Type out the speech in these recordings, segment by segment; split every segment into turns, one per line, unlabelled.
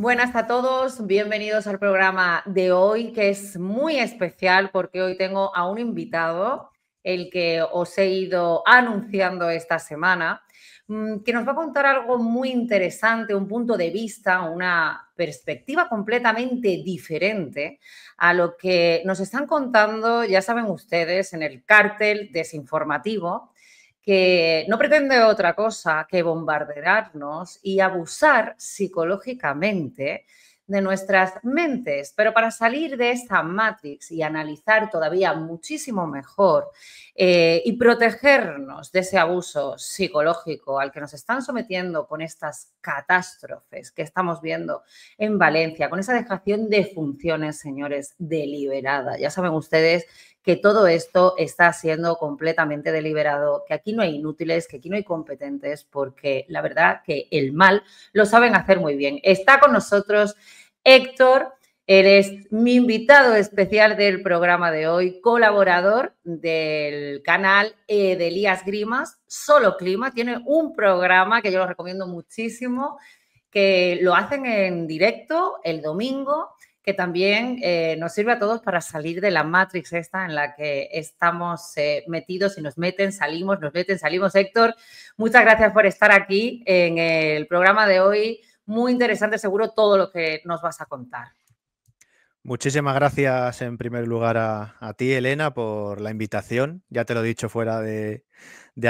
Buenas a todos, bienvenidos al programa de hoy que es muy especial porque hoy tengo a un invitado, el que os he ido anunciando esta semana, mm, que nos va a contar algo muy interesante, un punto de vista, una perspectiva completamente diferente a lo que nos están contando, ya saben ustedes, en el cártel desinformativo que no pretende otra cosa que bombardearnos y abusar psicológicamente de nuestras mentes. Pero para salir de esta matrix y analizar todavía muchísimo mejor eh, y protegernos de ese abuso psicológico al que nos están sometiendo con estas catástrofes que estamos viendo en Valencia, con esa dejación de funciones, señores, deliberada. Ya saben ustedes que todo esto está siendo completamente deliberado, que aquí no hay inútiles, que aquí no hay competentes, porque la verdad que el mal lo saben hacer muy bien. Está con nosotros Héctor. Eres mi invitado especial del programa de hoy, colaborador del canal de Elías Grimas, Solo Clima. Tiene un programa que yo lo recomiendo muchísimo, que lo hacen en directo el domingo que también eh, nos sirve a todos para salir de la matrix esta en la que estamos eh, metidos y nos meten, salimos, nos meten, salimos. Héctor, muchas gracias por estar aquí en el programa de hoy. Muy interesante seguro todo lo que nos vas a contar.
Muchísimas gracias en primer lugar a, ti, Elena, por la invitación. Ya te lo he dicho fuera de,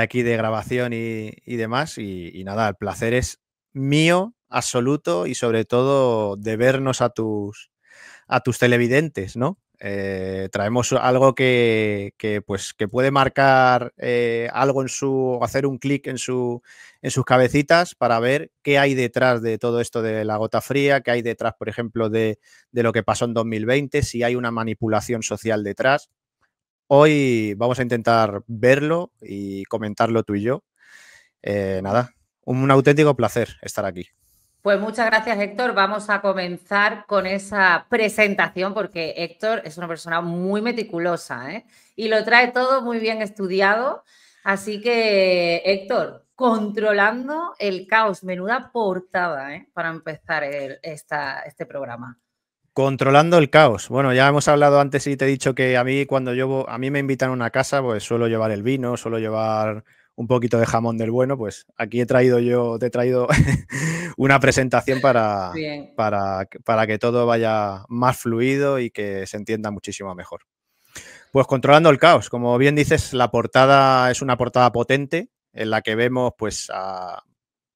aquí de grabación y, demás. y nada, el placer es mío, absoluto, y sobre todo de vernos a tus, a tus televidentes, ¿no? Eh, traemos algo que, pues, que puede marcar eh, algo en su, hacer un clic en, su, en sus cabecitas para ver qué hay detrás de todo esto de la gota fría, qué hay detrás, por ejemplo, de, lo que pasó en 2020, si hay una manipulación social detrás. Hoy vamos a intentar verlo y comentarlo tú y yo. Eh, nada, un auténtico placer estar aquí.
Pues muchas gracias, Héctor. Vamos a comenzar con esa presentación porque Héctor es una persona muy meticulosa ¿eh? y lo trae todo muy bien estudiado. Así que, Héctor, controlando el caos, menuda portada ¿eh? para empezar este programa.
Controlando el caos. Bueno, ya hemos hablado antes y te he dicho que a mí cuando yo a mí me invitan a una casa, pues suelo llevar el vino, suelo llevar un poquito de jamón del bueno, pues aquí he traído yo, te he traído una presentación para, para, para que todo vaya más fluido y que se entienda muchísimo mejor. Pues controlando el caos, como bien dices, la portada es una portada potente en la que vemos pues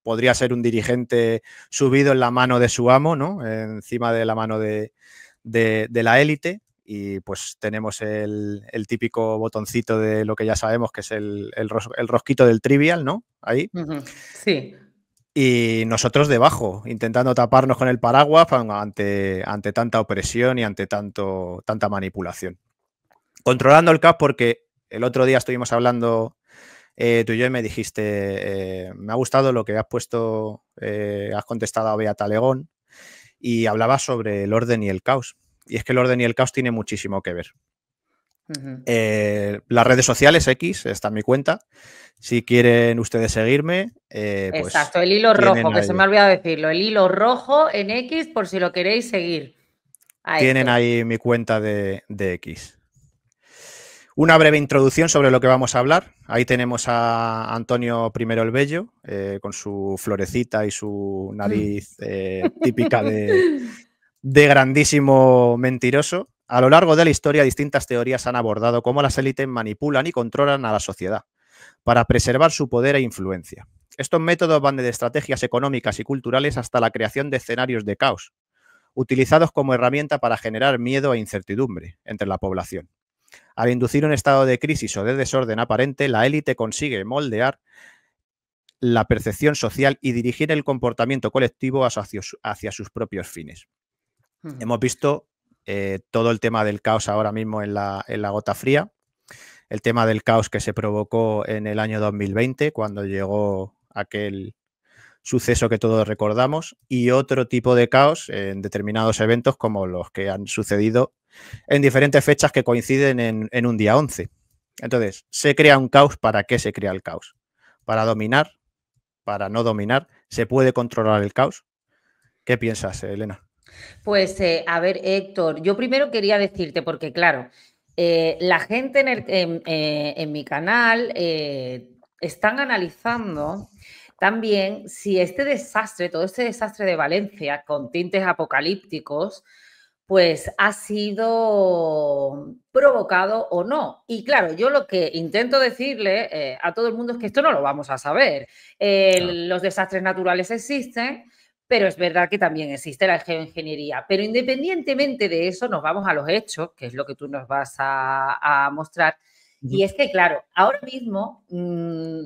podría ser un dirigente subido en la mano de su amo, ¿no? Encima de la mano de, de la élite y pues tenemos el, típico botoncito de lo que ya sabemos que es el, rosquito del trivial, ¿no? Ahí. Sí. Y nosotros debajo, intentando taparnos con el paraguas ante, ante tanta opresión y ante tanto, tanta manipulación. Controlando el caos porque el otro día estuvimos hablando eh, tú y yo y me dijiste, eh, me ha gustado lo que has puesto, eh, has contestado a Bea Talegón y hablabas sobre el orden y el caos y es que el orden y el caos tiene muchísimo que ver. Eh, las redes sociales X, está en mi cuenta. Si quieren ustedes seguirme. Eh, pues Exacto, el hilo rojo, que se me ha
olvidado decirlo. El hilo rojo en X por si lo queréis seguir. tienen este.
ahí mi cuenta de, X. Una breve introducción sobre lo que vamos a hablar. Ahí tenemos a Antonio I el Bello, eh, con su florecita y su mm. nariz típica de, de grandísimo mentiroso, a lo largo de la historia distintas teorías han abordado cómo las élites manipulan y controlan a la sociedad para preservar su poder e influencia. Estos métodos van desde estrategias económicas y culturales hasta la creación de escenarios de caos, utilizados como herramienta para generar miedo e incertidumbre entre la población. Al inducir un estado de crisis o de desorden aparente, la élite consigue moldear la percepción social y dirigir el comportamiento colectivo hacia sus propios fines. Hemos visto eh, todo el tema del caos ahora mismo en la, gota fría, el tema del caos que se provocó en el año 2020 cuando llegó aquel suceso que todos recordamos y otro tipo de caos en determinados eventos como los que han sucedido en diferentes fechas que coinciden en, en un día 11. Entonces, se crea un caos, ¿para qué se crea el caos? ¿Para dominar? ¿Para no dominar? ¿Se puede controlar el caos? ¿Qué piensas, Elena?
Pues eh, a ver, Héctor, yo primero quería decirte, porque claro, eh, la gente en, eh, mi canal están analizando también si este desastre, todo este desastre de Valencia con tintes apocalípticos, pues ha sido provocado o no. Y claro, yo lo que intento decirle a todo el mundo es que esto no lo vamos a saber. Los desastres naturales existen, pero es verdad que también existe la geoingeniería. Pero independientemente de eso, nos vamos a los hechos, que es lo que tú nos vas a, mostrar. Y es que, claro, ahora mismo mm,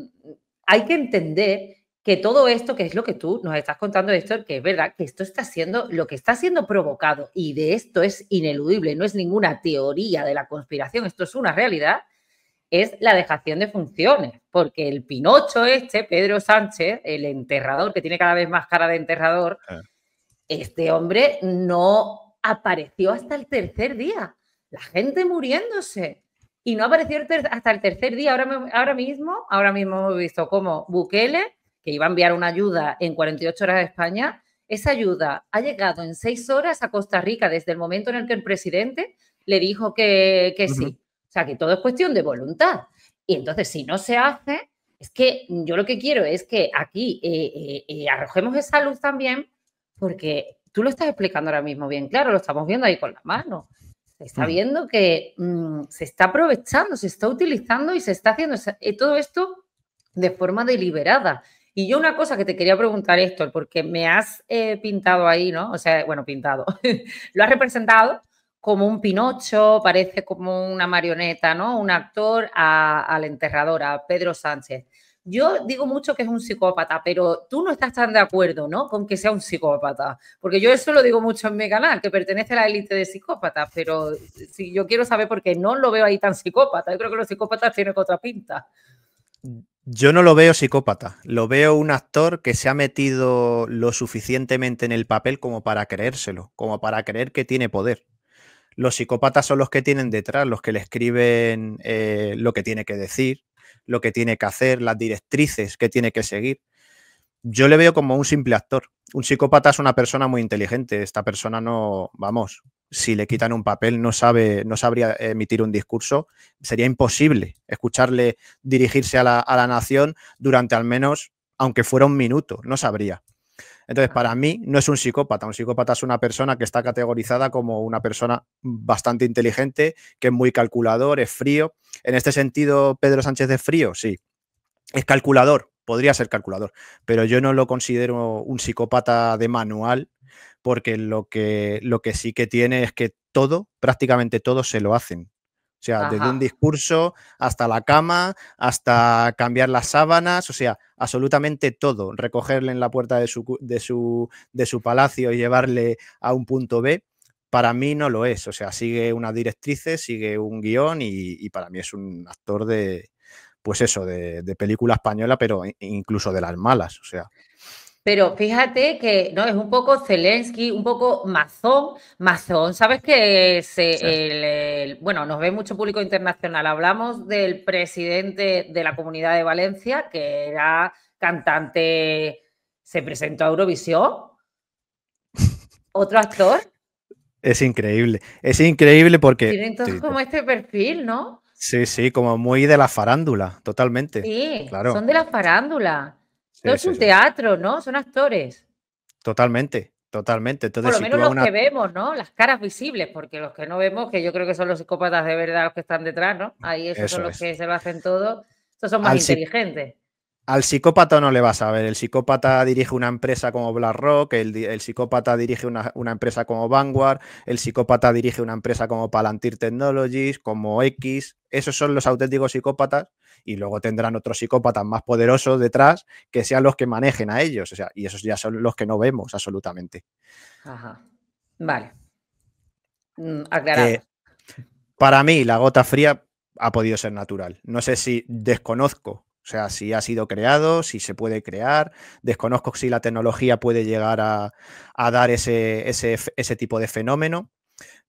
hay que entender que todo esto, que es lo que tú nos estás contando, Héctor, que es verdad que esto está siendo, lo que está siendo provocado, y de esto es ineludible, no es ninguna teoría de la conspiración, esto es una realidad, es la dejación de funciones, porque el Pinocho este, Pedro Sánchez, el enterrador, que tiene cada vez más cara de enterrador, ah. este hombre no apareció hasta el tercer día. La gente muriéndose. Y no apareció hasta el tercer día. Ahora, ahora mismo, ahora mismo hemos visto cómo Bukele, que iba a enviar una ayuda en 48 horas a España, esa ayuda ha llegado en seis horas a Costa Rica desde el momento en el que el presidente le dijo que, que sí sea, que todo es cuestión de voluntad. Y entonces, si no se hace, es que yo lo que quiero es que aquí eh, eh, eh, arrojemos esa luz también, porque tú lo estás explicando ahora mismo bien claro, lo estamos viendo ahí con la mano. Se está mm. viendo que mm, se está aprovechando, se está utilizando y se está haciendo todo esto de forma deliberada. Y yo una cosa que te quería preguntar, Héctor, porque me has pintado ahí, ¿no? O sea, bueno, pintado, lo has representado como un Pinocho, parece como una marioneta, ¿no? Un actor a, la enterradora, Pedro Sánchez. Yo digo mucho que es un psicópata, pero tú no estás tan de acuerdo, ¿no? Con que sea un psicópata. Porque yo eso lo digo mucho en mi canal, que pertenece a la élite de psicópatas, pero si yo quiero saber por qué no lo veo ahí tan psicópata. Yo creo que los psicópatas tienen otra pinta.
Yo no lo veo psicópata, lo veo un actor que se ha metido lo suficientemente en el papel como para creérselo, como para creer que tiene poder. Los psicópatas son los que tienen detrás, los que le escriben eh, lo que tiene que decir, lo que tiene que hacer, las directrices que tiene que seguir. Yo le veo como un simple actor. Un psicópata es una persona muy inteligente. Esta persona no, vamos, si le quitan un papel no sabe, no sabría emitir un discurso. Sería imposible escucharle dirigirse a la nación durante al menos, aunque fuera un minuto, no sabría. Entonces, para mí no es un psicópata. Un psicópata es una persona que está categorizada como una persona bastante inteligente, que es muy calculador, es frío. En este sentido, Pedro Sánchez es frío, sí. Es calculador, podría ser calculador, pero yo no lo considero un psicópata de manual, porque lo que, lo que sí que tiene es que todo, prácticamente todo se lo hacen. O sea, desde un discurso hasta la cama, hasta cambiar las sábanas, o sea, absolutamente todo. Recogerle en la puerta de su, de su, de su palacio y llevarle a un punto B, para mí no lo es. O sea, sigue unas directrices, sigue un guión y, para mí es un actor de, pues eso, de, de película española, pero incluso de las malas. O sea.
Pero fíjate que no es un poco Zelensky, un poco mazón, mazón. Sabes que eh, bueno, nos ve mucho público internacional. Hablamos del presidente de la Comunidad de Valencia, que era cantante, se presentó a Eurovisión. Otro actor.
Es increíble, es increíble porque. Tiene entonces
como este perfil, ¿no?
Sí, sí, como muy de la farándula, totalmente. Sí, claro. son de
la farándula. No es un teatro, ¿no? Son actores.
Totalmente, totalmente. Entonces, Por lo menos los que
vemos, ¿no? Las caras visibles, porque los que no vemos, que yo creo que son los psicópatas de verdad los que están detrás, ¿no? Ahí esos son los que se lo hacen todo. Estos son más inteligentes.
Al psicópata no le vas a ver. El psicópata dirige una empresa como BlackRock, el, el psicópata dirige una, empresa como Vanguard, el psicópata dirige una empresa como Palantir Technologies, como X. Esos son los auténticos psicópatas y luego tendrán otros psicópatas más poderosos detrás que sean los que manejen a ellos, o sea, y esos ya son los que no vemos absolutamente.
Ajá. Vale. Mm, eh, aclarado.
para mí, la gota fría ha podido ser natural. No sé si desconozco o sea, si ha sido creado, si se puede crear. Desconozco si la tecnología puede llegar a, dar ese, ese, ese, tipo de fenómeno,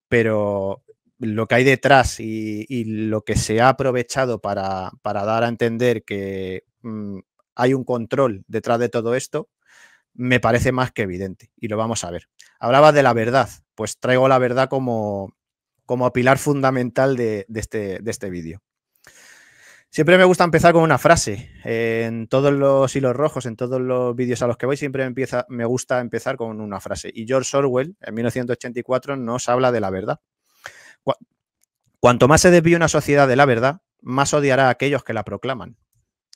pero lo que hay detrás y, lo que se ha aprovechado para, dar a entender que mm, hay un control detrás de todo esto, me parece más que evidente y lo vamos a ver. Hablaba de la verdad, pues traigo la verdad como, como pilar fundamental este, de, este, vídeo. Siempre me gusta empezar con una frase. En todos los hilos rojos, en todos los vídeos a los que voy, siempre empieza, me gusta empezar con una frase. Y George Orwell, en 1984, nos habla de la verdad cuanto más se desvíe una sociedad de la verdad, más odiará a aquellos que la proclaman.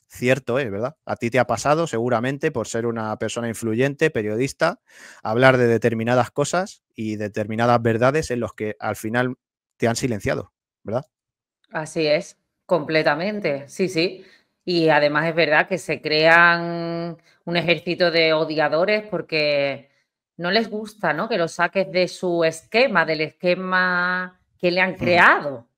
Cierto es, ¿verdad? A ti te ha pasado seguramente por ser una persona influyente, periodista, hablar de determinadas cosas y determinadas verdades en los que al final te han silenciado, ¿verdad?
Así es, completamente, sí, sí. Y además es verdad que se crean un ejército de odiadores porque no les gusta, ¿no? Que los saques de su esquema, del esquema que le han creado.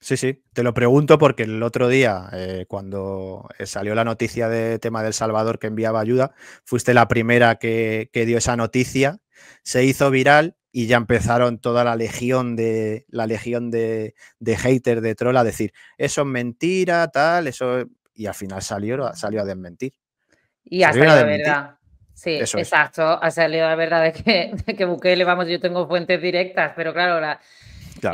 Sí, sí, te lo pregunto porque el otro día, eh, cuando eh, salió la noticia de tema del Salvador que enviaba ayuda, fuiste la primera que, dio esa noticia, se hizo viral y ya empezaron toda la legión de la legión de, de haters de troll a decir eso es mentira, tal, eso. Y al final salió, salió a desmentir.
Y hasta de verdad. Sí, exacto. Ha salido la verdad de que, que Bukele, vamos, yo tengo fuentes directas, pero claro,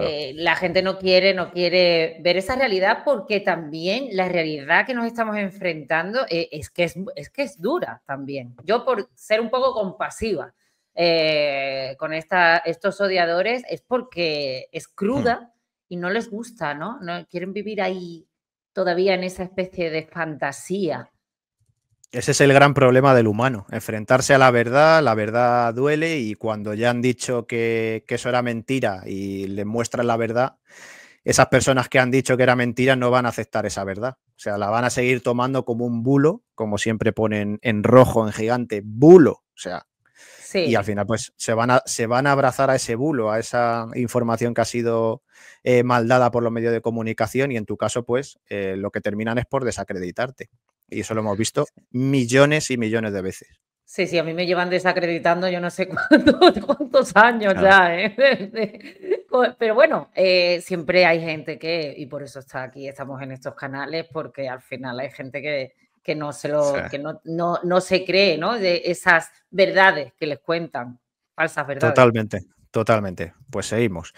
eh, la, gente no quiere, no quiere ver esa realidad porque también la realidad que nos estamos enfrentando eh, es, que es, es, que es dura también. Yo por ser un poco compasiva eh, con esta, estos odiadores es porque es cruda hmm. y no les gusta, ¿no? ¿no? Quieren vivir ahí todavía en esa especie de fantasía
ese es el gran problema del humano, enfrentarse a la verdad, la verdad duele y cuando ya han dicho que, eso era mentira y le muestran la verdad, esas personas que han dicho que era mentira no van a aceptar esa verdad. O sea, la van a seguir tomando como un bulo, como siempre ponen en rojo, en gigante, bulo. O sea, y al final pues se van, a, se van a abrazar a ese bulo, a esa información que ha sido eh, maldada por los medios de comunicación y en tu caso pues eh, lo que terminan es por desacreditarte. Y eso lo hemos visto millones y millones de veces.
Sí, sí, a mí me llevan desacreditando yo no sé cuántos, años ya. ¿eh? Pero bueno, eh, siempre hay gente que, y por eso está aquí, estamos en estos canales, porque al final hay gente que, no se lo, no, se cree, ¿no? De esas verdades que les cuentan, falsas verdades. Totalmente,
totalmente. Pues seguimos.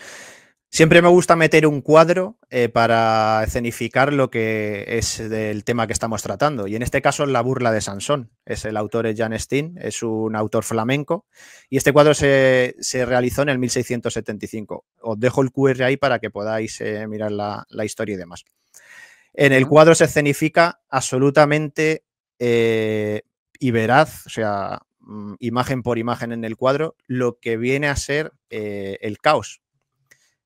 Siempre me gusta meter un cuadro eh, para escenificar lo que es el tema que estamos tratando. Y en este caso es La burla de Sansón. Es el autor es Jan Steen, es un autor flamenco. Y este cuadro se, realizó en el 1675. Os dejo el QR ahí para que podáis eh, mirar la, historia y demás. En el cuadro se escenifica absolutamente eh, y veraz, o sea, mm, imagen por imagen en el cuadro, lo que viene a ser el caos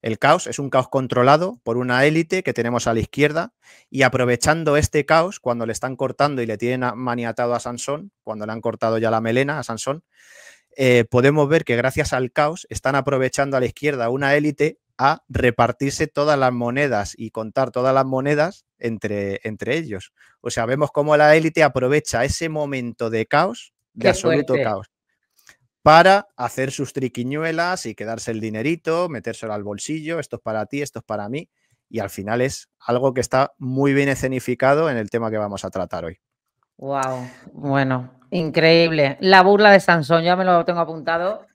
el caos es un caos controlado por una élite que tenemos a la izquierda y aprovechando este caos, cuando le están cortando y le tienen maniatado a Sansón, cuando le han cortado ya la melena a Sansón, eh, podemos ver que gracias al caos están aprovechando a la izquierda una élite a repartirse todas las monedas y contar todas las monedas entre, entre ellos. O sea, vemos cómo la élite aprovecha ese momento de caos, de absoluto caos para hacer sus triquiñuelas y quedarse el dinerito, metérselo al bolsillo, esto es para ti, esto es para mí, y al final es algo que está muy bien escenificado en el tema que vamos a tratar hoy. Wow, bueno,
increíble. La burla de Sansón, ya me lo tengo apuntado.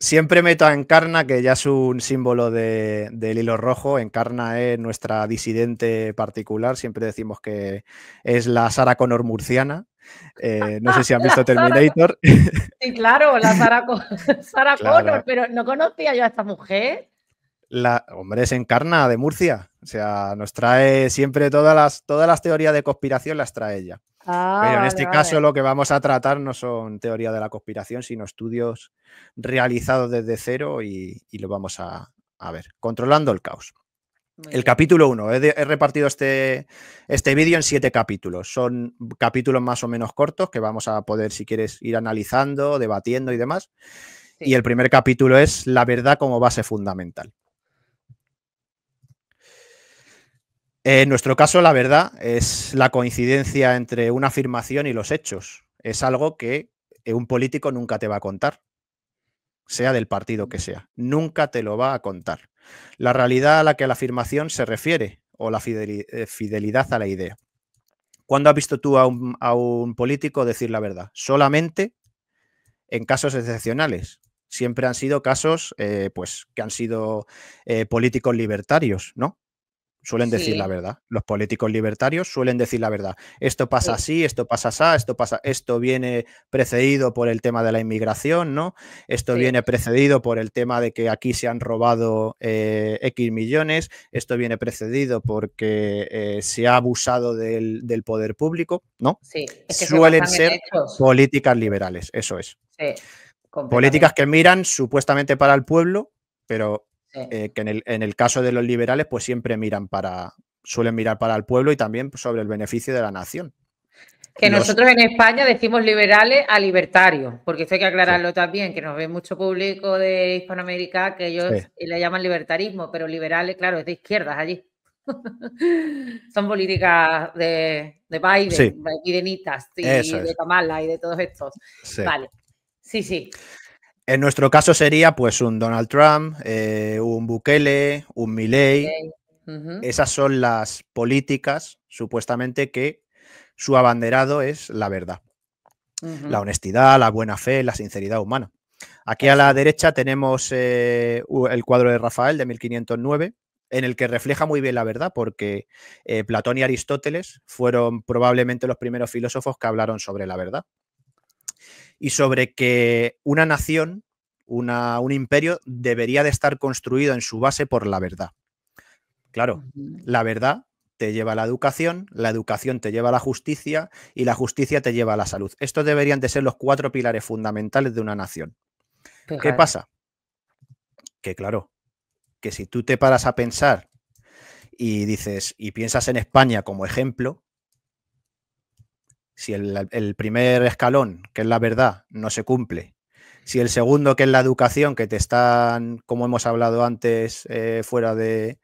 Siempre meto a Encarna, que ya es un símbolo del hilo rojo. Encarna es nuestra disidente particular. Siempre decimos que es la Sara Connor murciana. Eh, no sé si han visto Terminator.
sí, claro, la Sara pero no conocía yo a esta mujer.
La, hombre, se encarna de Murcia. O sea, nos trae siempre todas las, todas las teorías de conspiración, las trae ella.
Ah, pero en este caso
lo que vamos a tratar no son teoría de la conspiración, sino estudios realizados desde cero y, lo vamos a ver. Controlando el caos el capítulo 1. He, repartido este, este vídeo en siete capítulos. Son capítulos más o menos cortos que vamos a poder, si quieres, ir analizando, debatiendo y demás. Y el primer capítulo es la verdad como base fundamental. En nuestro caso, la verdad es la coincidencia entre una afirmación y los hechos. Es algo que eh, un político nunca te va a contar, sea del partido que mm. sea. Nunca te lo va a contar la realidad a la que la afirmación se refiere o la eh, fidelidad a la idea. ¿Cuándo has visto tú a un, político decir la verdad? Solamente en casos excepcionales. Siempre han sido casos eh, pues, que han sido eh, políticos libertarios, ¿no? Suelen decir la verdad. Los políticos libertarios suelen decir la verdad. Esto pasa así, esto pasa así, esto pasa, esto viene precedido por el tema de la inmigración, ¿no? Esto viene precedido por el tema de que aquí se han robado X eh, millones, esto viene precedido porque eh, se ha abusado del, poder público, ¿no?
suelen ser
políticas liberales, eso es.
Sí, políticas
que miran supuestamente para el pueblo, pero eh, que en el, caso de los liberales, pues siempre miran para, suelen mirar para el pueblo y también sobre el beneficio de la nación. Que nosotros en
España decimos liberales a libertarios, porque esto hay que aclararlo también, que nos ve mucho público de Hispanoamérica que ellos eh, le llaman libertarismo, pero liberales, claro, es de izquierdas allí. Son políticas de, de Biden, de Bidenitas y de Kamala y de todos estos. Vale. Sí, sí.
En nuestro caso sería pues un Donald Trump, eh, un Bukele, un Milley. Esas son las políticas, supuestamente, que su abanderado es la verdad. La honestidad, la buena fe, la sinceridad humana. Aquí a la derecha tenemos eh, el cuadro de Rafael de 1509, en el que refleja muy bien la verdad, porque eh, Platón y Aristóteles fueron probablemente los primeros filósofos que hablaron sobre la verdad y sobre que una nación, un imperio, debería de estar construido en su base por la verdad. Claro, la verdad te lleva a la educación, la educación te lleva a la justicia y la justicia te lleva a la salud. Estos deberían de ser los cuatro pilares fundamentales de una nación. ¿Qué pasa? Que claro, que si tú te paras a pensar y dices y piensas en España como ejemplo, si el, primer escalón, que es la verdad, no se cumple, si el segundo, que es la educación, que te están, como hemos hablado antes, eh, fuera de,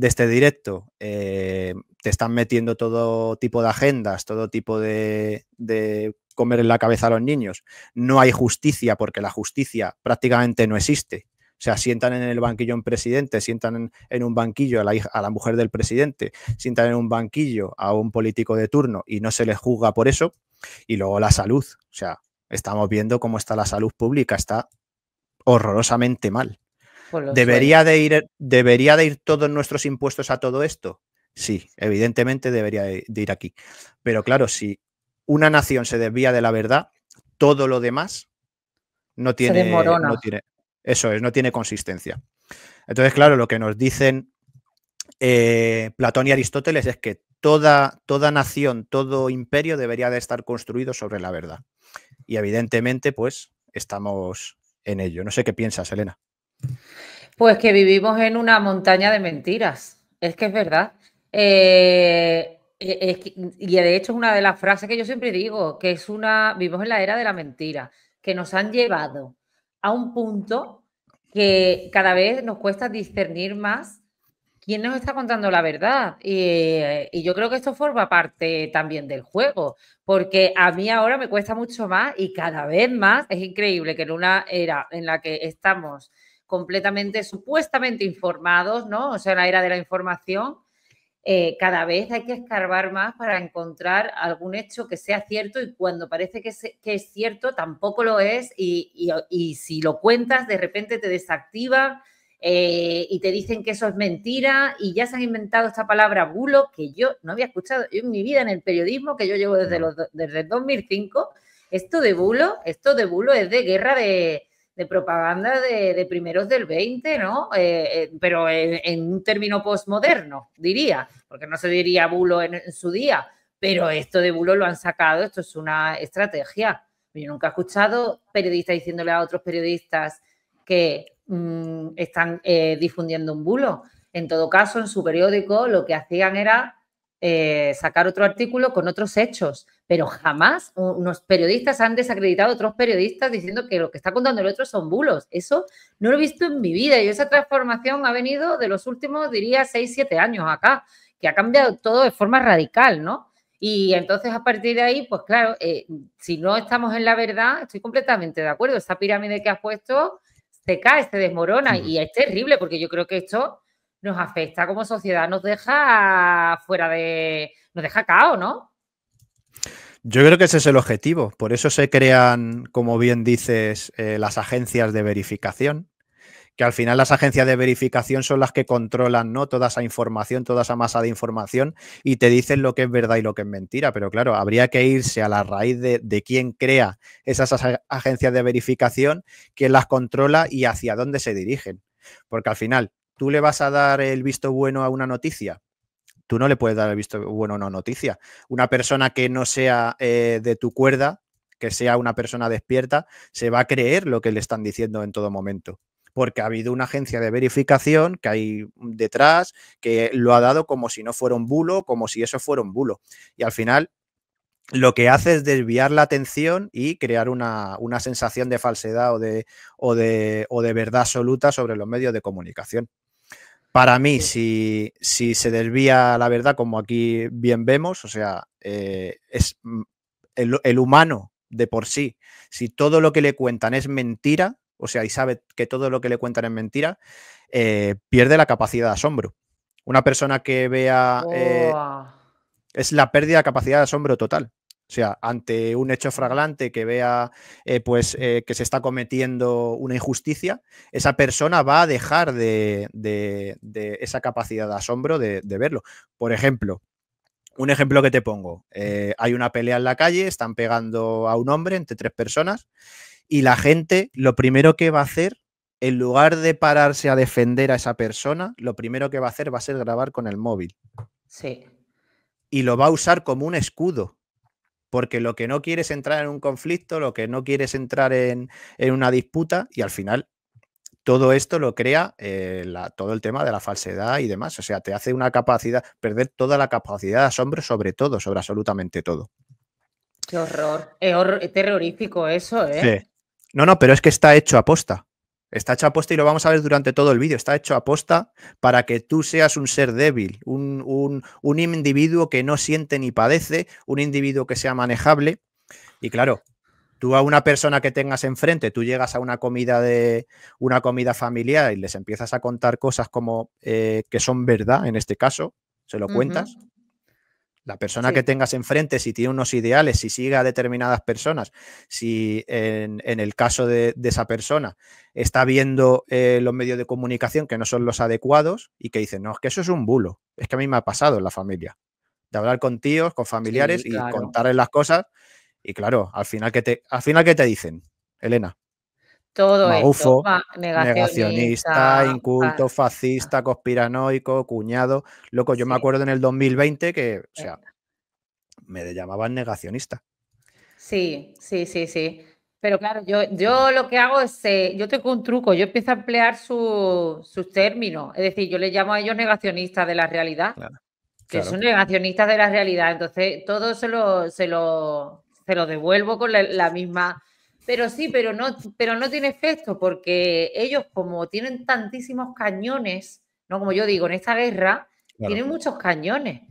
este directo, eh, te están metiendo todo tipo de agendas, todo tipo de, de, comer en la cabeza a los niños. No hay justicia porque la justicia prácticamente no existe. O sea, sientan en el banquillo a un presidente, sientan en, un banquillo a la, mujer del presidente, sientan en un banquillo a un político de turno y no se les juzga por eso. Y luego la salud, o sea, estamos viendo cómo está la salud pública, está horrorosamente mal. ¿Debería de, ir, ¿Debería de ir todos nuestros impuestos a todo esto? Sí, evidentemente debería de ir aquí. Pero claro, si una nación se desvía de la verdad, todo lo demás no tiene, no tiene, eso es, no tiene consistencia. Entonces, claro, lo que nos dicen eh, Platón y Aristóteles es que toda, toda nación, todo imperio debería de estar construido sobre la verdad. Y evidentemente, pues, estamos en ello. No sé qué piensas, Elena.
Pues que vivimos en una montaña de mentiras. Es que es verdad. Eh, y de hecho es una de las frases que yo siempre digo, que es una, vivimos en la era de la mentira, que nos han llevado a un punto que cada vez nos cuesta discernir más quién nos está contando la verdad. Y, yo creo que esto forma parte también del juego, porque a mí ahora me cuesta mucho más y cada vez más es increíble que en una era en la que estamos completamente, supuestamente informados, ¿no? O sea, en la era de la información, eh, cada vez hay que escarbar más para encontrar algún hecho que sea cierto y cuando parece que, es cierto tampoco lo es y, si lo cuentas de repente te desactiva eh, y te dicen que eso es mentira y ya se han inventado esta palabra bulo que yo no había escuchado en mi vida en el periodismo que yo llevo desde, desde el 2005. Esto de bulo, esto de bulo es de guerra de, de propaganda de, primeros del 20, ¿no? Eh, eh, pero en, un término postmoderno, diría, porque no se diría bulo en, su día, pero esto de bulo lo han sacado, esto es una estrategia. Yo nunca he escuchado periodistas diciéndole a otros periodistas que mm, están eh, difundiendo un bulo. En todo caso, en su periódico lo que hacían era eh, sacar otro artículo con otros hechos, pero jamás unos periodistas han desacreditado a otros periodistas diciendo que lo que está contando el otro son bulos. Eso no lo he visto en mi vida y esa transformación ha venido de los últimos, diría, 6, 7 años acá, que ha cambiado todo de forma radical, ¿no? Y entonces a partir de ahí, pues claro, eh, si no estamos en la verdad, estoy completamente de acuerdo, esa pirámide que has puesto se cae, se desmorona y es terrible porque yo creo que esto nos afecta como sociedad, nos deja fuera de, nos deja caos, ¿no?
Yo creo que ese es el objetivo. Por eso se crean, como bien dices, eh, las agencias de verificación, que al final las agencias de verificación son las que controlan ¿no? toda esa información, toda esa masa de información y te dicen lo que es verdad y lo que es mentira. Pero claro, habría que irse a la raíz de, de quién crea esas agencias de verificación, quién las controla y hacia dónde se dirigen. Porque al final, tú le vas a dar el visto bueno a una noticia. Tú no le puedes dar el visto bueno a una noticia. Una persona que no sea eh, de tu cuerda, que sea una persona despierta, se va a creer lo que le están diciendo en todo momento. Porque ha habido una agencia de verificación que hay detrás que lo ha dado como si no fuera un bulo, como si eso fuera un bulo. Y al final lo que hace es desviar la atención y crear una, sensación de falsedad o o de verdad absoluta sobre los medios de comunicación. Para mí, si, se desvía la verdad, como aquí bien vemos, o sea, eh, es mm, el, humano de por sí. Si todo lo que le cuentan es mentira, o sea, y sabe que todo lo que le cuentan es mentira, eh, pierde la capacidad de asombro. Una persona que vea... Eh, es la pérdida de capacidad de asombro total. O sea, ante un hecho fraglante que vea eh, pues, eh, que se está cometiendo una injusticia, esa persona va a dejar de, de, esa capacidad de asombro de, verlo. Por ejemplo, un ejemplo que te pongo. Eh, hay una pelea en la calle, están pegando a un hombre entre tres personas y la gente lo primero que va a hacer, en lugar de pararse a defender a esa persona, lo primero que va a hacer va a ser grabar con el móvil. Sí. Y lo va a usar como un escudo porque lo que no quieres entrar en un conflicto, lo que no quieres entrar en, una disputa y al final todo esto lo crea eh, todo el tema de la falsedad y demás. O sea, te hace una capacidad, perder toda la capacidad de asombro sobre todo, sobre absolutamente todo.
Qué horror. Es, eh, eh, terrorífico eso, ¿eh?
No, no, pero es que está hecho a posta. Está hecho posta y lo vamos a ver durante todo el vídeo. Está hecho aposta para que tú seas un ser débil, un, un, un individuo que no siente ni padece, un individuo que sea manejable. Y claro, tú a una persona que tengas enfrente, tú llegas a una comida de una comida familiar y les empiezas a contar cosas como eh, que son verdad, en este caso, se lo cuentas, la persona que tengas enfrente, si tiene unos ideales, si sigue a determinadas personas, si en, el caso de, esa persona está viendo eh, los medios de comunicación que no son los adecuados y que dicen, no, es que eso es un bulo, es que a mí me ha pasado en la familia, de hablar con tíos, con familiares y contarles las cosas. Y claro, al final ¿qué te, al final que te dicen, Elena
todo Magufo, negacionista, inculto, ah,
fascista, ah. conspiranoico, cuñado. Loco, yo me acuerdo en el 2020 que, o sea, me llamaban negacionista.
Sí, sí, sí, sí. Pero claro, yo, yo lo que hago es, eh, yo tengo un truco, yo empiezo a emplear sus términos, es decir, yo les llamo a ellos negacionistas de la realidad, que son negacionistas de la realidad, entonces todo se lo, se lo, devuelvo con la misma pero sí, pero no, pero no tiene efecto porque ellos como tienen tantísimos cañones, no como yo digo, en esta guerra tienen muchos cañones.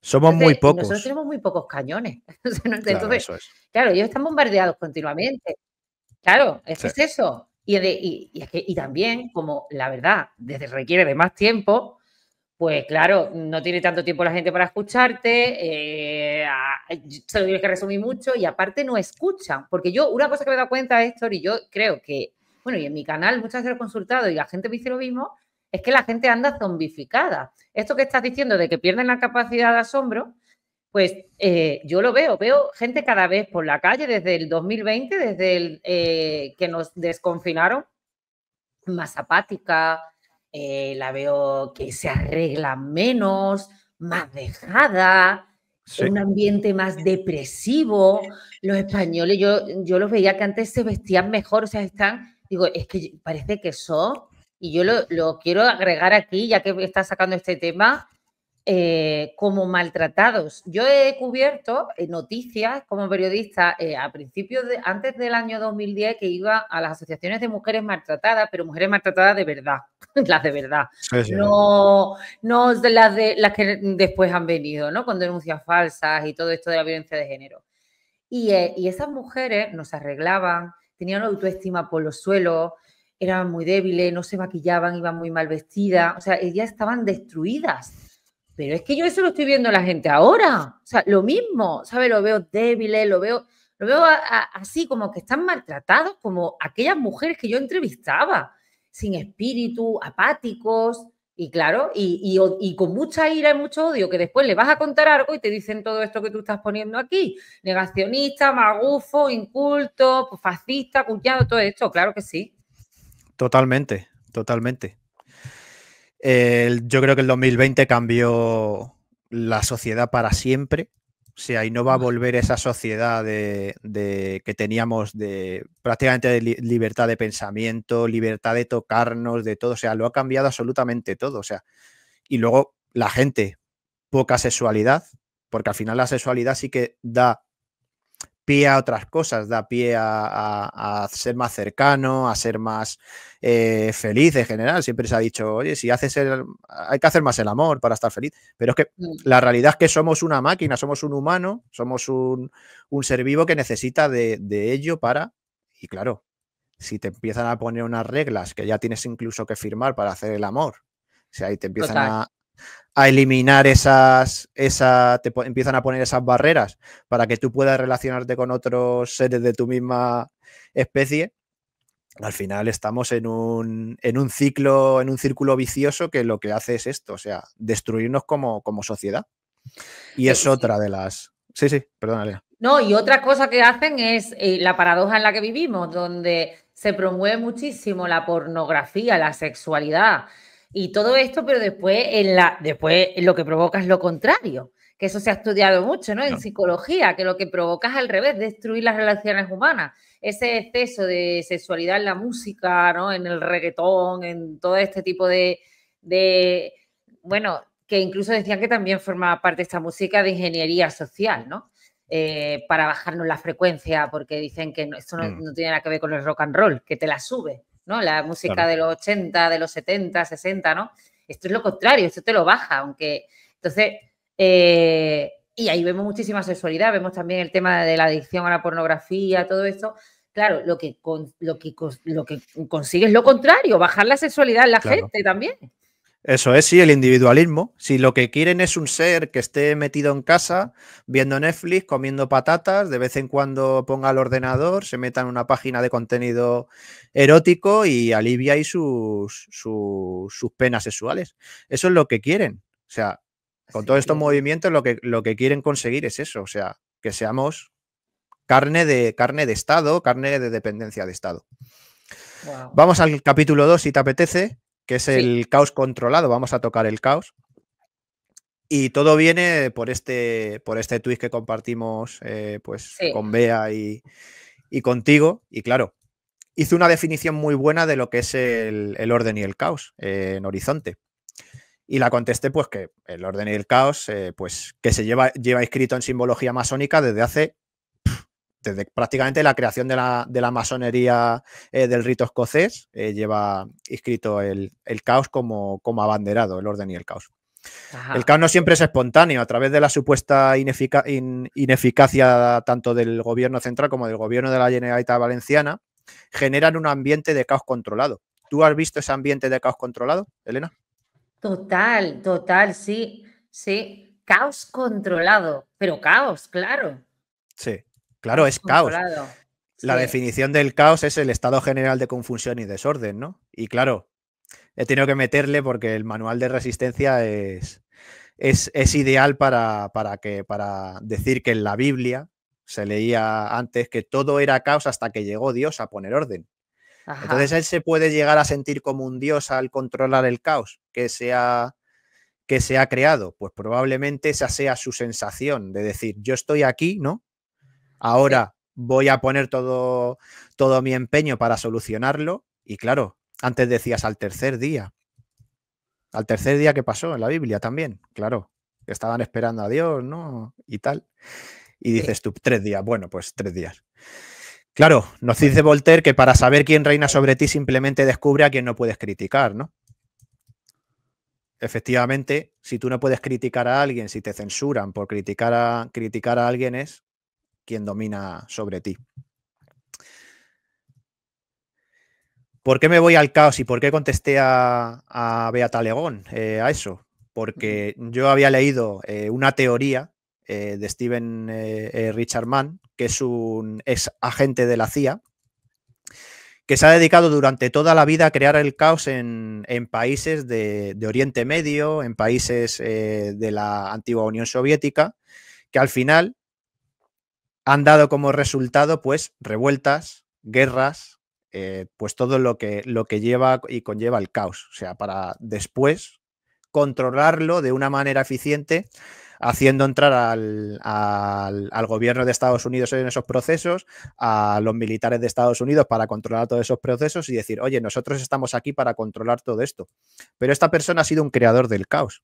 Somos muy pocos. Nosotros
tenemos muy pocos cañones. Entonces, claro, ellos están bombardeados continuamente. Claro, eso es eso. Y, y, también, como la verdad desde requiere de más tiempo, pues claro, no tiene tanto tiempo la gente para escucharte, eh, se lo tienes que resumir mucho y aparte no escuchan, porque yo una cosa que me he dado cuenta, Héctor, y yo creo que, bueno, y en mi canal muchas veces lo he consultado y la gente me dice lo mismo, es que la gente anda zombificada. Esto que estás diciendo de que pierden la capacidad de asombro, pues eh, yo lo veo, veo gente cada vez por la calle desde el 2020, desde el eh, que nos desconfinaron, más apática, eh, la veo que se arregla menos, más dejada, un ambiente más depresivo. Los españoles, yo, yo los veía que antes se vestían mejor, o sea, están, digo, es que parece que son, y yo lo, lo quiero agregar aquí, ya que está sacando este tema, eh, como maltratados. Yo he cubierto eh, noticias como periodista eh, a principios de, antes del año 2010 que iba a las asociaciones de mujeres maltratadas, pero mujeres maltratadas de verdad, las de verdad, no, las, de, las que después han venido, ¿no? Con denuncias falsas y todo esto de la violencia de género. Y, esas mujeres no se arreglaban, tenían autoestima por los suelos, eran muy débiles, no se maquillaban, iban muy mal vestidas, o sea, ellas estaban destruidas pero es que yo eso lo estoy viendo a la gente ahora. O sea, lo mismo, ¿sabes? Lo veo débiles, lo veo, lo veo así como que están maltratados, como aquellas mujeres que yo entrevistaba, sin espíritu, apáticos, y claro, y, con mucha ira y mucho odio, que después le vas a contar algo y te dicen todo esto que tú estás poniendo aquí. Negacionista, magufo, inculto, fascista, cuñado, todo esto, claro que sí.
Totalmente, totalmente yo creo que el 2020 cambió la sociedad para siempre. O sea, y no va a volver esa sociedad de, que teníamos de prácticamente libertad de pensamiento, libertad de tocarnos, de todo. O sea, lo ha cambiado absolutamente todo. O sea, y luego la gente, poca sexualidad, porque al final la sexualidad sí que da pie a otras cosas, da pie a, ser más cercano, a ser más eh, feliz en general. Siempre se ha dicho, oye, si haces el, hay que hacer más el amor para estar feliz. Pero es que mm. la realidad es que somos una máquina, somos un humano, somos un, un ser vivo que necesita de, de ello para, y claro, si te empiezan a poner unas reglas que ya tienes incluso que firmar para hacer el amor, o sea, te empiezan a, a eliminar esas, esa, te empiezan a poner esas barreras para que tú puedas relacionarte con otros seres de tu misma especie, al final estamos en un, en un ciclo, en un círculo vicioso que lo que hace es esto, o sea, destruirnos como, como sociedad. Y eh, es otra de las... Sí, sí, perdona,
No, y otra cosa que hacen es eh, la paradoja en la que vivimos, donde se promueve muchísimo la pornografía, la sexualidad. Y todo esto, pero después, en la, después lo que provoca es lo contrario, que eso se ha estudiado mucho ¿no? en psicología, que lo que provoca es al revés, destruir las relaciones humanas. Ese exceso de sexualidad en la música, en el reggaetón, en todo este tipo de, bueno, que incluso decían que también forma parte esta música de ingeniería social, ¿no? Eh, para bajarnos la frecuencia, porque dicen que esto no, mm. no, tiene nada que ver con el rock and roll, que te la sube. ¿no? La música de los 80, de los 70, 60, ¿no? Esto es lo contrario, esto te lo baja, aunque... Entonces, eh, y ahí vemos muchísima sexualidad, vemos también el tema de la adicción a la pornografía, todo esto. Claro, lo que, con, lo que, lo que consigue es lo contrario, bajar la sexualidad en la gente también.
Eso es, sí, el individualismo. Si lo que quieren es un ser que esté metido en casa, viendo Netflix, comiendo patatas, de vez en cuando ponga el ordenador, se meta en una página de contenido erótico y alivia ahí sus, penas sexuales. Eso es lo que quieren. O sea, con todos estos movimientos lo que, quieren conseguir es eso. O sea, que seamos carne de, carne de Estado, carne de dependencia de Estado. Vamos al capítulo 2, si te apetece que es el caos controlado. Vamos a tocar el caos. Y todo viene por este, por este tweet que compartimos eh, pues, con Bea y, contigo. Y claro, hizo una definición muy buena de lo que es el, orden y el caos eh, en Horizonte. Y la contesté, pues, que el orden y el caos, eh, pues, que se lleva, lleva escrito en simbología masónica desde hace prácticamente la creación de la, masonería eh, del rito escocés, eh, lleva inscrito el, caos como, como, abanderado, el orden y el caos. El caos no siempre es espontáneo, a través de la supuesta ineficacia tanto del gobierno central como del gobierno de la Generalitat Valenciana, generan un ambiente de caos controlado. ¿Tú has visto ese ambiente de caos controlado, Elena?
Total, total, sí, sí. Caos controlado, pero caos, claro.
Sí. Claro, es caos.
La definición
del caos es el estado general de confusión y desorden, ¿no? Y claro, he tenido que meterle porque el manual de resistencia es, es, ideal para, que, para decir que en la Biblia se leía antes que todo era caos hasta que llegó Dios a poner orden. Entonces él se puede llegar a sentir como un dios al controlar el caos que que se ha creado. Pues probablemente esa sea su sensación de decir, yo estoy aquí, ¿no? Ahora voy a poner todo, todo mi empeño para solucionarlo. Y claro, antes decías al tercer día. Al tercer día que pasó en la Biblia también, claro. Estaban esperando a Dios, ¿no? Y tal. Y dices tú, tres días. Bueno, pues tres días. Claro, nos dice Voltaire que para saber quién reina sobre ti simplemente descubre a quien no puedes criticar, ¿no? Efectivamente, si tú no puedes criticar a alguien, si te censuran por criticar a, criticar a alguien es quien domina sobre ti. ¿Por qué me voy al caos y por qué contesté a, a Beata Legón eh, a eso? Porque yo había leído eh, una teoría eh, de Steven Richard Mann, que es un ex agente de la CIA, que se ha dedicado durante toda la vida a crear el caos en, países de, de, Oriente Medio, en países de la antigua Unión Soviética, que al final han dado como resultado pues revueltas, guerras, eh, pues todo lo que, lo que lleva y conlleva el caos. O sea, para después controlarlo de una manera eficiente, haciendo entrar al, gobierno de Estados Unidos en esos procesos, a los militares de Estados Unidos para controlar todos esos procesos y decir, oye, nosotros estamos aquí para controlar todo esto. Pero esta persona ha sido un creador del caos.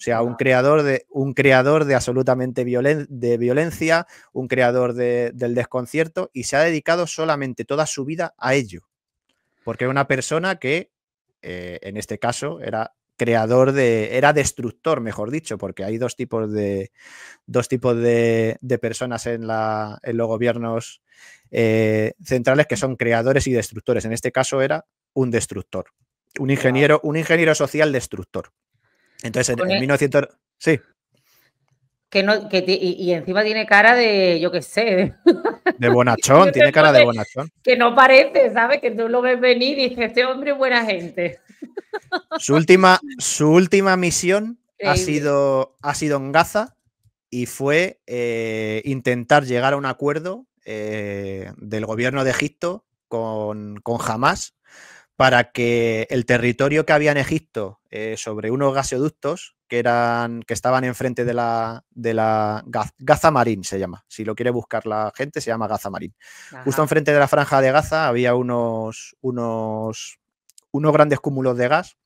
O sea, un creador de, un creador de absolutamente de violencia, un creador del desconcierto y se ha dedicado solamente toda su vida a ello. Porque una persona que, eh, en este caso, era creador de, era destructor, mejor dicho, porque hay dos tipos de, dos tipos de, de personas en, la, en, los gobiernos eh, centrales que son creadores y destructores. En este caso era un destructor, un ingeniero, un ingeniero social destructor. Entonces, en, 1900... Sí.
Que y, encima tiene cara de, yo qué sé.
De bonachón, tiene cara de bonachón.
Que no parece, ¿sabes? Que tú lo ves venir y dices, este hombre es buena gente.
Su última, su última misión ha sido, ha sido en Gaza y fue eh, intentar llegar a un acuerdo eh, del gobierno de Egipto con, con Hamas para que el territorio que había en Egipto eh, sobre unos gasoductos que, eran, que estaban enfrente de la, de la Gaza Marín, se llama. Si lo quiere buscar la gente, se llama Gaza Marín. Justo enfrente de la franja de Gaza había unos, unos, unos grandes cúmulos de gas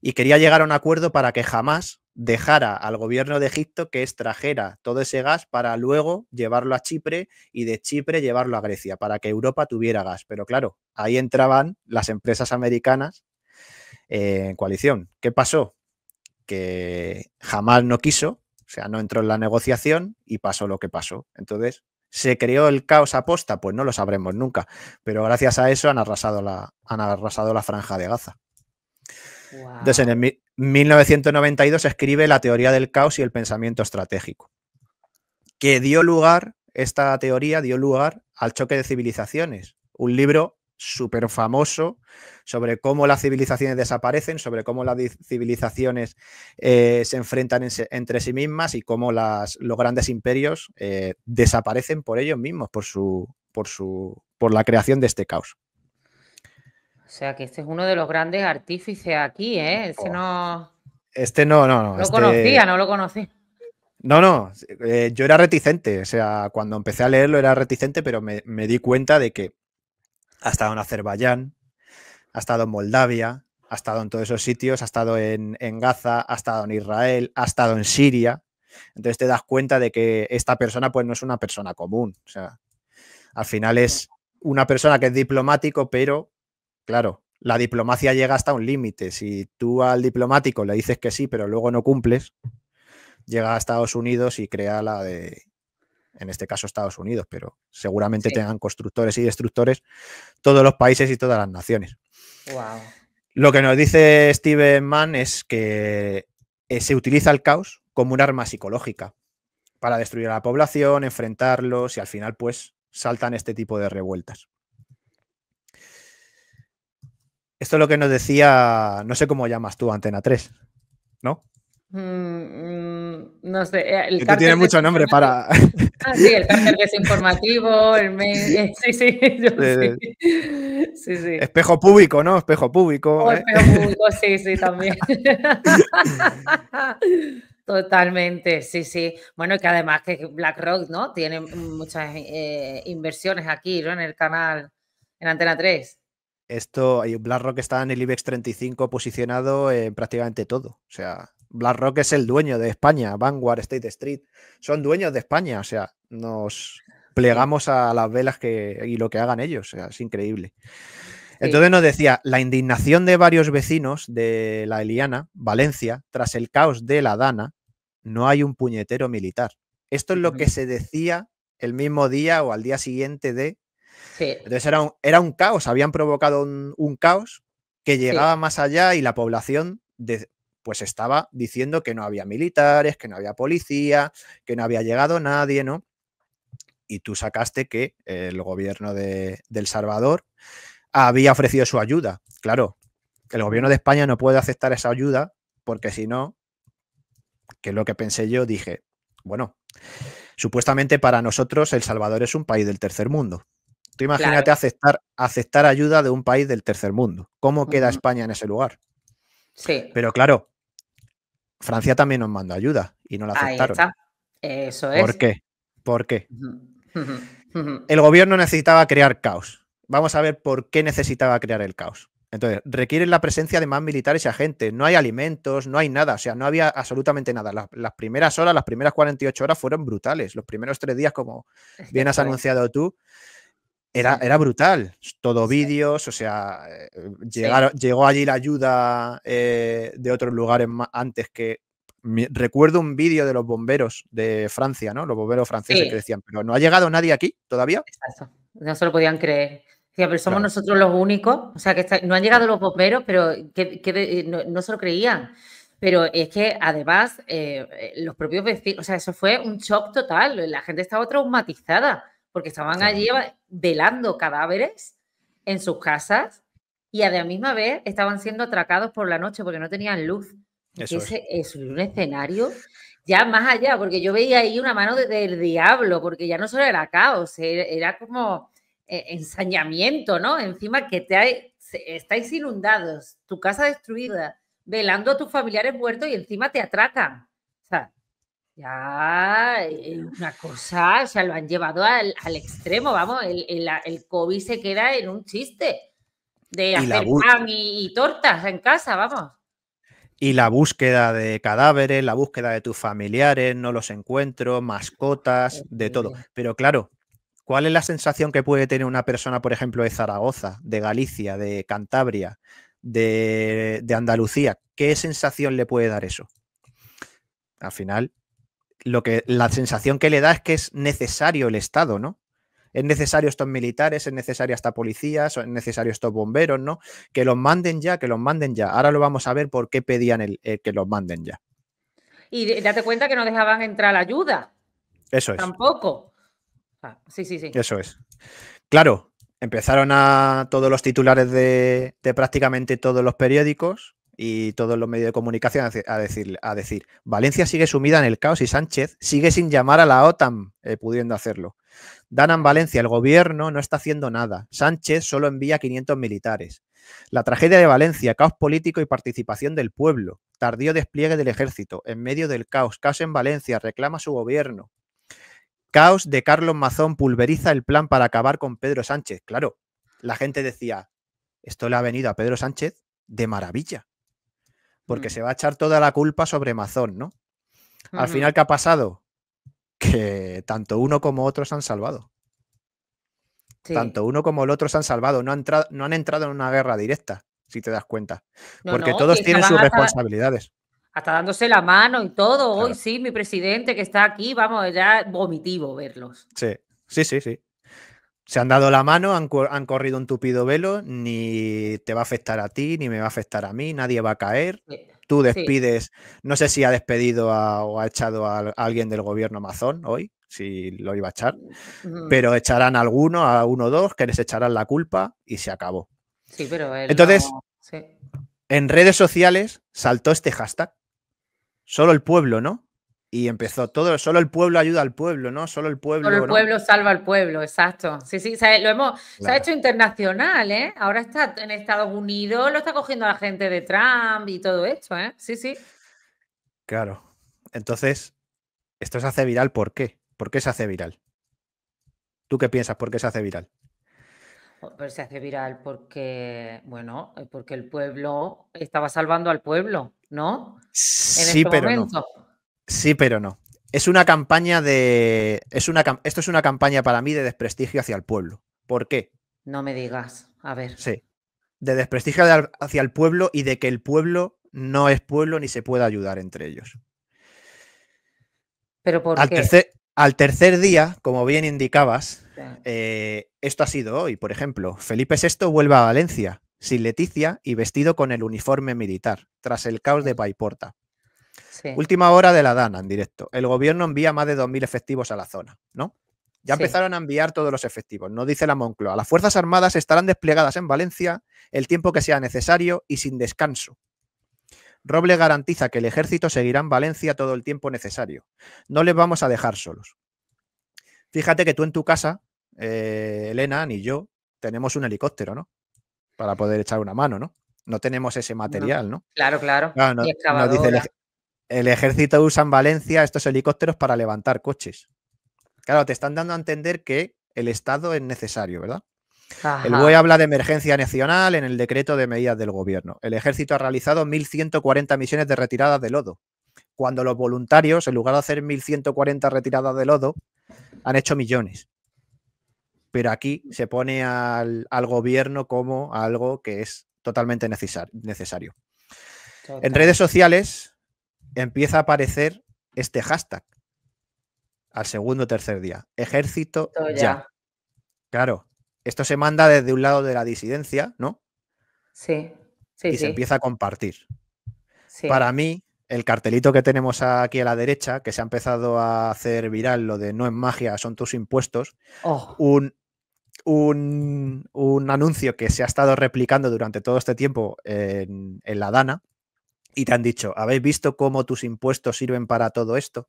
y quería llegar a un acuerdo para que jamás dejara al gobierno de Egipto que extrajera todo ese gas para luego llevarlo a Chipre y de Chipre llevarlo a Grecia, para que Europa tuviera gas. Pero claro, ahí entraban las empresas americanas eh, en coalición. ¿Qué pasó? Que jamás no quiso, o sea, no entró en la negociación y pasó lo que pasó. Entonces, ¿se creó el caos aposta? Pues no lo sabremos nunca. Pero gracias a eso han arrasado la, han arrasado la franja de Gaza. Entonces, en 1992 se escribe La teoría del caos y el pensamiento estratégico, que dio lugar, esta teoría dio lugar al choque de civilizaciones, un libro súper famoso sobre cómo las civilizaciones desaparecen, sobre cómo las civilizaciones eh, se enfrentan entre sí mismas y cómo las, los grandes imperios eh, desaparecen por ellos mismos, por, su, por, su, por la creación de este caos.
O sea que este es uno de los grandes artífices aquí, ¿eh? Este no.
Este no, no, no. Lo este conocía, no lo conocí. No, no, eh, yo era reticente, o sea, cuando empecé a leerlo era reticente, pero me, di cuenta de que ha estado en Azerbaiyán, ha estado en Moldavia, ha estado en todos esos sitios, ha estado en, en Gaza, ha estado en Israel, ha estado en Siria. Entonces te das cuenta de que esta persona pues no es una persona común. O sea, al final es una persona que es diplomático, pero Claro, la diplomacia llega hasta un límite. Si tú al diplomático le dices que sí, pero luego no cumples, llega a Estados Unidos y crea la de, en este caso Estados Unidos, pero seguramente tengan constructores y destructores todos los países y todas las naciones. Lo que nos dice Steven Mann es que eh, se utiliza el caos como un arma psicológica para destruir a la población, enfrentarlos y al final pues saltan este tipo de revueltas. Esto es lo que nos decía, no sé cómo llamas tú Antena 3, ¿no?
Mm, mm, no sé, eh, el que tiene mucho nombre
para. Ah,
sí, el cáncer que es informativo, el eh, Sí, sí, yo sí, Espejo
público, ¿no? Espejo público. ¿eh?
Espejo público, sí, sí, también. Totalmente, sí, sí. Bueno, que además que BlackRock, ¿no? Tiene muchas inversiones aquí, ¿no? En el canal, en Antena 3
esto, BlackRock está en el IBEX 35 posicionado en prácticamente todo. O sea, BlackRock es el dueño de España, Vanguard, State Street, son dueños de España. O sea, nos plegamos a las velas que, y lo que hagan ellos. O sea, es increíble. Entonces nos decía, la indignación de varios vecinos de la Eliana, Valencia, tras el caos de la Dana, no hay un puñetero militar. Esto es lo que se decía el mismo día o al día siguiente de entonces era un, caos, habían provocado un, caos que llegaba más allá y la población pues estaba diciendo que no había militares, que no había policía, que no había llegado nadie, ¿no? Y tú sacaste que eh, el gobierno de, de El Salvador había ofrecido su ayuda. Claro, el gobierno de España no puede aceptar esa ayuda porque si no, que es lo que pensé yo, dije, bueno, supuestamente para nosotros El Salvador es un país del tercer mundo. Tú imagínate aceptar, ayuda de un país del tercer mundo. ¿Cómo queda España en ese lugar? Sí. Pero claro, Francia también nos mandó ayuda y no la aceptaron.
Eso es. ¿Por
qué? ¿Por qué? El gobierno necesitaba crear caos. Vamos a ver por qué necesitaba crear el caos. Entonces, requieren la presencia de más militares y agentes. No hay alimentos, no hay nada. O sea, no había absolutamente nada. Las, las primeras horas, las primeras 48 horas fueron brutales. Los primeros tres días, como bien has anunciado tú, era, brutal, todo vídeos, o sea, eh, llegaron, llegó allí la ayuda eh, de otros lugares antes que... recuerdo un vídeo de los bomberos de Francia, ¿no? Los bomberos franceses que decían, pero ¿no ha llegado nadie aquí todavía?
no se lo podían creer. pero somos nosotros los únicos, o sea, que no han llegado los bomberos, pero que, no, se lo creían. Pero es que además eh, los propios vecinos, o sea, eso fue un shock total. La gente estaba traumatizada porque estaban allí velando cadáveres en sus casas y a la misma vez estaban siendo atracados por la noche porque no tenían luz. ese es. un escenario ya más allá, porque yo veía ahí una mano del diablo, porque ya no solo era caos, e, era como eh, ensañamiento, ¿no? Encima que te estáis inundados, tu casa destruida, velando a tus familiares muertos y encima te atracan. Ya, eh, una cosa, o sea, lo han llevado al, extremo, vamos, el, el, el, COVID se queda en un chiste de hacer pan y, tortas en casa, vamos
y la búsqueda de cadáveres, la búsqueda de tus familiares, no los encuentro, mascotas, de todo. Pero claro, ¿cuál es la sensación que puede tener una persona, por ejemplo, de Zaragoza, de Galicia, de Cantabria, de, de Andalucía? ¿Qué sensación le puede dar eso? Al final, lo que la sensación que le da es que es necesario el Estado, ¿no? Es necesario estos militares, es necesaria esta policía, es necesario estos bomberos, ¿no? Que los manden ya, que los manden ya. Ahora lo vamos a ver por qué pedían el, eh, que los manden ya.
Y date cuenta que no dejaban entrar la ayuda. Eso es. Tampoco. sí, sí, sí. Eso
es. Claro, empezaron a todos los titulares de prácticamente todos los periódicos y todos los medios de comunicación a decir, a decir, Valencia sigue sumida en el caos y Sánchez sigue sin llamar a la OTAN eh, pudiendo hacerlo. Danan Valencia, el gobierno no está haciendo nada. Sánchez solo envía 500 militares. La tragedia de Valencia, caos político y participación del pueblo. Tardío despliegue del ejército en medio del caos. Caos en Valencia, reclama su gobierno. Caos de Carlos Mazón pulveriza el plan para acabar con Pedro Sánchez. Claro, la gente decía, esto le ha venido a Pedro Sánchez de maravilla porque mm. se va a echar toda la culpa sobre Mazón, ¿no? Al final, ¿qué ha pasado? Que tanto uno como otro se han salvado. Tanto uno como el otro se han salvado. No han, no han, entrado en una guerra directa, si te das cuenta.
porque todos tienen sus
responsabilidades.
Hasta dándose la mano y todo. Hoy sí, mi presidente que está aquí, vamos, ya vomitivo verlos.
Sí, sí, sí, sí. Se han dado la mano, han, corrido un tupido velo, ni te va a afectar a ti, ni me va a afectar a mí, nadie va a caer. Tú despides, no sé si ha despedido o ha echado a, alguien del gobierno Amazon hoy, si lo iba a echar, pero echarán a alguno, a uno o dos, que les echarán la culpa y se acabó.
pero Entonces,
en redes sociales saltó este hashtag. Solo el pueblo, ¿no? y empezó todo, solo el pueblo ayuda al pueblo, ¿no? Solo el pueblo. Solo el pueblo
salva al pueblo, exacto. Sí, sí, lo hemos, se ha hecho internacional, ¿eh? Ahora está en Estados Unidos, lo está cogiendo la gente de Trump y todo esto, ¿eh? Sí, sí.
Claro. Entonces, esto se hace viral, ¿por qué? ¿Por qué se hace viral? ¿Tú qué piensas? ¿Por qué se hace viral?
Oh, pues se hace viral porque, bueno, porque el pueblo estaba salvando al pueblo, ¿no? sí, este pero
Sí, pero no. Es una campaña de. Es una, esto es una campaña para mí de desprestigio hacia el pueblo. ¿Por qué? No me digas. A ver. Sí. De desprestigio hacia el pueblo y de que el pueblo no es pueblo ni se puede ayudar entre ellos.
Pero por al Tercer,
al tercer día, como bien indicabas, eh, esto ha sido hoy, por ejemplo. Felipe VI vuelve a Valencia, sin Leticia y vestido con el uniforme militar, tras el caos de Paiporta. Última hora de la Dana en directo. El gobierno envía más de 2.000 efectivos a la zona, ¿no? Ya empezaron a enviar todos los efectivos, no dice la Moncloa. Las Fuerzas Armadas estarán desplegadas en Valencia el tiempo que sea necesario y sin descanso. Roble garantiza que el ejército seguirá en Valencia todo el tiempo necesario. No les vamos a dejar solos. Fíjate que tú en tu casa, eh, Elena, ni yo, tenemos un helicóptero, ¿no? Para poder echar una mano, ¿no? No tenemos ese material, ¿no?
Claro, claro. no, dice el,
el ejército usa en Valencia estos helicópteros para levantar coches. Claro, te están dando a entender que el Estado es necesario, ¿verdad? El BOE habla de emergencia nacional en el decreto de medidas del gobierno. El ejército ha realizado 1.140 misiones de retiradas de lodo, cuando los voluntarios, en lugar de hacer 1.140 retiradas de lodo, han hecho millones. Pero aquí se pone al, gobierno como algo que es totalmente necesario. En redes sociales, empieza a aparecer este hashtag al segundo o tercer día. Ejército ya. Claro, esto se manda desde un lado de la disidencia, ¿no? Sí,
sí. Y se empieza
a compartir. Para mí, el cartelito que tenemos aquí a la derecha, que se ha empezado a hacer viral, lo de no es magia, son tus impuestos, oh. un, un, anuncio que se ha estado replicando durante todo este tiempo en la Dana, y te han dicho, ¿habéis visto cómo tus impuestos sirven para todo esto?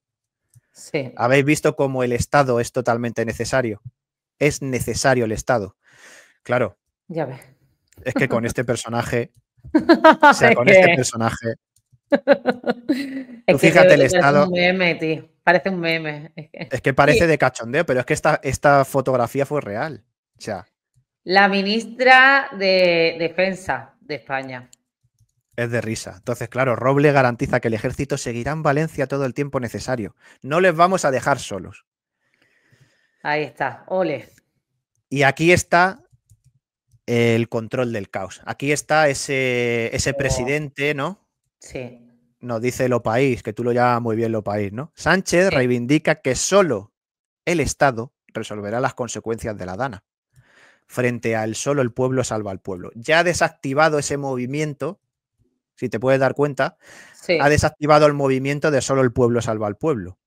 Sí. ¿Habéis visto cómo el Estado es totalmente necesario? Es necesario el Estado. Claro. Ya ve. Es que con este personaje.
o sea, con este personaje. Tú fíjate el Estado. Parece un meme, Es que, parece de
cachondeo, pero es que esta, esta fotografía fue real. O
La ministra de Defensa de España
es de risa. Entonces, claro, Roble garantiza que el ejército seguirá en Valencia todo el tiempo necesario. No les vamos a dejar solos.
Ahí está, ole.
Y aquí está el control del caos. Aquí está ese, ese oh. presidente, ¿no? Sí. Nos dice lo país, que tú lo llamas muy bien lo país, ¿no? Sánchez reivindica que solo el Estado resolverá las consecuencias de la Dana. Frente al solo el pueblo salva al pueblo. Ya ha desactivado ese movimiento si te puedes dar cuenta, ha desactivado el movimiento de solo el pueblo salva al pueblo.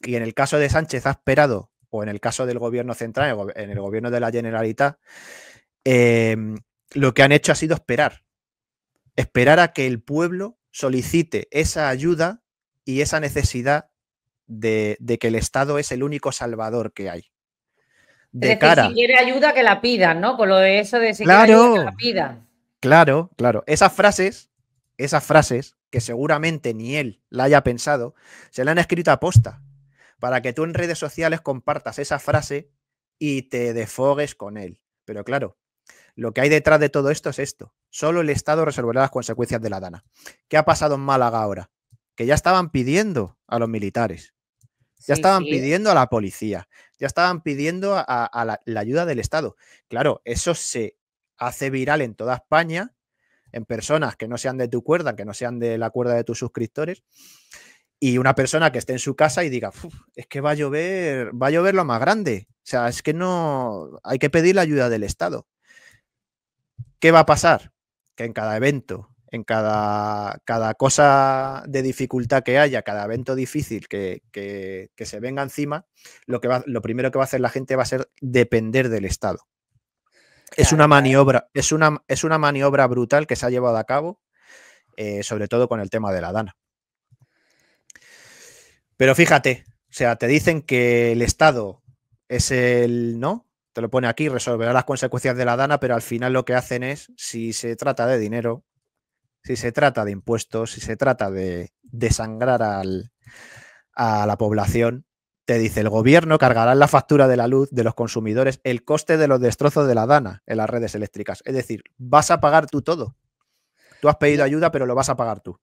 Y en el caso de Sánchez ha esperado, o en el caso del gobierno central, en el gobierno de la Generalitat, em, lo que han hecho ha sido esperar. Esperar a que el pueblo solicite esa ayuda y esa necesidad de, que el Estado es el único salvador que hay. De cara. Si
quiere ayuda, que la pidan, ¿no? Con lo de eso de si claro, quiere ayuda, que la pidan.
Claro, claro. Esas frases esas frases, que seguramente ni él la haya pensado, se la han escrito a posta para que tú en redes sociales compartas esa frase y te defogues con él. Pero claro, lo que hay detrás de todo esto es esto. Solo el Estado resolverá las consecuencias de la dana. ¿Qué ha pasado en Málaga ahora? Que ya estaban pidiendo a los militares,
ya estaban eh. pidiendo
a la policía, ya estaban pidiendo a, la ayuda del Estado. Claro, eso se hace viral en toda España en personas que no sean de tu cuerda, que no sean de la cuerda de tus suscriptores. Y una persona que esté en su casa y diga, es que va a llover, va a llover lo más grande. O sea, es que no, hay que pedir la ayuda del Estado. ¿Qué va a pasar? Que en cada evento, en cada, cada cosa de dificultad que haya, cada evento difícil que, que se venga encima, lo, que va, lo primero que va a hacer la gente va a ser depender del Estado. Es una maniobra, es una, es una maniobra brutal que se ha llevado a cabo, eh, sobre todo con el tema de la Dana. Pero fíjate, o sea, te dicen que el Estado es el no, te lo pone aquí, resolverá las consecuencias de la Dana, pero al final lo que hacen es, si se trata de dinero, si se trata de impuestos, si se trata de desangrar a la población, te dice, el gobierno cargará en la factura de la luz de los consumidores el coste de los destrozos de la dana en las redes eléctricas. Es decir, vas a pagar tú todo. Tú has pedido ayuda, pero lo vas a pagar tú.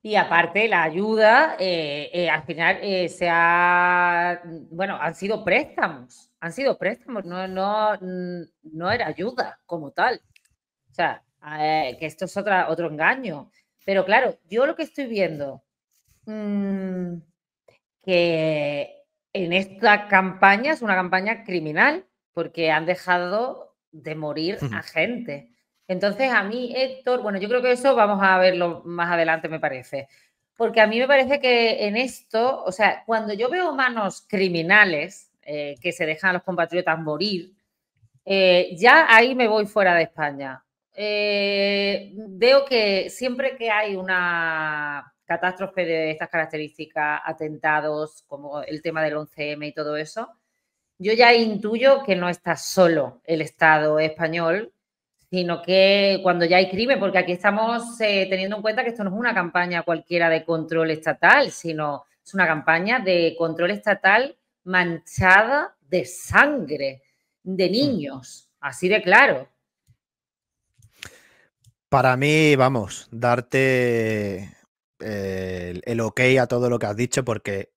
Y aparte, la ayuda, eh, eh, al final, eh, se ha, bueno, han sido préstamos, han sido préstamos, no, no, no era ayuda como tal. O sea, que esto es otro engaño. Pero claro, yo lo que estoy viendo, mm, que en esta campaña es una campaña criminal porque han dejado de morir a gente. Entonces, a mí, Héctor, bueno, yo creo que eso vamos a verlo más adelante, me parece. Porque a mí me parece que en esto, o sea, cuando yo veo manos criminales eh, que se dejan a los compatriotas morir, eh, ya ahí me voy fuera de España. Eh, veo que siempre que hay una Catástrofe de estas características, atentados, como el tema del 11M y todo eso, yo ya intuyo que no está solo el Estado español, sino que cuando ya hay crimen, porque aquí estamos eh, teniendo en cuenta que esto no es una campaña cualquiera de control estatal, sino es una campaña de control estatal manchada de sangre de mm. niños, así de claro.
Para mí, vamos, darte el, ok a todo lo que has dicho, porque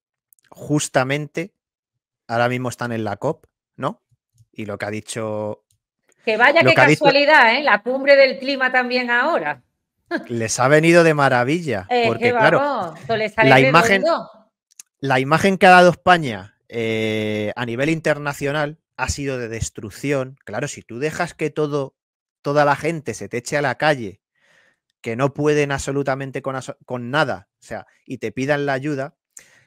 justamente ahora mismo están en la COP, ¿no? Y lo que ha dicho.
Que vaya qué casualidad, ¿eh? La cumbre del clima también ahora.
Les ha venido de maravilla. porque, claro, la imagen, la imagen que ha dado España eh, a nivel internacional ha sido de destrucción. Claro, si tú dejas que todo, toda la gente se te eche a la calle que no pueden absolutamente con, nada, o sea, y te pidan la ayuda,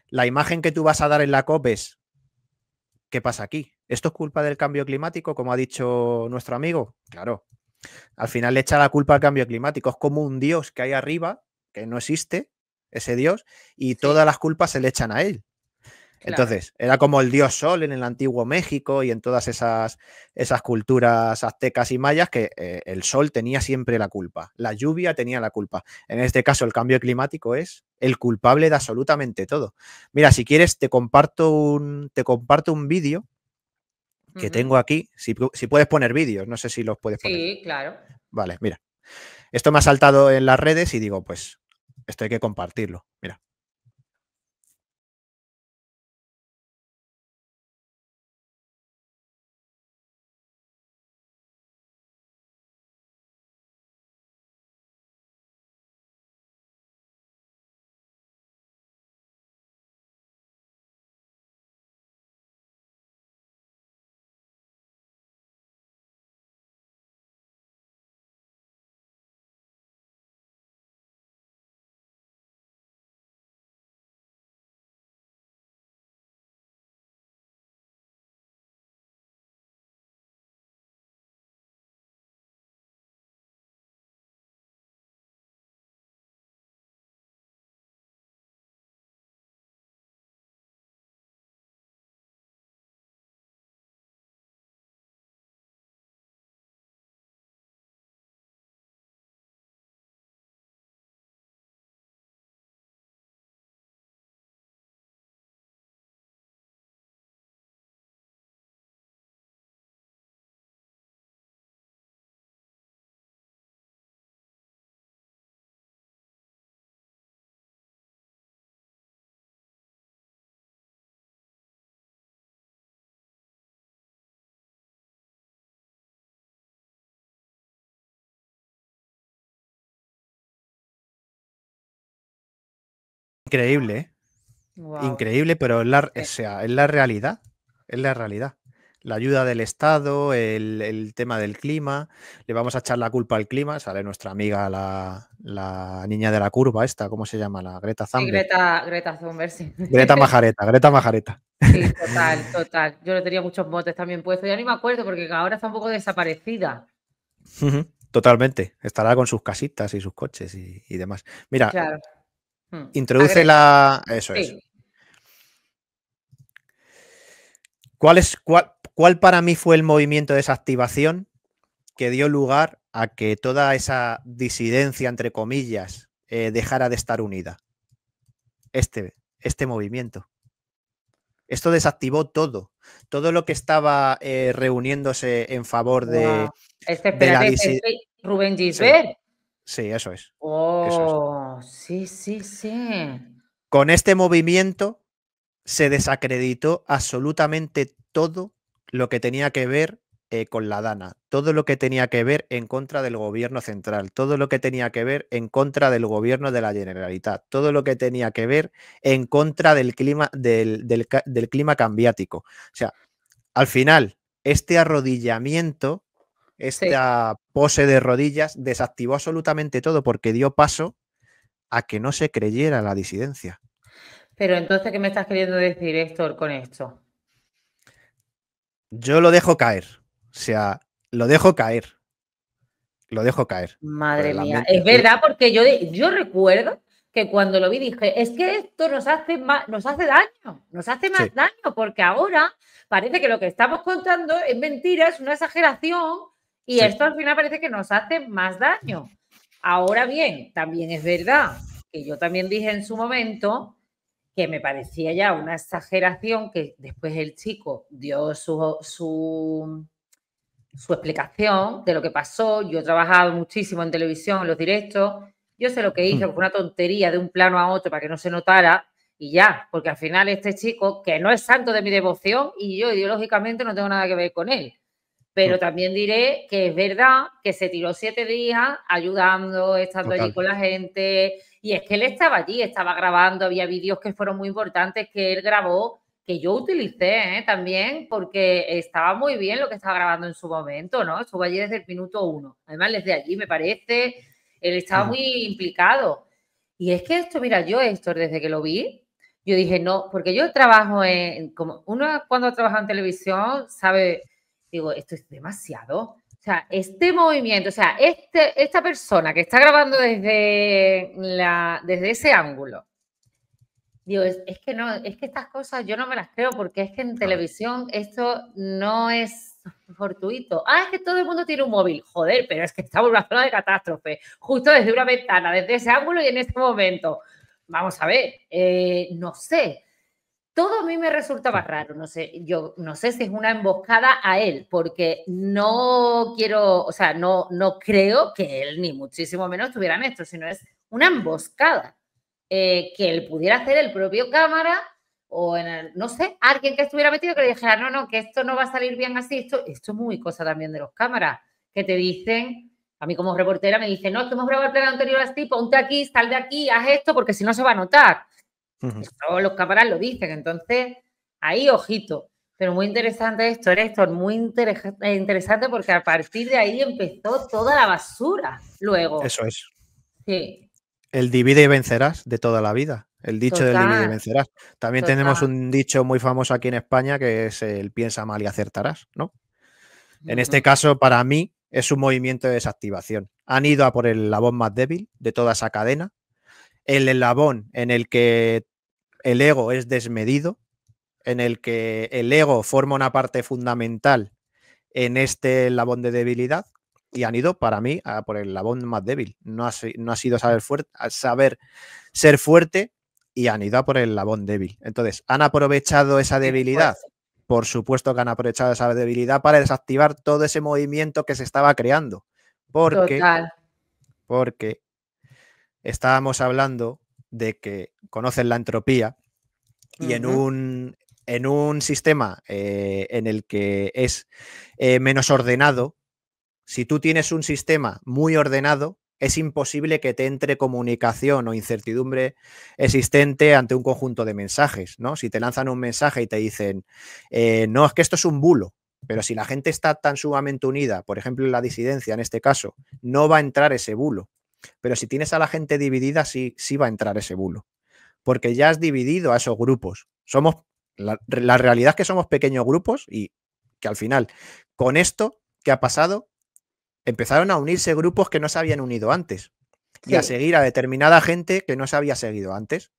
la imagen que tú vas a dar en la COP es, ¿qué pasa aquí? ¿Esto es culpa del cambio climático, como ha dicho nuestro amigo? Claro. Al final le echa la culpa al cambio climático. Es como un dios que hay arriba, que no existe, ese dios, y todas las culpas se le echan a él. Entonces, era como el dios sol en el antiguo México y en todas esas, esas culturas aztecas y mayas que eh, el sol tenía siempre la culpa, la lluvia tenía la culpa. En este caso, el cambio climático es el culpable de absolutamente todo. Mira, si quieres, te comparto un, te comparto un vídeo que tengo aquí. Si, si puedes poner vídeos, no sé si los puedes poner. Sí, claro. Vale, mira. Esto me ha saltado en las redes y digo, pues, esto hay que
compartirlo. Mira.
Increíble, ¿eh? Increíble, pero es la, eh. es la realidad. Es la realidad. La ayuda del Estado, el, tema del clima, le vamos a echar la culpa al clima. Sale nuestra amiga, la, niña de la curva, esta, ¿cómo se llama? La Greta Thunberg. Greta,
Greta sí. Greta Majareta,
Greta Majareta. Sí,
total, total. Yo le tenía muchos motes también puestos. Ya ni me acuerdo porque ahora está un poco desaparecida.
Totalmente. Estará con sus casitas y sus coches y, demás. Mira, Mm. Introduce la. Eso es. ¿Cuál, cuál, para mí fue el movimiento de desactivación que dio lugar a que toda esa disidencia, entre comillas, eh, dejara de estar unida? Este, este movimiento. Esto desactivó todo. Todo lo que estaba eh, reuniéndose en favor de.
Rubén Gisbert.
Sí. eso es. Eso es.
Oh. Oh, sí, sí, sí.
Con este movimiento se desacreditó absolutamente todo lo que tenía que ver eh, con la Dana, todo lo que tenía que ver en contra del gobierno central, todo lo que tenía que ver en contra del gobierno de la Generalitat, todo lo que tenía que ver en contra del clima, del, clima cambiático. O sea, al final, este arrodillamiento, esta pose de rodillas, desactivó absolutamente todo porque dio paso a que no se creyera la disidencia.
Pero entonces, ¿qué me estás queriendo decir, Héctor, con esto?
Yo lo dejo caer. O sea, lo dejo caer. Lo dejo caer. Madre mía, es verdad,
porque yo, yo recuerdo que cuando lo vi dije, es que esto nos hace, más, nos hace daño, nos hace más daño, porque ahora parece que lo que estamos contando es mentira, es una exageración, y esto al final parece que nos hace más daño. Ahora bien, también es verdad que yo también dije en su momento que me parecía ya una exageración que después el chico dio su, su, su explicación de lo que pasó. Yo he trabajado muchísimo en televisión, en los directos. Yo sé lo que hice, mm. fue una tontería de un plano a otro para que no se notara y ya, porque al final este chico, que no es santo de mi devoción y yo ideológicamente no tengo nada que ver con él, pero también diré que es verdad que se tiró siete días ayudando, estando allí con la gente. Y es que él estaba allí, estaba grabando, había vídeos que fueron muy importantes que él grabó, que yo utilicé ¿eh? también, porque estaba muy bien lo que estaba grabando en su momento, ¿no? Estuvo allí desde el minuto uno. Además, desde allí, me parece, él estaba muy implicado. Y es que esto, mira, yo esto desde que lo vi, yo dije, no, porque yo trabajo en, como uno cuando trabaja en televisión sabe digo, esto es demasiado. O sea, este movimiento, o sea, este, esta persona que está grabando desde, la, desde ese ángulo, digo, es, que no, es que estas cosas yo no me las creo porque es que en televisión esto no es fortuito. Ah, es que todo el mundo tiene un móvil. Joder, pero es que estamos en una zona de catástrofe, justo desde una ventana, desde ese ángulo y en este momento. Vamos a ver, eh, no sé, todo a mí me resultaba raro, no sé, yo no sé si es una emboscada a él, porque no quiero, o sea, no, no creo que él ni muchísimo menos tuviera esto, sino es una emboscada eh, que él pudiera hacer el propio cámara o en el, no sé, alguien que estuviera metido que le dijera, no, no, que esto no va a salir bien así, esto, esto es muy cosa también de los cámaras, que te dicen, a mí como reportera me dicen, no, es que hemos grabado el plan anterior así, este ponte aquí, sal de aquí, haz esto, porque si no se va a notar. Todos los cámaras lo dicen, entonces ahí ojito. Pero muy interesante esto, Héctor, muy eh, interesante porque a partir de ahí empezó toda la basura luego. Eso
es. El divide y vencerás de toda la vida. El dicho del divide y vencerás. También tenemos un dicho muy famoso aquí en España que es el piensa mal y acertarás, ¿no? En este caso, para mí, es un movimiento de desactivación. Han ido a por el labón más débil de toda esa cadena. El labón en el que el ego es desmedido, en el que el ego forma una parte fundamental en este labón de debilidad y han ido para mí a por el labón más débil. No ha, sido saber, saber ser fuerte y han ido a por el labón débil. Entonces, han aprovechado esa debilidad. Por supuesto que han aprovechado esa debilidad para desactivar todo ese movimiento que se estaba creando. Porque, porque estábamos hablando de que conocen la entropía y en, un, en un sistema eh, en el que es eh, menos ordenado, si tú tienes un sistema muy ordenado, es imposible que te entre comunicación o incertidumbre existente ante un conjunto de mensajes, ¿no? Si te lanzan un mensaje y te dicen, eh, no, es que esto es un bulo, pero si la gente está tan sumamente unida, por ejemplo, en la disidencia en este caso, no va a entrar ese bulo. Pero si tienes a la gente dividida, sí, sí va a entrar ese bulo. Porque ya has dividido a esos grupos. Somos. La, realidad es que somos pequeños grupos y que al final, con esto que ha pasado, empezaron a unirse grupos que no se habían unido antes. Y a seguir a determinada gente que no se había seguido antes.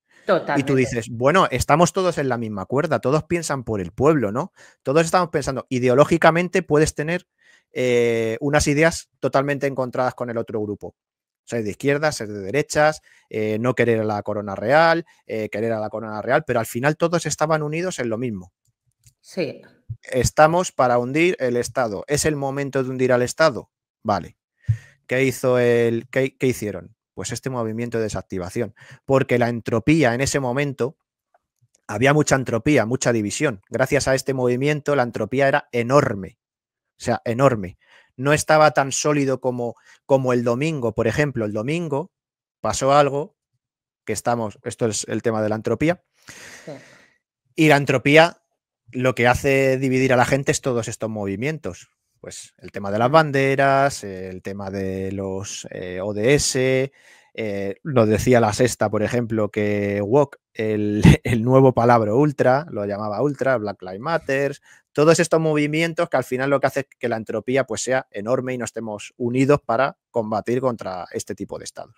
Y tú dices, bueno, estamos todos en la misma cuerda, todos piensan por el pueblo, ¿no? Todos estamos pensando, ideológicamente puedes tener eh, unas ideas totalmente encontradas con el otro grupo, ser de izquierdas, ser de derechas, eh, no querer a la corona real, eh, querer a la corona real, pero al final todos estaban unidos en lo mismo. Sí. Estamos para hundir el Estado. ¿Es el momento de hundir al Estado? Vale. ¿Qué hizo el. qué hicieron? Pues este movimiento de desactivación. Porque la entropía en ese momento, había mucha entropía, mucha división. Gracias a este movimiento, la entropía era enorme. O sea, enorme no estaba tan sólido como, como el domingo. Por ejemplo, el domingo pasó algo que estamos, esto es el tema de la entropía. Y la entropía lo que hace dividir a la gente es todos estos movimientos. Pues el tema de las banderas, el tema de los eh, ODS, eh, lo decía la sexta, por ejemplo, que walk el, el, nuevo palabra ultra, lo llamaba ultra, Black Lives Matter, todos estos movimientos que al final lo que hace es que la entropía pues sea enorme y nos estemos unidos para combatir contra este tipo de estados.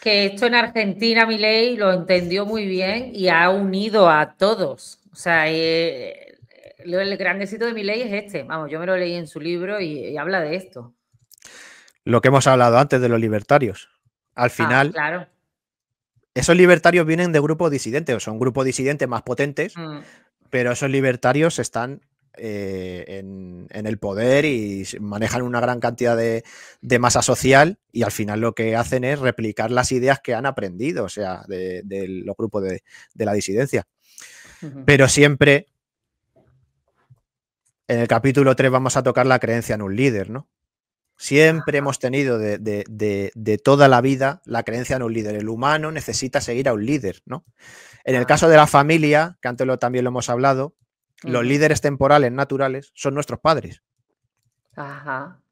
Que esto en Argentina, mi ley, lo entendió muy bien y ha unido a todos. O sea, eh, el gran éxito de ley es este. Vamos, yo me lo leí en su libro y, habla de esto.
Lo que hemos hablado antes de los libertarios. Al ah, final, claro esos libertarios vienen de grupos disidentes, o son grupos disidentes más potentes, mm pero esos libertarios están eh, en, el poder y manejan una gran cantidad de, masa social y al final lo que hacen es replicar las ideas que han aprendido, o sea, de, los grupos de, la disidencia. Pero siempre en el capítulo 3 vamos a tocar la creencia en un líder, ¿no? Siempre hemos tenido de, toda la vida la creencia en un líder. El humano necesita seguir a un líder, ¿no? En el caso de la familia, que antes también lo hemos hablado, los líderes temporales naturales son nuestros padres.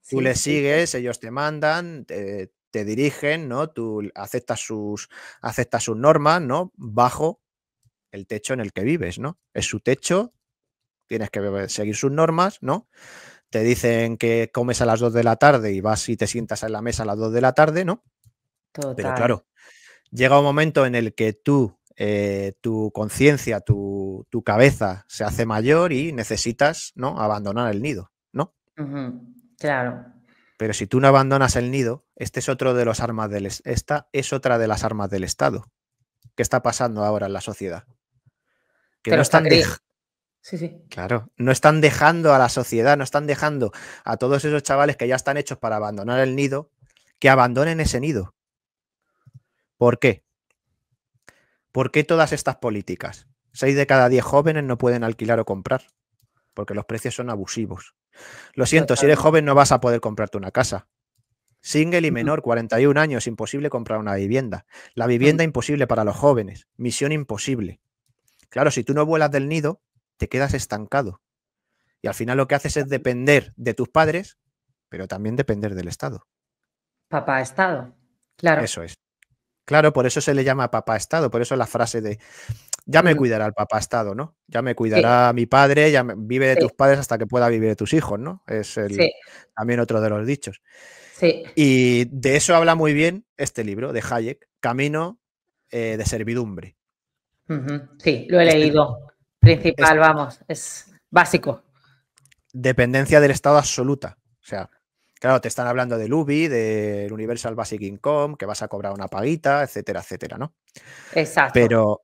Tú les sigues,
ellos te mandan, te, dirigen, ¿no? Tú aceptas sus, aceptas sus normas, ¿no? Bajo el techo en el que vives, ¿no? Es su techo, tienes que seguir sus normas, ¿no? te dicen que comes a las 2 de la tarde y vas y te sientas en la mesa a las 2 de la tarde, ¿no?
Total. Pero claro,
llega un momento en el que tú, eh, tu conciencia, tu, cabeza se hace mayor y necesitas, ¿no? Abandonar el nido, ¿no? Claro. Pero si tú no abandonas el nido, este es otro de los armas del, esta es otra de las armas del Estado ¿Qué está pasando ahora en la sociedad. Que no están, Sí, sí. Claro, no están dejando a la sociedad, no están dejando a todos esos chavales que ya están hechos para abandonar el nido, que abandonen ese nido. ¿Por qué? ¿Por qué todas estas políticas? Seis de cada diez jóvenes no pueden alquilar o comprar, porque los precios son abusivos. Lo siento, si eres joven no vas a poder comprarte una casa. Single y menor, 41 años, imposible comprar una vivienda. La vivienda imposible para los jóvenes, misión imposible. Claro, si tú no vuelas del nido, te quedas estancado. Y al final lo que haces es depender de tus padres, pero también depender del Estado.
Papá Estado, claro. Eso
es. Claro, por eso se le llama papá Estado, por eso la frase de ya me mm. cuidará el papá Estado, ¿no? Ya me cuidará mi padre, ya vive de tus padres hasta que pueda vivir de tus hijos, ¿no? Es también otro de los dichos. Sí. Y de eso habla muy bien este libro de Hayek, Camino eh, de Servidumbre.
Sí, lo he este leído principal, vamos, es básico.
Dependencia del Estado absoluta. O sea, claro, te están hablando del UBI, del Universal Basic Income, que vas a cobrar una paguita, etcétera, etcétera, ¿no? Exacto. Pero,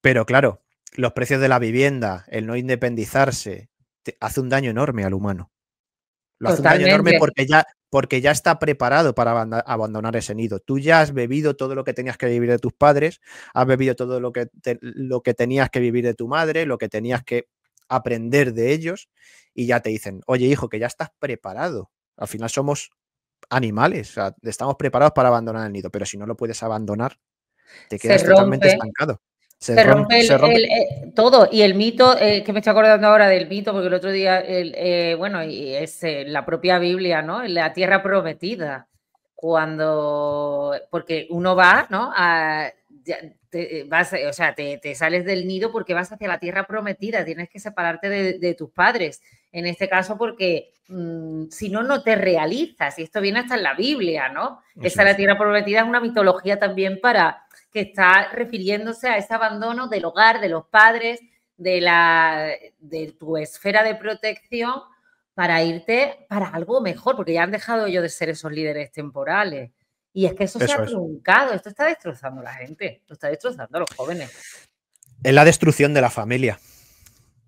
pero claro, los precios de la vivienda, el no independizarse, te hace un daño enorme al humano.
Lo hace un daño enorme porque
ya, porque ya está preparado para abandonar ese nido. Tú ya has bebido todo lo que tenías que vivir de tus padres, has bebido todo lo que, lo que tenías que vivir de tu madre, lo que tenías que aprender de ellos, y ya te dicen, oye hijo, que ya estás preparado. Al final somos animales, estamos preparados para abandonar el nido, pero si no lo puedes abandonar, te quedas totalmente estancado. Se, rompe, eh,
todo. Y el mito, eh, que me estoy acordando ahora del mito, porque el otro día, eh, bueno, es la propia Biblia, ¿no? La tierra prometida. Cuando, porque uno va, ¿no? A, te, eh, eh, o sea, te, sales del nido porque vas hacia la tierra prometida, tienes que separarte de, tus padres, en este caso porque mm, si no, no te realizas, y esto viene hasta en la Biblia, ¿no? esta Esa la tierra prometida es una mitología también para que está refiriéndose a ese abandono del hogar, de los padres, de, la, de tu esfera de protección para irte para algo mejor, porque ya han dejado ellos de ser esos líderes temporales. Y es que eso, se ha truncado, esto está destrozando a la gente, esto está destrozando a los jóvenes.
Es la destrucción de la familia.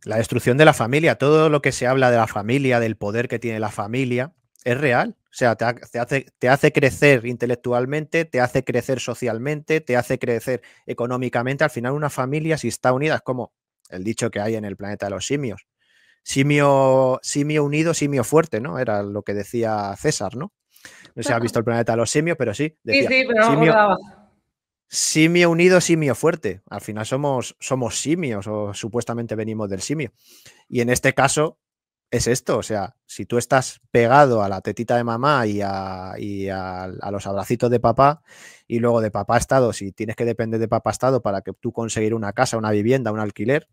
La destrucción de la familia, todo lo que se habla de la familia, del poder que tiene la familia, es real. O sea, te, hace, te hace crecer intelectualmente, te hace crecer socialmente, te hace crecer económicamente. Al final, una familia, si está unida, es como el dicho que hay en el planeta de los simios. Simio, simio unido, simio fuerte, ¿no? Era lo que decía César, ¿no? No sé si has visto el planeta de los simios, pero sí. sí, sí, pero simio, simio unido, simio fuerte. Al final somos, somos simios o supuestamente venimos del simio. Y en este caso es esto, o sea, si tú estás pegado a la tetita de mamá y a, los abracitos de papá y luego de papá estado, si tienes que depender de papá estado para que tú conseguir una casa, una vivienda, un alquiler,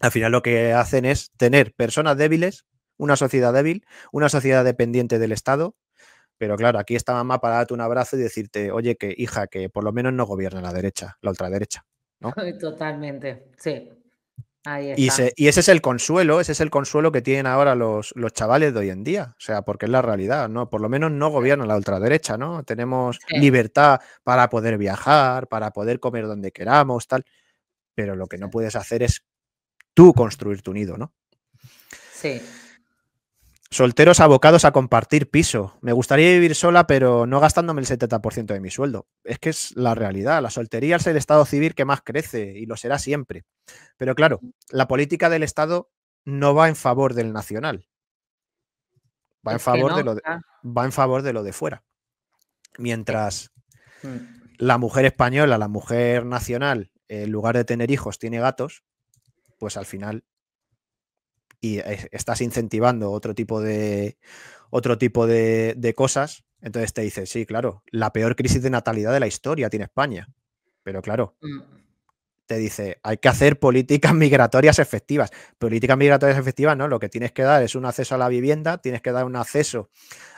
al final lo que hacen es tener personas débiles, una sociedad débil, una sociedad dependiente del Estado, pero claro, aquí está mamá para darte un abrazo y decirte, oye, que hija, que por lo menos no gobierna la derecha, la ultraderecha.
¿no? Totalmente, sí. Y, ese
es el consuelo, ese es el consuelo que tienen ahora los, los, chavales de hoy en día, o sea, porque es la realidad, ¿no? Por lo menos no gobierna la ultraderecha, ¿no? Tenemos libertad para poder viajar, para poder comer donde queramos, tal, pero lo que no puedes hacer es tú construir tu nido, ¿no? Sí. Solteros abocados a compartir piso. Me gustaría vivir sola, pero no gastándome el 70% de mi sueldo. Es que es la realidad. La soltería es el Estado civil que más crece y lo será siempre. Pero claro, la política del Estado no va en favor del nacional.
Va en favor, de,
va en favor de lo de fuera. Mientras eh, mm. la mujer española, la mujer nacional, en lugar de tener hijos, tiene gatos, pues al final y estás incentivando otro tipo de, otro tipo de, cosas, entonces te dice sí, claro, la peor crisis de natalidad de la historia tiene España. Pero claro, mm. te dice, hay que hacer políticas migratorias efectivas. Políticas migratorias efectivas, ¿no? Lo que tienes que dar es un acceso a la vivienda, tienes que dar un acceso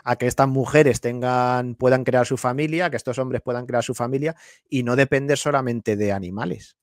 a que estas mujeres tengan, puedan crear su familia, que estos hombres puedan crear su familia y no depender solamente de animales.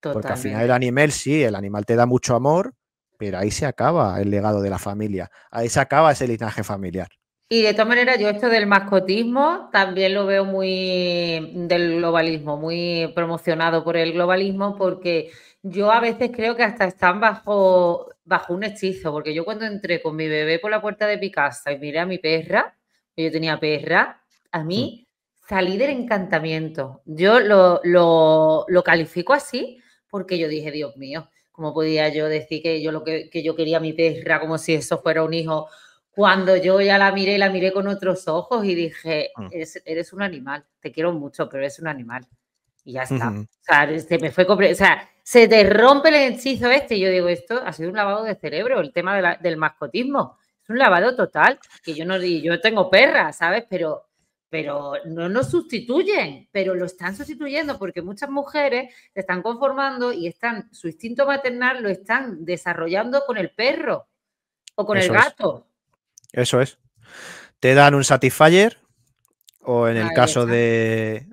Porque al final el
animal, sí, el animal te da mucho amor, pero ahí se acaba el legado de la familia, ahí se acaba ese linaje familiar.
Y de todas maneras, yo esto del mascotismo también lo veo muy del globalismo, muy promocionado por el globalismo, porque yo a veces creo que hasta están bajo, bajo un hechizo, porque yo cuando entré con mi bebé por la puerta de mi casa y miré a mi perra, yo tenía perra, a mí mm. salí del encantamiento. Yo lo, lo, lo califico así porque yo dije, Dios mío, ¿Cómo podía yo decir que yo lo que, que yo quería a mi perra como si eso fuera un hijo? Cuando yo ya la miré, la miré con otros ojos y dije, mm. eres, un animal, te quiero mucho, pero eres un animal. Y ya está. O sea, se me fue o sea, se te rompe el hechizo este. Y yo digo, esto ha sido un lavado de cerebro, el tema del mascotismo. Es un lavado total. Que yo no yo tengo perra, ¿sabes? Pero pero no nos sustituyen, pero lo están sustituyendo porque muchas mujeres se están conformando y están su instinto maternal lo están desarrollando con el perro o con el gato.
Eso es. Te dan un satisfier o en el caso de,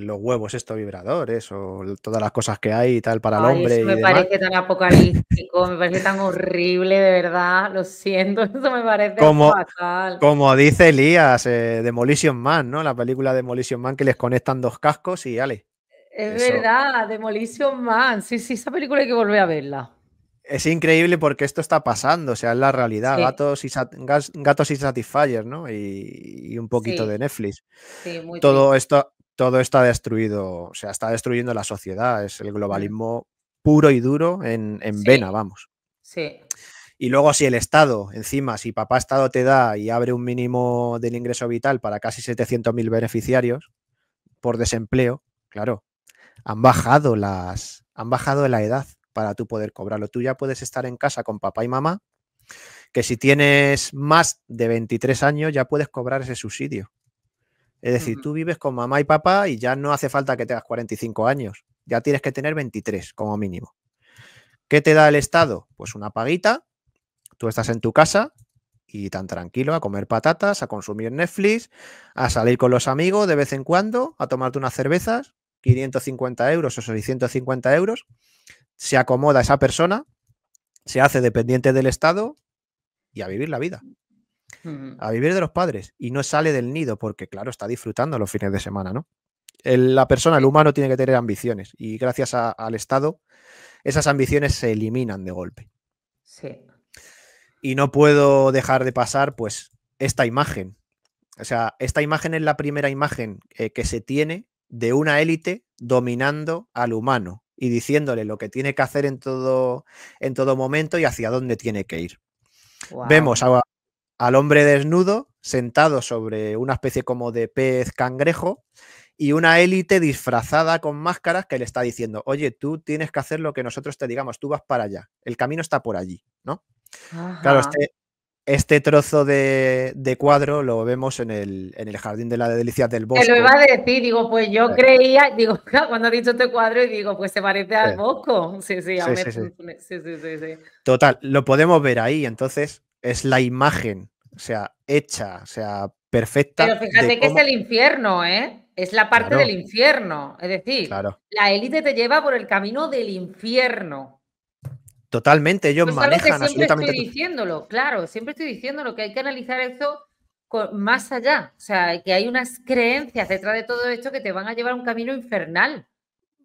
los huevos estos vibradores o todas las cosas que hay y tal para el hombre. Eso me parece
tan apocalíptico, me parece tan horrible, de verdad, lo siento, eso me parece como, fatal.
Como dice Elías, eh, Demolition Man, ¿no? La película Demolition Man que les conectan dos cascos y ale.
Es verdad, Demolition Man, sí, sí, esa película hay que volver a verla.
Es increíble porque esto está pasando, o sea, es la realidad, gatos, y gatos ¿no? Y, un poquito de Netflix. todo esto todo está destruido, o sea, está destruyendo la sociedad, es el mm. globalismo puro y duro en, vena, vamos. Sí. Y luego si el Estado, encima, si papá Estado te da y abre un mínimo del ingreso vital para casi 700.000 beneficiarios por desempleo, claro, han bajado las, han bajado la edad para tú poder cobrarlo. Tú ya puedes estar en casa con papá y mamá, que si tienes más de 23 años ya puedes cobrar ese subsidio. Es decir, tú vives con mamá y papá y ya no hace falta que tengas 45 años, ya tienes que tener 23 como mínimo. ¿Qué te da el Estado? Pues una paguita, tú estás en tu casa y tan tranquilo a comer patatas, a consumir Netflix, a salir con los amigos de vez en cuando, a tomarte unas cervezas, 550 euros o 650 euros, se acomoda esa persona, se hace dependiente del Estado y a vivir la vida. Mm. A vivir de los padres y no sale del nido porque, claro, está disfrutando los fines de semana, ¿no? la persona, el humano, tiene que tener ambiciones y gracias al Estado esas ambiciones se eliminan de golpe. Sí. Y no puedo dejar de pasar, pues, esta imagen. O sea, esta imagen es la primera imagen eh, que se tiene de una élite dominando al humano y diciéndole lo que tiene que hacer en todo, en todo momento y hacia dónde tiene que ir. Vemos al hombre desnudo sentado sobre una especie como de pez cangrejo y una élite disfrazada con máscaras que le está diciendo, oye, tú tienes que hacer lo que nosotros te digamos, tú vas para allá, el camino está por allí, ¿no? Claro, este, este trozo de, cuadro lo vemos en el, en el Jardín de la Delicias del Bosco. Te lo iba
a decir, digo, pues yo creía, digo, cuando ha dicho este cuadro, y digo, pues se parece al Bosco. Sí sí, a sí, sí, sí,
Total, lo podemos ver ahí, entonces es la imagen, o sea, hecha, o sea, perfecta. Pero fíjate que es el
infierno, ¿eh? Es la parte del infierno, es decir, la élite te lleva por el camino del infierno.
Totalmente, ellos pues manejan absolutamente. Estoy
diciéndolo, claro, siempre estoy diciéndolo, que hay que analizar eso más allá. O sea, que hay unas creencias detrás de todo esto que te van a llevar a un camino infernal.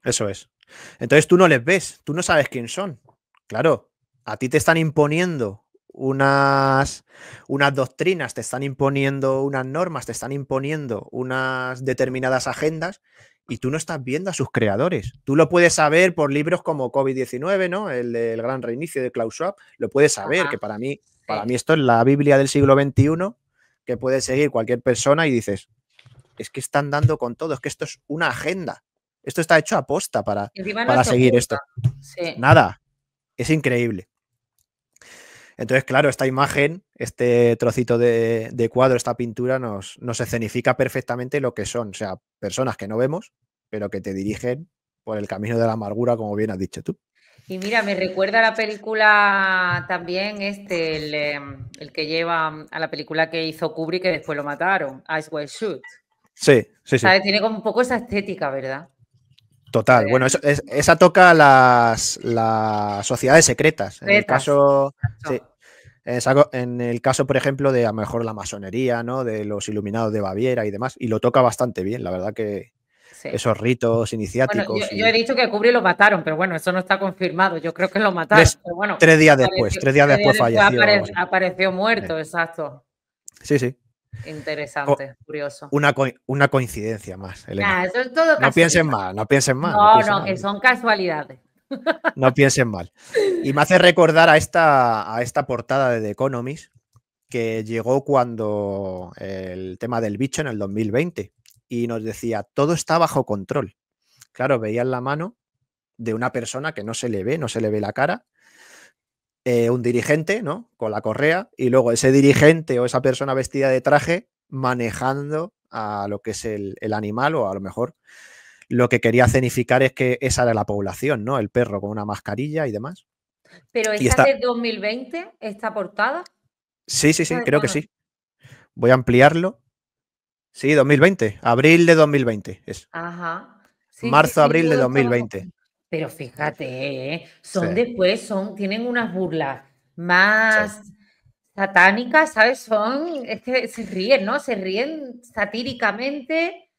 Eso es. Entonces tú no les ves, tú no sabes quién son. Claro, a ti te están imponiendo unas, unas doctrinas, te están imponiendo unas normas, te están imponiendo unas determinadas agendas y tú no estás viendo a sus creadores. Tú lo puedes saber por libros como COVID-19, ¿no? El, gran reinicio de Klaus Schwab, lo puedes saber, que para mí, para mí esto es la Biblia del siglo XXI que puede seguir cualquier persona y dices, es que están dando con todo, es que esto es una agenda. Esto está hecho a posta para, para seguir esto. Nada, es increíble. Entonces, claro, esta imagen, este trocito de, cuadro, esta pintura nos, nos, escenifica perfectamente lo que son, o sea, personas que no vemos, pero que te dirigen por el camino de la amargura, como bien has dicho tú.
Y mira, me recuerda a la película también, este, em, el, que lleva a la película que hizo Kubrick, que después lo mataron, Ice White Shoot.
Sí, sí, sí. sea,
Tiene como un poco esa estética, ¿verdad?
Total, bueno, eso, esa toca las, las sociedades secretas. En el caso, en el caso, por ejemplo, de a lo mejor la masonería, ¿no? De los iluminados de Baviera y demás, y lo toca bastante bien, la verdad que esos ritos iniciáticos. yo, he
dicho que y lo mataron, pero bueno, eso no está confirmado. Yo creo que lo mataron. Tres, bueno, tres días después, tres días, después, falleció. Apareció, muerto, exacto. Sí, sí. Interesante, curioso. Una,
coincidencia más. Ah, no piensen mal, no piensen mal. No, no,
que son casualidades.
No piensen mal. Y me hace recordar a esta, a esta portada de The Economist que llegó cuando el tema del bicho en el 2020 y nos decía, todo está bajo control. Claro, veían la mano de una persona que no se le ve, no se le ve la cara, eh, un dirigente, ¿no? Con la correa y luego ese dirigente o esa persona vestida de traje manejando a lo que es el, animal o a lo mejor lo que quería cenificar es que esa era la población, ¿no? El perro con una mascarilla y demás.
Pero esta, de 2020, esta portada.
Sí, sí, sí, creo que sí. Voy a ampliarlo. Sí, 2020, abril de 2020. Es.
Ajá. Marzo, abril de
2020.
Pero fíjate, ¿eh? son después, son, tienen unas burlas más satánicas, ¿sabes? Son, es que se ríen, ¿no? Se ríen satíricamente.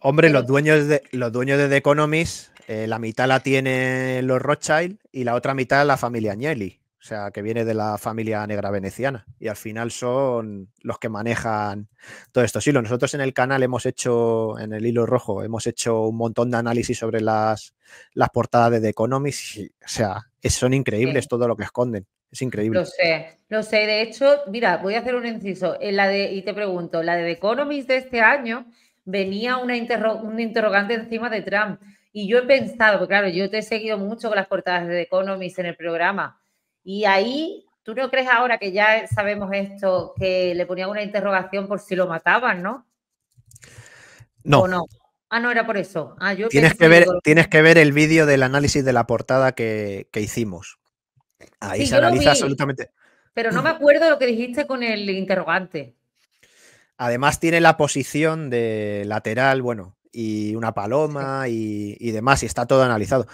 Hombre, los eh, dueños de, los dueños de The Economist, eh, la mitad la tienen los Rothschild y la otra mitad la familia Agnelli o sea, que viene de la familia negra veneciana y al final son los que manejan todo esto. Sí, nosotros en el canal hemos hecho, en el hilo rojo, hemos hecho un montón de análisis sobre las, las portadas de The Economist. o sea, son increíbles todo lo que esconden. Es increíble. Lo
sé, lo sé. De hecho, mira, voy a hacer un inciso. En la de, y te pregunto, la de The Economist de este año venía una, un interrogante encima de Trump. Y yo he pensado, claro, yo te he seguido mucho con las portadas de The Economist en el programa y ahí, ¿tú no crees ahora que ya sabemos esto, que le ponían una interrogación por si lo mataban, no? No. no? Ah, no era por eso. Ah, tienes, que ver, tienes que
ver el vídeo del análisis de la portada que, hicimos. Ahí se analiza absolutamente.
Pero no me acuerdo lo que dijiste con el interrogante.
Además tiene la posición de lateral, bueno, y una paloma y, y demás, y está todo analizado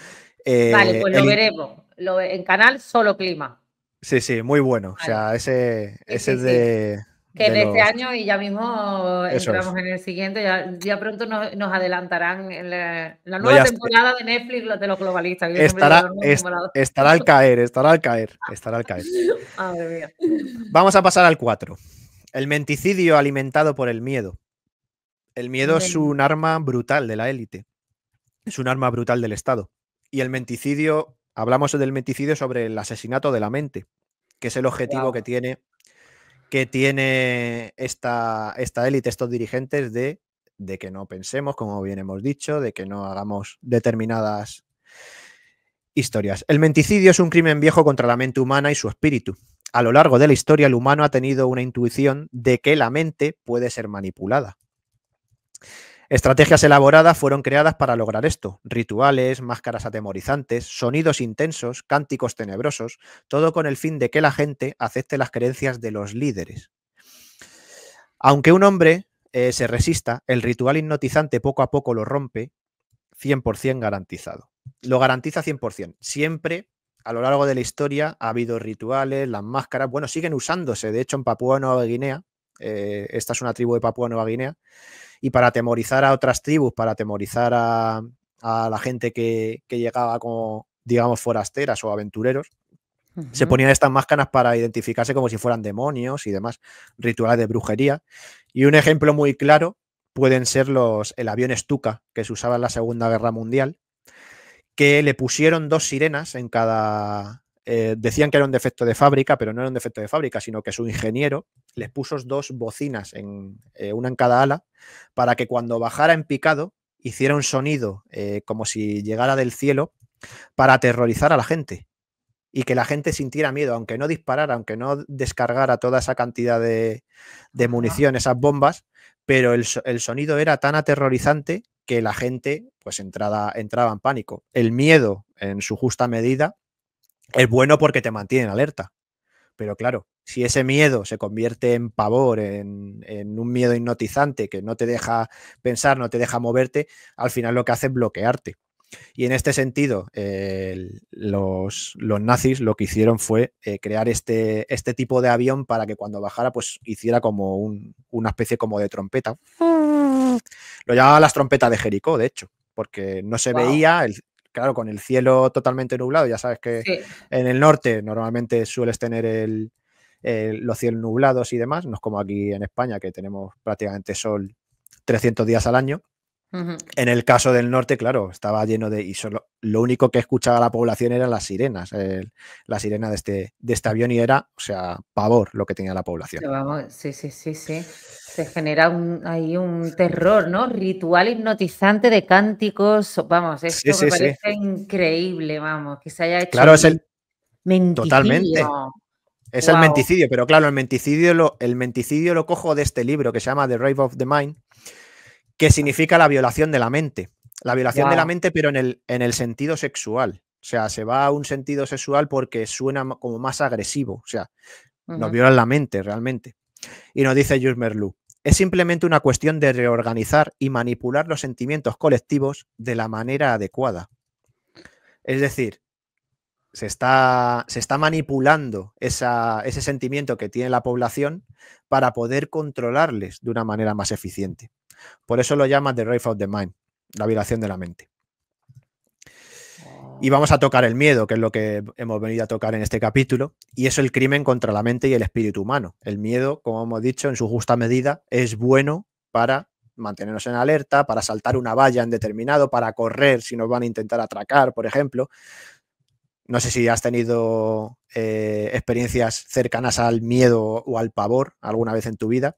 vale, eh, pues lo veremos.
en canal solo clima.
Sí, sí, muy bueno. O sea, ese, es de. Que en este año
y ya mismo entramos en el siguiente, ya, pronto nos, adelantarán la, nueva temporada de Netflix de los globalistas. Estará, estará al
caer, estará al caer, estará al caer. Vamos a pasar al 4. El menticidio alimentado por el miedo. El miedo es un arma brutal de la élite. Es un arma brutal del Estado. Y el menticidio, hablamos del menticidio sobre el asesinato de la mente, que es el objetivo que tiene que tiene esta, esta élite, estos dirigentes de, de que no pensemos, como bien hemos dicho, de que no hagamos determinadas historias. El menticidio es un crimen viejo contra la mente humana y su espíritu. A lo largo de la historia, el humano ha tenido una intuición de que la mente puede ser manipulada. Estrategias elaboradas fueron creadas para lograr esto. Rituales, máscaras atemorizantes, sonidos intensos, cánticos tenebrosos, todo con el fin de que la gente acepte las creencias de los líderes. Aunque un hombre eh, se resista, el ritual hipnotizante poco a poco lo rompe 100% garantizado. Lo garantiza 100%. Siempre a lo largo de la historia ha habido rituales, las máscaras, bueno, siguen usándose. De hecho, en Papúa Nueva Guinea, eh, esta es una tribu de Papúa Nueva Guinea, y para atemorizar a otras tribus, para atemorizar a, la gente que, llegaba como, digamos, forasteras o aventureros. Se ponían estas máscaras para identificarse como si fueran demonios y demás, rituales de brujería. Y un ejemplo muy claro pueden ser los, el avión Stuka que se usaba en la Segunda Guerra Mundial, que le pusieron dos sirenas en cada, eh, decían que era un defecto de fábrica, pero no era un defecto de fábrica, sino que su ingeniero les puso dos bocinas, en, eh, una en cada ala, para que cuando bajara en picado hiciera un sonido eh, como si llegara del cielo para aterrorizar a la gente y que la gente sintiera miedo, aunque no disparara, aunque no descargara toda esa cantidad de, munición, esas bombas, pero el, el, sonido era tan aterrorizante que la gente pues entraba en pánico. El miedo en su justa medida es bueno porque te mantiene alerta. Pero claro, si ese miedo se convierte en pavor, en, un miedo hipnotizante que no te deja pensar, no te deja moverte, al final lo que hace es bloquearte. Y en este sentido, los, nazis lo que hicieron fue eh, crear este, este, tipo de avión para que cuando bajara, pues hiciera como una especie como de trompeta.
Mm.
Lo llamaban las trompetas de Jericó, de hecho, porque no se veía, el, claro, con el cielo totalmente nublado, ya sabes que en el norte normalmente sueles tener el, los cielos nublados y demás, no es como aquí en España que tenemos prácticamente sol 300 días al año. En el caso del norte, claro, estaba lleno de. Y solo, lo único que escuchaba la población eran las sirenas, la sirena de este, de este avión, y era, o sea, pavor lo que tenía la población.
sí, sí, sí, sí. Se genera ahí un terror, ¿no? Ritual hipnotizante de cánticos. Vamos, esto me parece increíble, vamos, que se haya hecho. Claro, es el. Menticidio. Totalmente. Es el menticidio,
pero claro, el menticidio, el menticidio lo cojo de este libro que se llama The Rave of the Mind que significa la violación de la mente. La violación de la mente, pero en el, en el sentido sexual. O sea, se va a un sentido sexual porque suena como más agresivo. O sea, nos violan la mente realmente. Y nos dice Jules Merlu, es simplemente una cuestión de reorganizar y manipular los sentimientos colectivos de la manera adecuada. Es decir, se está, se está manipulando ese sentimiento que tiene la población para poder controlarles de una manera más eficiente. Por eso lo llaman The Wraith of the Mind, la violación de la mente. Y vamos a tocar el miedo, que es lo que hemos venido a tocar en este capítulo, y es el crimen contra la mente y el espíritu humano. El miedo, como hemos dicho, en su justa medida, es bueno para mantenernos en alerta, para saltar una valla en determinado, para correr si nos van a intentar atracar, por ejemplo. No sé si has tenido eh, experiencias cercanas al miedo o al pavor alguna vez en tu vida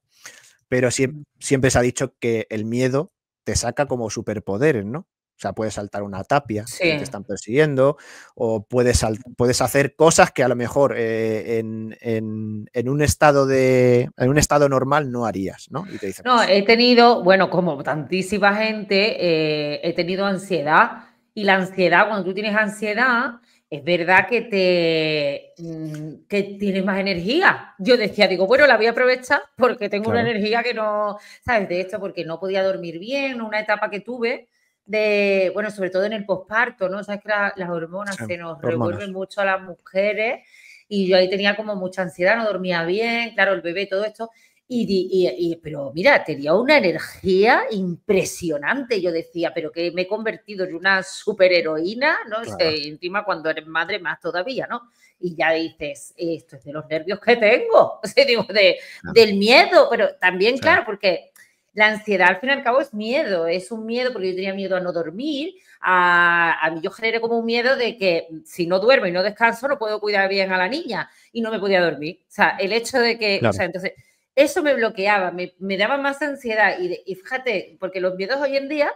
pero siempre, se ha dicho que el miedo te saca como superpoderes, ¿no? O sea, puedes saltar una tapia te están persiguiendo, o puedes, puedes hacer cosas que a lo mejor eh, en, un estado de, un estado normal no harías, ¿no? no,
pues he tenido, bueno, como tantísima gente, eh, he tenido ansiedad. Y la ansiedad, cuando tú tienes ansiedad, es verdad que te mm, que tienes más energía. Yo decía, digo, bueno, la voy a aprovechar porque tengo una energía que no, ¿sabes? De esto, porque no podía dormir bien, una etapa que tuve de, bueno, sobre todo en el posparto, ¿no? Sabes que las hormonas se nos revuelven mucho a las mujeres y yo ahí tenía como mucha ansiedad, no dormía bien, claro, el bebé, todo esto. Y, pero mira, tenía una energía impresionante. Yo decía, pero que me he convertido en una superheroína, ¿no? Claro. encima cuando eres madre más todavía, ¿no? Y ya dices, esto es de los nervios que tengo, o sea, digo, de, del miedo, pero también, claro. porque la ansiedad al fin y al cabo es miedo, es un miedo porque yo tenía miedo a no dormir, a, a mí yo generé como un miedo de que si no duermo y no descanso no puedo cuidar bien a la niña y no me podía dormir. O sea, el hecho de que, o sea, entonces eso me bloqueaba, me, daba más ansiedad. Y, fíjate, porque los miedos hoy en día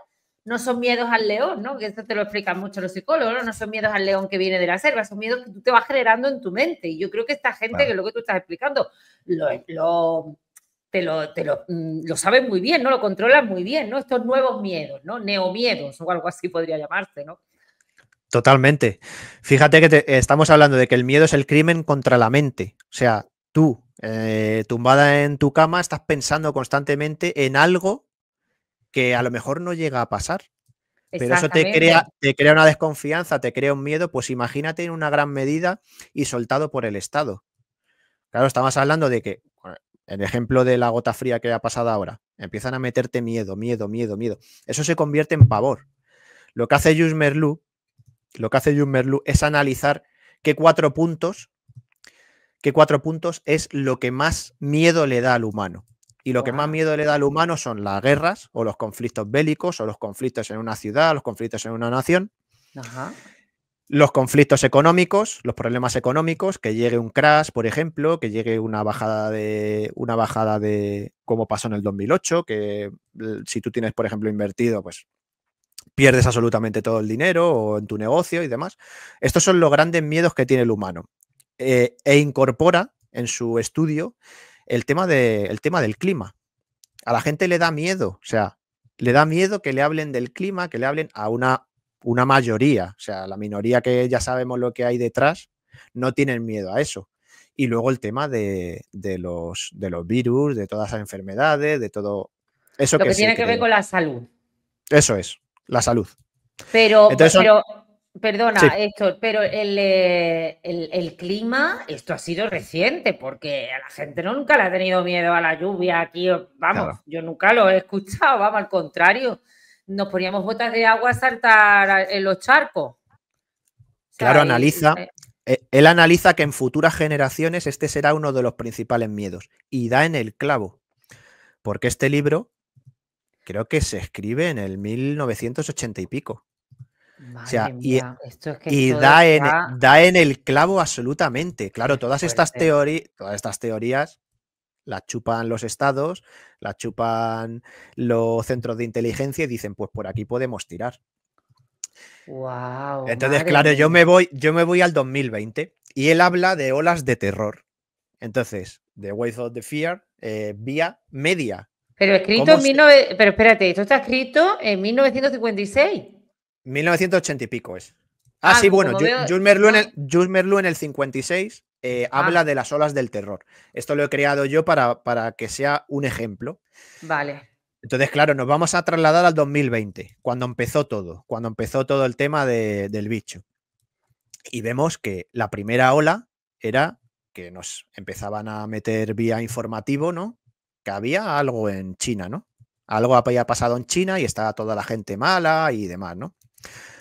no son miedos al león, ¿no? Que esto te lo explican mucho los psicólogos, ¿no? son miedos al león que viene de la selva, son miedos que tú te vas generando en tu mente. Y yo creo que esta gente, que es lo que tú estás explicando, lo, lo te, mm, sabes muy bien, ¿no? Lo controlan muy bien, ¿no? Estos nuevos miedos, ¿no? Neomiedos o algo así podría llamarse, ¿no?
Totalmente. Fíjate que estamos hablando de que el miedo es el crimen contra la mente. O sea, tú eh, tumbada en tu cama, estás pensando constantemente en algo que a lo mejor no llega a pasar.
Pero eso te crea,
te crea una desconfianza, te crea un miedo, pues imagínate en una gran medida y soltado por el Estado. Claro, estamos hablando de que, el ejemplo de la gota fría que ha pasado ahora, empiezan a meterte miedo, miedo, miedo, miedo. Eso se convierte en pavor. Lo que hace Jules lo que hace es analizar qué cuatro puntos que cuatro puntos es lo que más miedo le da al humano. Y lo que más miedo le da al humano son las guerras o los conflictos bélicos o los conflictos en una ciudad, los conflictos en una nación. Los conflictos económicos, los problemas económicos, que llegue un crash, por ejemplo, que llegue una bajada de una bajada de como pasó en el 2008, que si tú tienes, por ejemplo, invertido, pues pierdes absolutamente todo el dinero o en tu negocio y demás. Estos son los grandes miedos que tiene el humano. Eh, e incorpora en su estudio el tema, tema del clima. A la gente le da miedo, o sea, le da miedo que le hablen del clima, que le hablen a una, una mayoría, o sea, la minoría que ya sabemos lo que hay detrás, no tienen miedo a eso. Y luego el tema de, los, de los virus, de todas las enfermedades, de todo eso que, tiene que ver con la salud. Eso es, la salud.
pero, Perdona, esto, Héctor, pero eh, el, el, clima, esto ha sido reciente, porque a la gente nunca le ha tenido miedo a la lluvia aquí. Vamos, yo nunca lo he escuchado, vamos, al contrario. Nos poníamos botas de agua a saltar en los charcos.
claro, analiza. Eh, e, él analiza que en futuras generaciones este será uno de los principales miedos. Y da en el clavo. Porque este libro creo que se escribe en el 1980 y pico y, da, en, el clavo absolutamente. Claro, todas pues estas, todas estas teorías las chupan los estados, las chupan los centros de inteligencia y dicen, pues por aquí podemos tirar.
Entonces, claro, yo me,
voy, yo me voy al 2020 y él habla de olas de terror. Entonces, The Ways of the Fear, eh, vía media.
Pero escrito en Pero espérate, esto está escrito en 1956.
1980 y pico es. Ah, ah sí, bueno, Jules Merlu, en el, 56 eh, ah. habla de las olas del terror. Esto lo he creado yo para, para que sea un ejemplo. Vale. Entonces, claro, nos vamos a trasladar al 2020, cuando empezó todo, cuando empezó todo el tema del bicho. Y vemos que la primera ola era que nos empezaban a meter vía informativo, ¿no? Que había algo en China, ¿no? Algo había pasado en China y estaba toda la gente mala y demás, ¿no?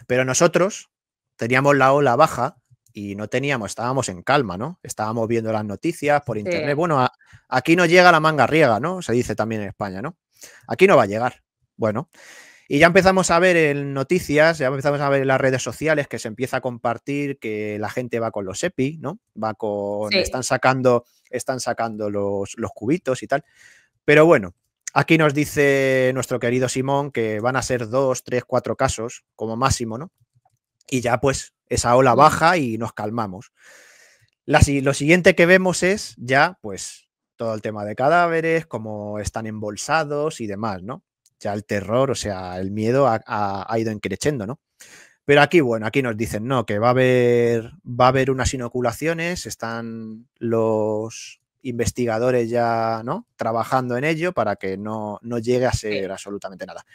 Pero nosotros teníamos la ola baja y no teníamos, estábamos en calma, ¿no? Estábamos viendo las noticias por internet. Bueno, aquí no llega la manga riega, ¿no? Se dice también en España, ¿no? Aquí no va a llegar. Bueno, y ya empezamos a ver en noticias, ya empezamos a ver en las redes sociales que se empieza a compartir que la gente va con los EPI, ¿no? Va con. Están sacando, están sacando los, los, cubitos y tal. Pero bueno, Aquí nos dice nuestro querido Simón que van a ser dos, tres, cuatro casos como máximo, ¿no? Y ya pues esa ola mm. baja y nos calmamos. lo siguiente que vemos es ya pues todo el tema de cadáveres, cómo están embolsados y demás, ¿no? Ya el terror, o sea, el miedo ha, ido encrechendo, ¿no? Pero aquí, bueno, aquí nos dicen, no, que va a haber, va a haber unas inoculaciones, están los, investigadores ya ¿no? trabajando en ello para que no, no llegue a ser absolutamente nada.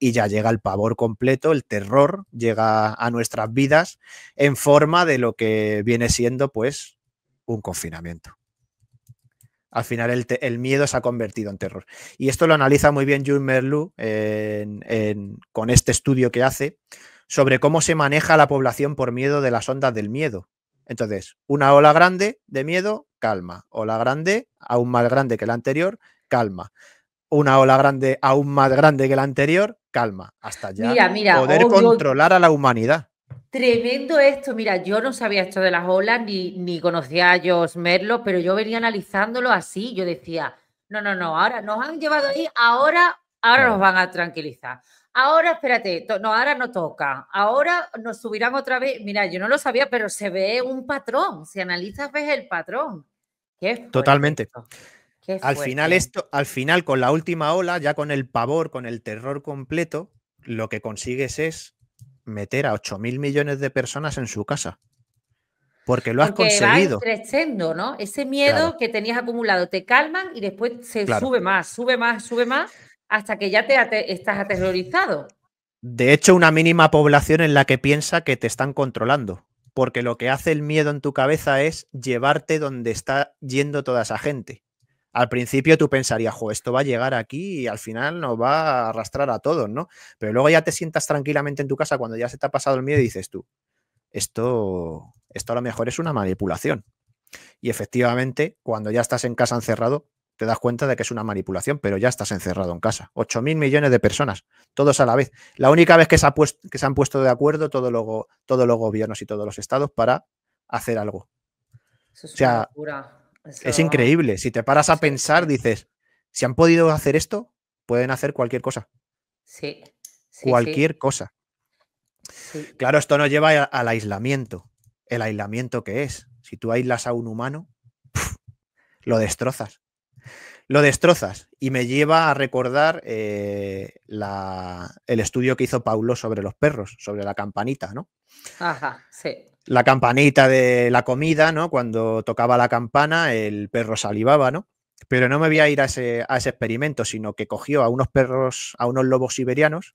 Y ya llega el pavor completo, el terror llega a nuestras vidas en forma de lo que viene siendo pues un confinamiento. Al final el, miedo se ha convertido en terror. Y esto lo analiza muy bien June Merlu con este estudio que hace sobre cómo se maneja la población por miedo de las ondas del miedo, entonces, una ola grande de miedo, calma. Ola grande, aún más grande que la anterior, calma. Una ola grande, aún más grande que la anterior, calma. Hasta ya poder controlar a la humanidad.
Tremendo esto. Mira, yo no sabía esto de las olas, ni, ni conocía a Jos Merlo, pero yo venía analizándolo así. Yo decía, no, no, no, ahora nos han llevado ahí, ahora, ahora nos van a tranquilizar. Ahora, espérate, no, ahora no toca. Ahora nos subirán otra vez. Mira, yo no lo sabía, pero se ve un patrón. Si analizas, ves el patrón. Totalmente. al final, esto,
al final, con la última ola, ya con el pavor, con el terror completo, lo que consigues es meter a 8 mil millones de personas en su casa. Porque lo has conseguido.
creciendo, ¿no? Ese miedo que tenías acumulado. Te calman y después se sube más, sube más, sube más hasta que ya te estás aterrorizado.
De hecho, una mínima población en la que piensa que te están controlando, porque lo que hace el miedo en tu cabeza es llevarte donde está yendo toda esa gente. Al principio tú pensarías, jo, esto va a llegar aquí y al final nos va a arrastrar a todos, ¿no? Pero luego ya te sientas tranquilamente en tu casa cuando ya se te ha pasado el miedo y dices tú, esto, esto a lo mejor es una manipulación. Y efectivamente, cuando ya estás en casa encerrado, te das cuenta de que es una manipulación, pero ya estás encerrado en casa. 8 mil millones de personas, todos a la vez. La única vez que se, han puesto de acuerdo todos los gobiernos y todos los estados para hacer algo. es sea,
es increíble.
Si te paras a pensar, dices, si han podido hacer esto, pueden hacer cualquier cosa.
Sí. cualquier
cosa. Claro, esto nos lleva al aislamiento. El aislamiento que es. Si tú aíslas a un humano, lo destrozas. Lo destrozas y me lleva a recordar eh, el estudio que hizo Paulo sobre los perros, sobre la campanita, ¿no?
Ajá, sí.
La campanita de la comida, ¿no? Cuando tocaba la campana, el perro salivaba, ¿no? Pero no me voy a ir a ese, a ese experimento, sino que cogió a unos perros, a unos lobos siberianos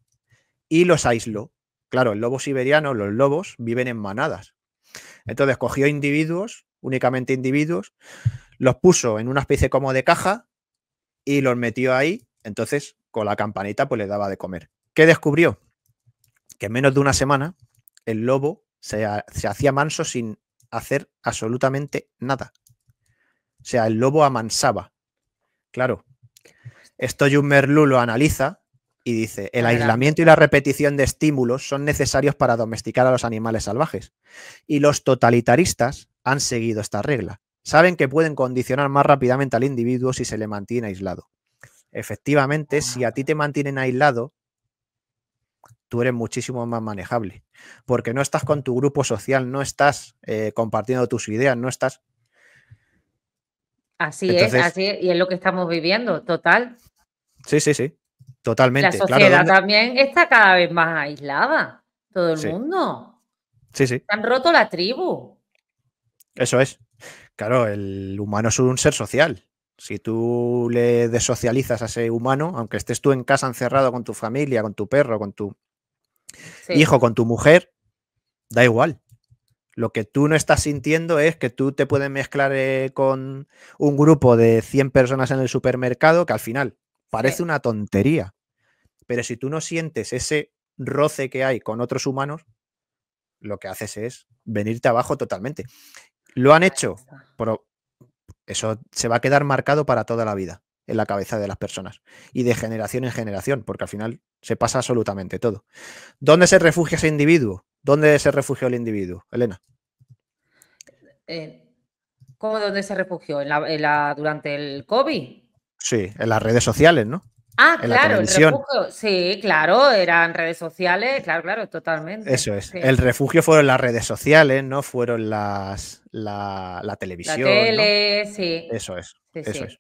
y los aisló. Claro, el lobo siberiano, los lobos viven en manadas. Entonces cogió individuos, únicamente individuos, los puso en una especie como de caja y los metió ahí. Entonces, con la campanita, pues le daba de comer. ¿Qué descubrió? Que en menos de una semana el lobo se, hacía manso sin hacer absolutamente nada. O sea, el lobo amansaba. Claro. Esto Merlu lo analiza y dice, el aislamiento y la repetición de estímulos son necesarios para domesticar a los animales salvajes. Y los totalitaristas han seguido esta regla saben que pueden condicionar más rápidamente al individuo si se le mantiene aislado. Efectivamente, ah. si a ti te mantienen aislado, tú eres muchísimo más manejable, porque no estás con tu grupo social, no estás eh, compartiendo tus ideas, no estás...
Así es, así es, y es lo que estamos viviendo, total.
Sí, sí, sí, totalmente. La sociedad
también está cada vez más aislada, todo el mundo. Sí, sí. Han roto la tribu.
Eso es. Claro, el humano es un ser social. Si tú le desocializas a ese humano, aunque estés tú en casa encerrado con tu familia, con tu perro, con tu hijo, con tu mujer, da igual. Lo que tú no estás sintiendo es que tú te puedes mezclar eh, con un grupo de 100 personas en el supermercado, que al final parece una tontería. Pero si tú no sientes ese roce que hay con otros humanos, lo que haces es venirte abajo totalmente. Lo han hecho, pero eso se va a quedar marcado para toda la vida en la cabeza de las personas y de generación en generación, porque al final se pasa absolutamente todo. ¿Dónde se refugia ese individuo? ¿Dónde se refugió el individuo, Elena?
¿Cómo dónde se refugió? ¿Durante el COVID?
Sí, en las redes sociales, ¿no? Ah, claro,
Sí, claro, eran redes sociales, claro, claro, totalmente. Eso es. El refugio
fueron las redes sociales, ¿no? Fueron las la, televisión. La tele,
sí. Eso es. eso
es.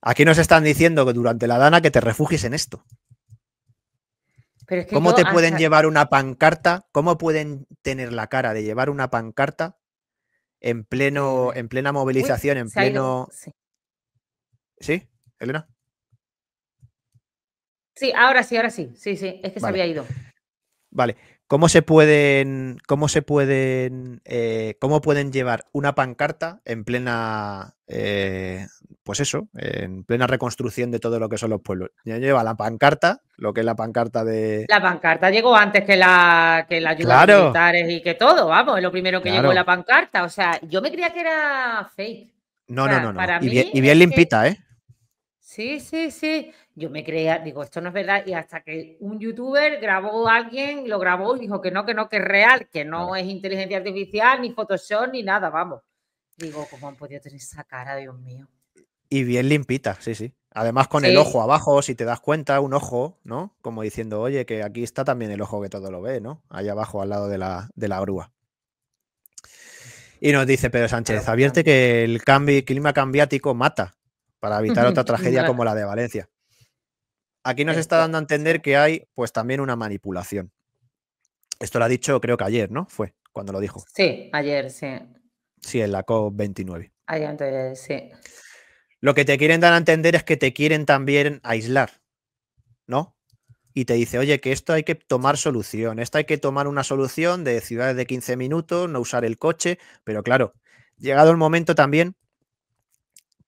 Aquí nos están diciendo que durante la dana que te refugies en esto.
¿Cómo te pueden llevar
una pancarta? ¿Cómo pueden tener la cara de llevar una pancarta en pleno, eh, en plena movilización, en pleno. ¿Sí? Elena.
Sí, ahora sí, ahora sí. Sí, sí, es que se había ido.
Vale. ¿Cómo se pueden, cómo se pueden, eh, cómo pueden llevar una pancarta en plena, eh, pues eso, en plena reconstrucción de todo lo que son los pueblos? lleva la pancarta, lo que es la pancarta de. La
pancarta llegó antes que la, que la ayuda militares y que todo, vamos, es lo primero que llegó la pancarta. O sea, yo me creía que era fake. No, no, no, no. Y bien, limpita, ¿eh? Sí, sí, sí yo me creía, digo, esto no es verdad. Y hasta que un youtuber grabó a alguien, lo grabó y dijo que no, que no, que es real, que no es inteligencia artificial, ni Photoshop, ni nada, vamos. Digo, ¿cómo han podido tener esa cara, Dios mío?
Y bien limpita, sí, sí. Además con el ojo abajo, si te das cuenta, un ojo, ¿no? Como diciendo, oye, que aquí está también el ojo que todo lo ve, ¿no? Allá abajo, al lado de la, de grúa. Y nos dice Pedro Sánchez, avierte que el cambio, clima cambiático mata para evitar otra tragedia como la de Valencia. Aquí nos está dando a entender que hay pues también una manipulación. Esto lo ha dicho creo que ayer, ¿no? Fue cuando lo dijo.
Sí, ayer, sí.
Sí, en la COP29. sí. Lo que te quieren dar a entender es que te quieren también aislar, ¿no? Y te dice, oye, que esto hay que tomar solución, esto hay que tomar una solución de ciudades de 15 minutos, no usar el coche, pero claro, llegado el momento también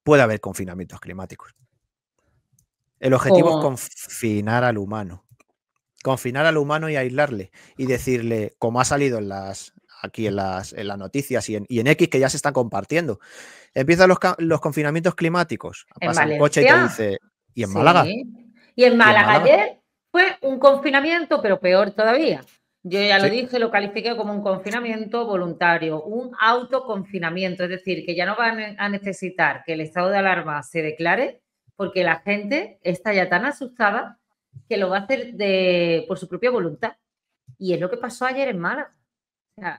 puede haber confinamientos climáticos. El objetivo es confinar al humano. Confinar al humano y aislarle. Y decirle, como ha salido en las, aquí en las, las noticias y en, X que ya se están compartiendo. Empiezan los, confinamientos climáticos. Pasa el coche y te dice. ¿Y en Málaga?
Y en Málaga ayer fue un confinamiento, pero peor todavía. Yo ya lo dije, lo califiqué como un confinamiento voluntario, un autoconfinamiento, es decir, que ya no van a necesitar que el estado de alarma se declare, porque la gente está ya tan asustada que lo va a hacer por su propia voluntad. Y es lo que pasó ayer en Málaga.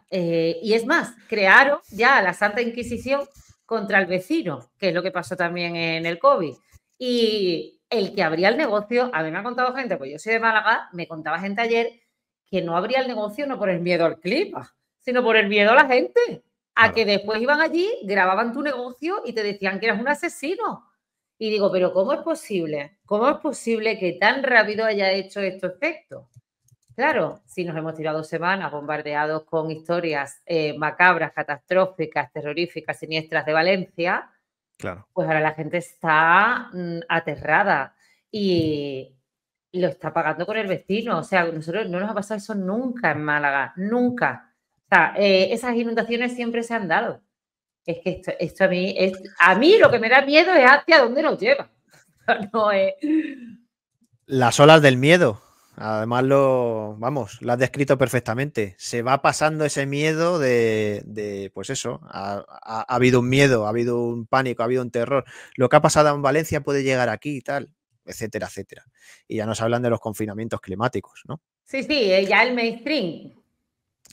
Eh, y es más, crearon ya la Santa Inquisición contra el vecino, que es lo que pasó también en el COVID. Y el que abría el negocio, a mí me ha contado gente, pues yo soy de Málaga, me contaba gente ayer que no abría el negocio no por el miedo al clima, sino por el miedo a la gente, a que después iban allí, grababan tu negocio y te decían que eras un asesino y digo, pero ¿cómo es posible? ¿Cómo es posible que tan rápido haya hecho esto efecto? Claro, si nos hemos tirado semanas bombardeados con historias eh, macabras, catastróficas, terroríficas, siniestras de Valencia, claro. pues ahora la gente está mm, aterrada y lo está pagando con el vecino. O sea, nosotros no nos ha pasado eso nunca en Málaga, nunca. O sea, eh, esas inundaciones siempre se han dado. Es que esto, a mí, es, a mí lo que me da miedo es hacia dónde nos lleva. Eh.
Las olas del miedo. Además, lo, vamos, lo has descrito perfectamente. Se va pasando ese miedo de, pues eso, ha, habido un miedo, ha habido un pánico, ha habido un terror. Lo que ha pasado en Valencia puede llegar aquí y tal, etcétera, etcétera. Y ya nos hablan de los confinamientos climáticos, ¿no?
Sí, sí, eh, ya el mainstream.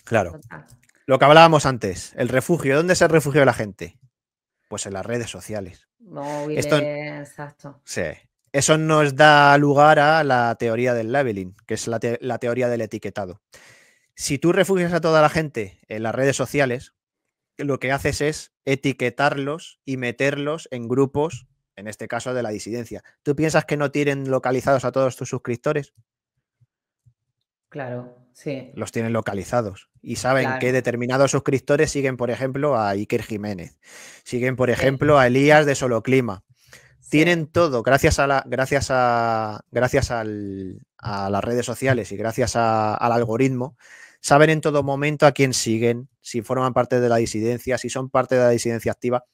Claro. Lo que hablábamos antes, el refugio. ¿Dónde se refugió la gente? Pues en las redes sociales.
Esto, exacto.
Sí. Eso nos da lugar a la teoría del labeling, que es la, la teoría del etiquetado. Si tú refugias a toda la gente en las redes sociales, lo que haces es etiquetarlos y meterlos en grupos, en este caso de la disidencia. ¿Tú piensas que no tienen localizados a todos tus suscriptores? Claro. Los tienen localizados y saben que determinados suscriptores siguen, por ejemplo, a Iker Jiménez, siguen, por ejemplo, a Elías de Solo Clima. Tienen todo, gracias a gracias a, gracias a las redes sociales y gracias al algoritmo, saben en todo momento a quién siguen, si forman parte de la disidencia, si son parte de la disidencia activa.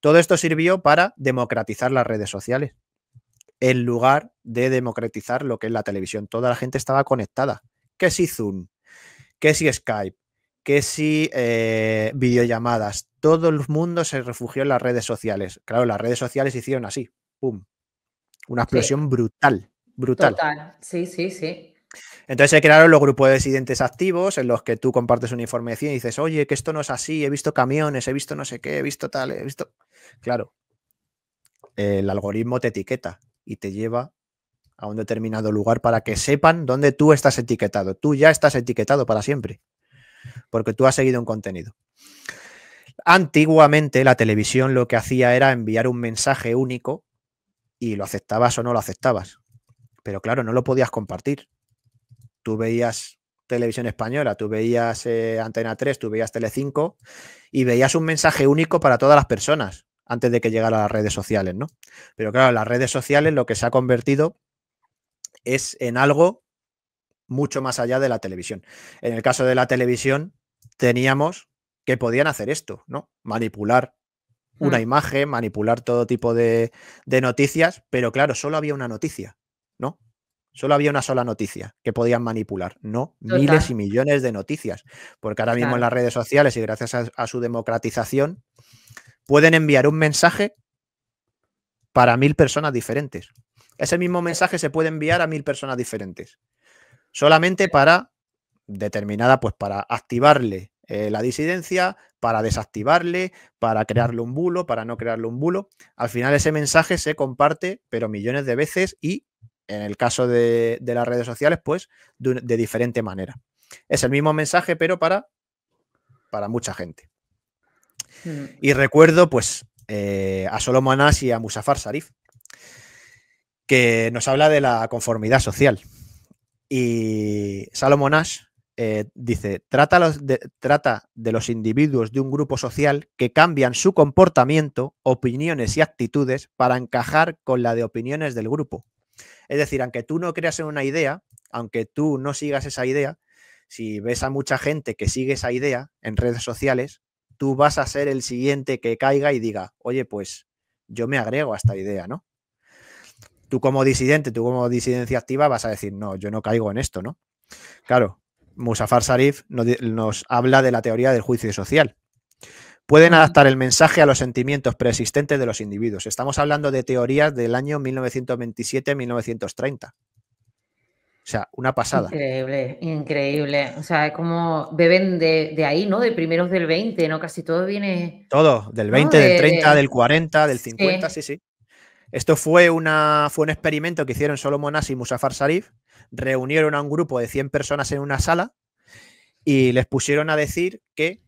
Todo esto sirvió para democratizar las redes sociales, en lugar de democratizar lo que es la televisión. Toda la gente estaba conectada. ¿Qué si Zoom, que si Skype, que si eh, videollamadas. Todo el mundo se refugió en las redes sociales. Claro, las redes sociales hicieron así, ¡pum! Una explosión brutal, brutal.
Total, sí, sí, sí.
Entonces se crearon los grupos de residentes activos en los que tú compartes de información y dices, oye, que esto no es así, he visto camiones, he visto no sé qué, he visto tal, he visto... Claro, el algoritmo te etiqueta y te lleva a un determinado lugar para que sepan dónde tú estás etiquetado. Tú ya estás etiquetado para siempre, porque tú has seguido un contenido. Antiguamente la televisión lo que hacía era enviar un mensaje único y lo aceptabas o no lo aceptabas. Pero claro, no lo podías compartir. Tú veías televisión española, tú veías eh, Antena 3, tú veías Tele5 y veías un mensaje único para todas las personas antes de que llegara a las redes sociales, ¿no? Pero claro, las redes sociales lo que se ha convertido es en algo mucho más allá de la televisión. En el caso de la televisión, teníamos que podían hacer esto, ¿no? Manipular una mm. imagen, manipular todo tipo de, noticias, pero claro, solo había una noticia, ¿no? Solo había una sola noticia que podían manipular, no miles y millones de noticias, porque ahora mismo en las redes sociales y gracias a su democratización pueden enviar un mensaje para mil personas diferentes. Ese mismo mensaje se puede enviar a mil personas diferentes. Solamente para determinada, pues para activarle eh, la disidencia, para desactivarle, para crearle un bulo, para no crearle un bulo. Al final ese mensaje se comparte, pero millones de veces y en el caso de, las redes sociales, pues de, diferente manera. Es el mismo mensaje, pero para, para mucha gente. Mm. Y recuerdo, pues, eh, a Solomon Ash y a Musafar Sarif, que nos habla de la conformidad social. Y Salomon eh, dice, trata, los trata de los individuos de un grupo social que cambian su comportamiento, opiniones y actitudes para encajar con la de opiniones del grupo. Es decir, aunque tú no creas en una idea, aunque tú no sigas esa idea, si ves a mucha gente que sigue esa idea en redes sociales, tú vas a ser el siguiente que caiga y diga, oye, pues yo me agrego a esta idea, ¿no? tú como disidente, tú como disidencia activa vas a decir, no, yo no caigo en esto, ¿no? Claro, Musafar Sarif nos, habla de la teoría del juicio social. Pueden adaptar el mensaje a los sentimientos preexistentes de los individuos. Estamos hablando de teorías del año 1927-1930. O sea, una pasada.
Increíble, increíble. O sea, es como beben de, ahí, ¿no? De primeros del 20, ¿no? Casi todo viene.
Todo, del 20, del 30, del 40, del 50, sí. sí. Esto fue, una, fue un experimento que hicieron Solomon monás y Musafar Sarif. Reunieron a un grupo de 100 personas en una sala y les pusieron a decir que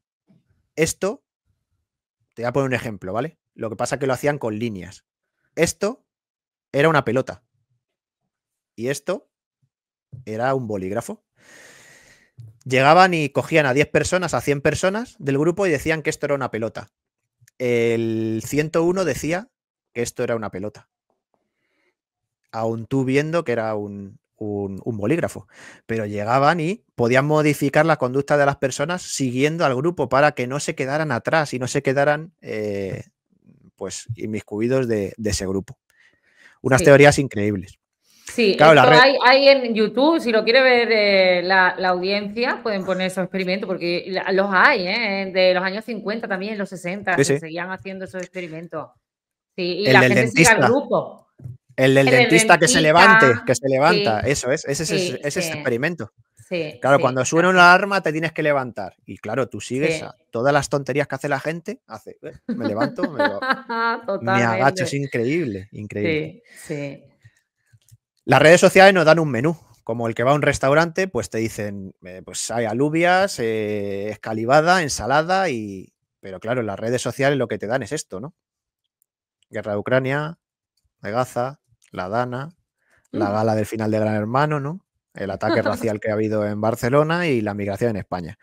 esto, te voy a poner un ejemplo, ¿vale? Lo que pasa es que lo hacían con líneas. Esto era una pelota y esto era un bolígrafo. Llegaban y cogían a 10 personas, a 100 personas del grupo y decían que esto era una pelota. El 101 decía esto era una pelota. Aún tú viendo que era un, bolígrafo. Pero llegaban y podían modificar la conducta de las personas siguiendo al grupo para que no se quedaran atrás y no se quedaran eh, pues inmiscuidos de, ese grupo. Unas teorías increíbles.
Sí, claro, hay, en YouTube, si lo quiere ver eh, la, audiencia, pueden poner esos experimentos, porque los hay, ¿eh? de los años 50 también, los 60, seguían haciendo esos experimentos. Sí, y el la gente dentista. sigue al grupo. El del dentista que se levante, que se levanta, eso es, ese es ese
experimento. claro, cuando suena una alarma te tienes que levantar. Y claro, tú sigues todas las tonterías que hace la gente, hace, eh, me levanto, me,
agacho, es
increíble, increíble. Las redes sociales nos dan un menú, como el que va a un restaurante, pues te dicen, eh, pues hay alubias, eh, escalivada, ensalada y... Pero claro, las redes sociales lo que te dan es esto, ¿no? Guerra de Ucrania, de Gaza, la Dana, la mm. gala del final de Gran Hermano, ¿no? El ataque racial que ha habido en Barcelona y la migración en España.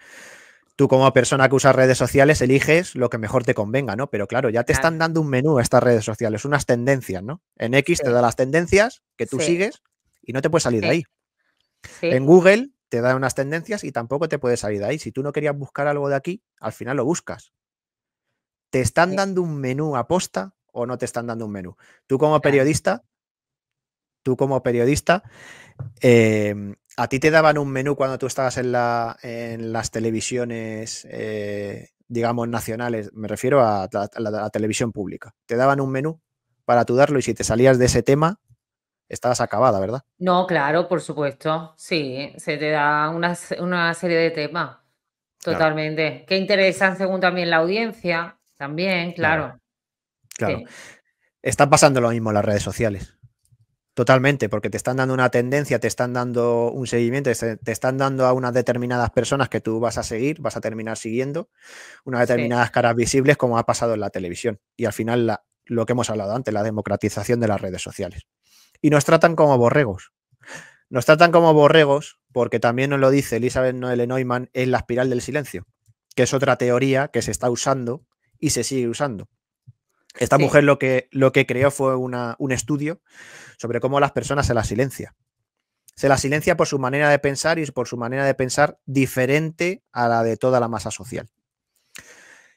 Tú como persona que usa redes sociales eliges lo que mejor te convenga, ¿no? Pero claro, ya te están dando un menú a estas redes sociales, unas tendencias, ¿no? En X te da las tendencias que tú sigues y no te puedes salir de ahí. En Google te da unas tendencias y tampoco te puedes salir de ahí. Si tú no querías buscar algo de aquí, al final lo buscas. Te están dando un menú aposta o no te están dando un menú. Tú como periodista, tú como periodista, em, ¿a ti te daban un menú cuando tú estabas en, la, en las televisiones, eh, digamos, nacionales? Me refiero a, la, televisión pública. ¿Te daban un menú para tú darlo y si te salías de ese tema, estabas acabada, ¿verdad?
No, claro, por supuesto. Sí, se te da una, serie de temas. Totalmente. Que interesan según también la audiencia. También, claro.
Claro. están pasando lo mismo en las redes sociales. Totalmente, porque te están dando una tendencia, te están dando un seguimiento, te están dando a unas determinadas personas que tú vas a seguir, vas a terminar siguiendo, unas determinadas caras visibles como ha pasado en la televisión. Y al final lo que hemos hablado antes, la democratización de las redes sociales. Y nos tratan como borregos. Nos tratan como borregos porque también nos lo dice Elizabeth Noel Neumann en La espiral del silencio, que es otra teoría que se está usando y se sigue usando. Esta mujer lo que, lo que creó fue un estudio sobre cómo las personas se las silencia. Se las silencia por su manera de pensar y por su manera de pensar diferente a la de toda la masa social.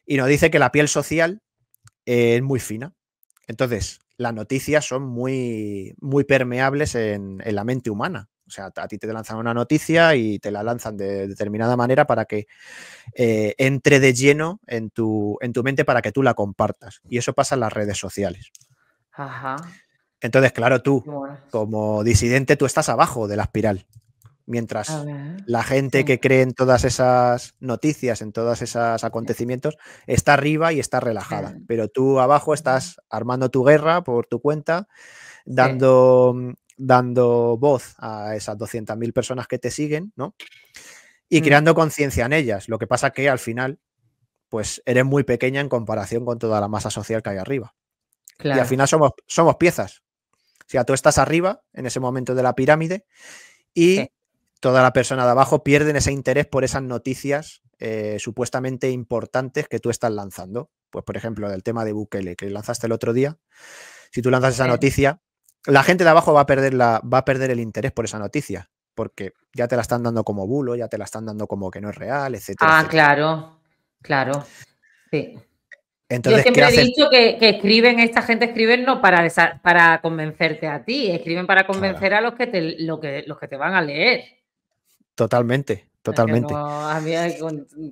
Y nos dice que la piel social eh, es muy fina. Entonces, las noticias son muy, muy permeables en la mente humana. O sea, a ti te lanzan una noticia y te la lanzan de determinada manera para que eh, entre de lleno en tu, en tu mente para que tú la compartas. Y eso pasa en las redes sociales. Ajá. Entonces, claro, tú, como disidente, tú estás abajo de la espiral. Mientras la gente que cree en todas esas noticias, en todos esos acontecimientos, está arriba y está relajada. Mm. Pero tú abajo estás armando tu guerra por tu cuenta, dando dando voz a esas 200.000 personas que te siguen, ¿no? Y mm. creando conciencia en ellas. Lo que pasa que al final, pues eres muy pequeña en comparación con toda la masa social que hay arriba. Y al final somos, somos piezas. O sea, tú estás arriba en ese momento de la pirámide y toda la persona de abajo pierde ese interés por esas noticias eh, supuestamente importantes que tú estás lanzando. Pues, por ejemplo, del tema de Bukele, que lanzaste el otro día. Si tú lanzas esa noticia, la gente de abajo va a, perder la, va a perder el interés por esa noticia, porque ya te la están dando como bulo, ya te la están dando como que no es real, etcétera. Ah,
claro, claro. Sí.
Entonces, Yo siempre he
dicho que, escriben, esta gente escriben no para, para convencerte a ti, escriben para convencer a los que, te, lo que, los que te van a leer.
Totalmente, totalmente.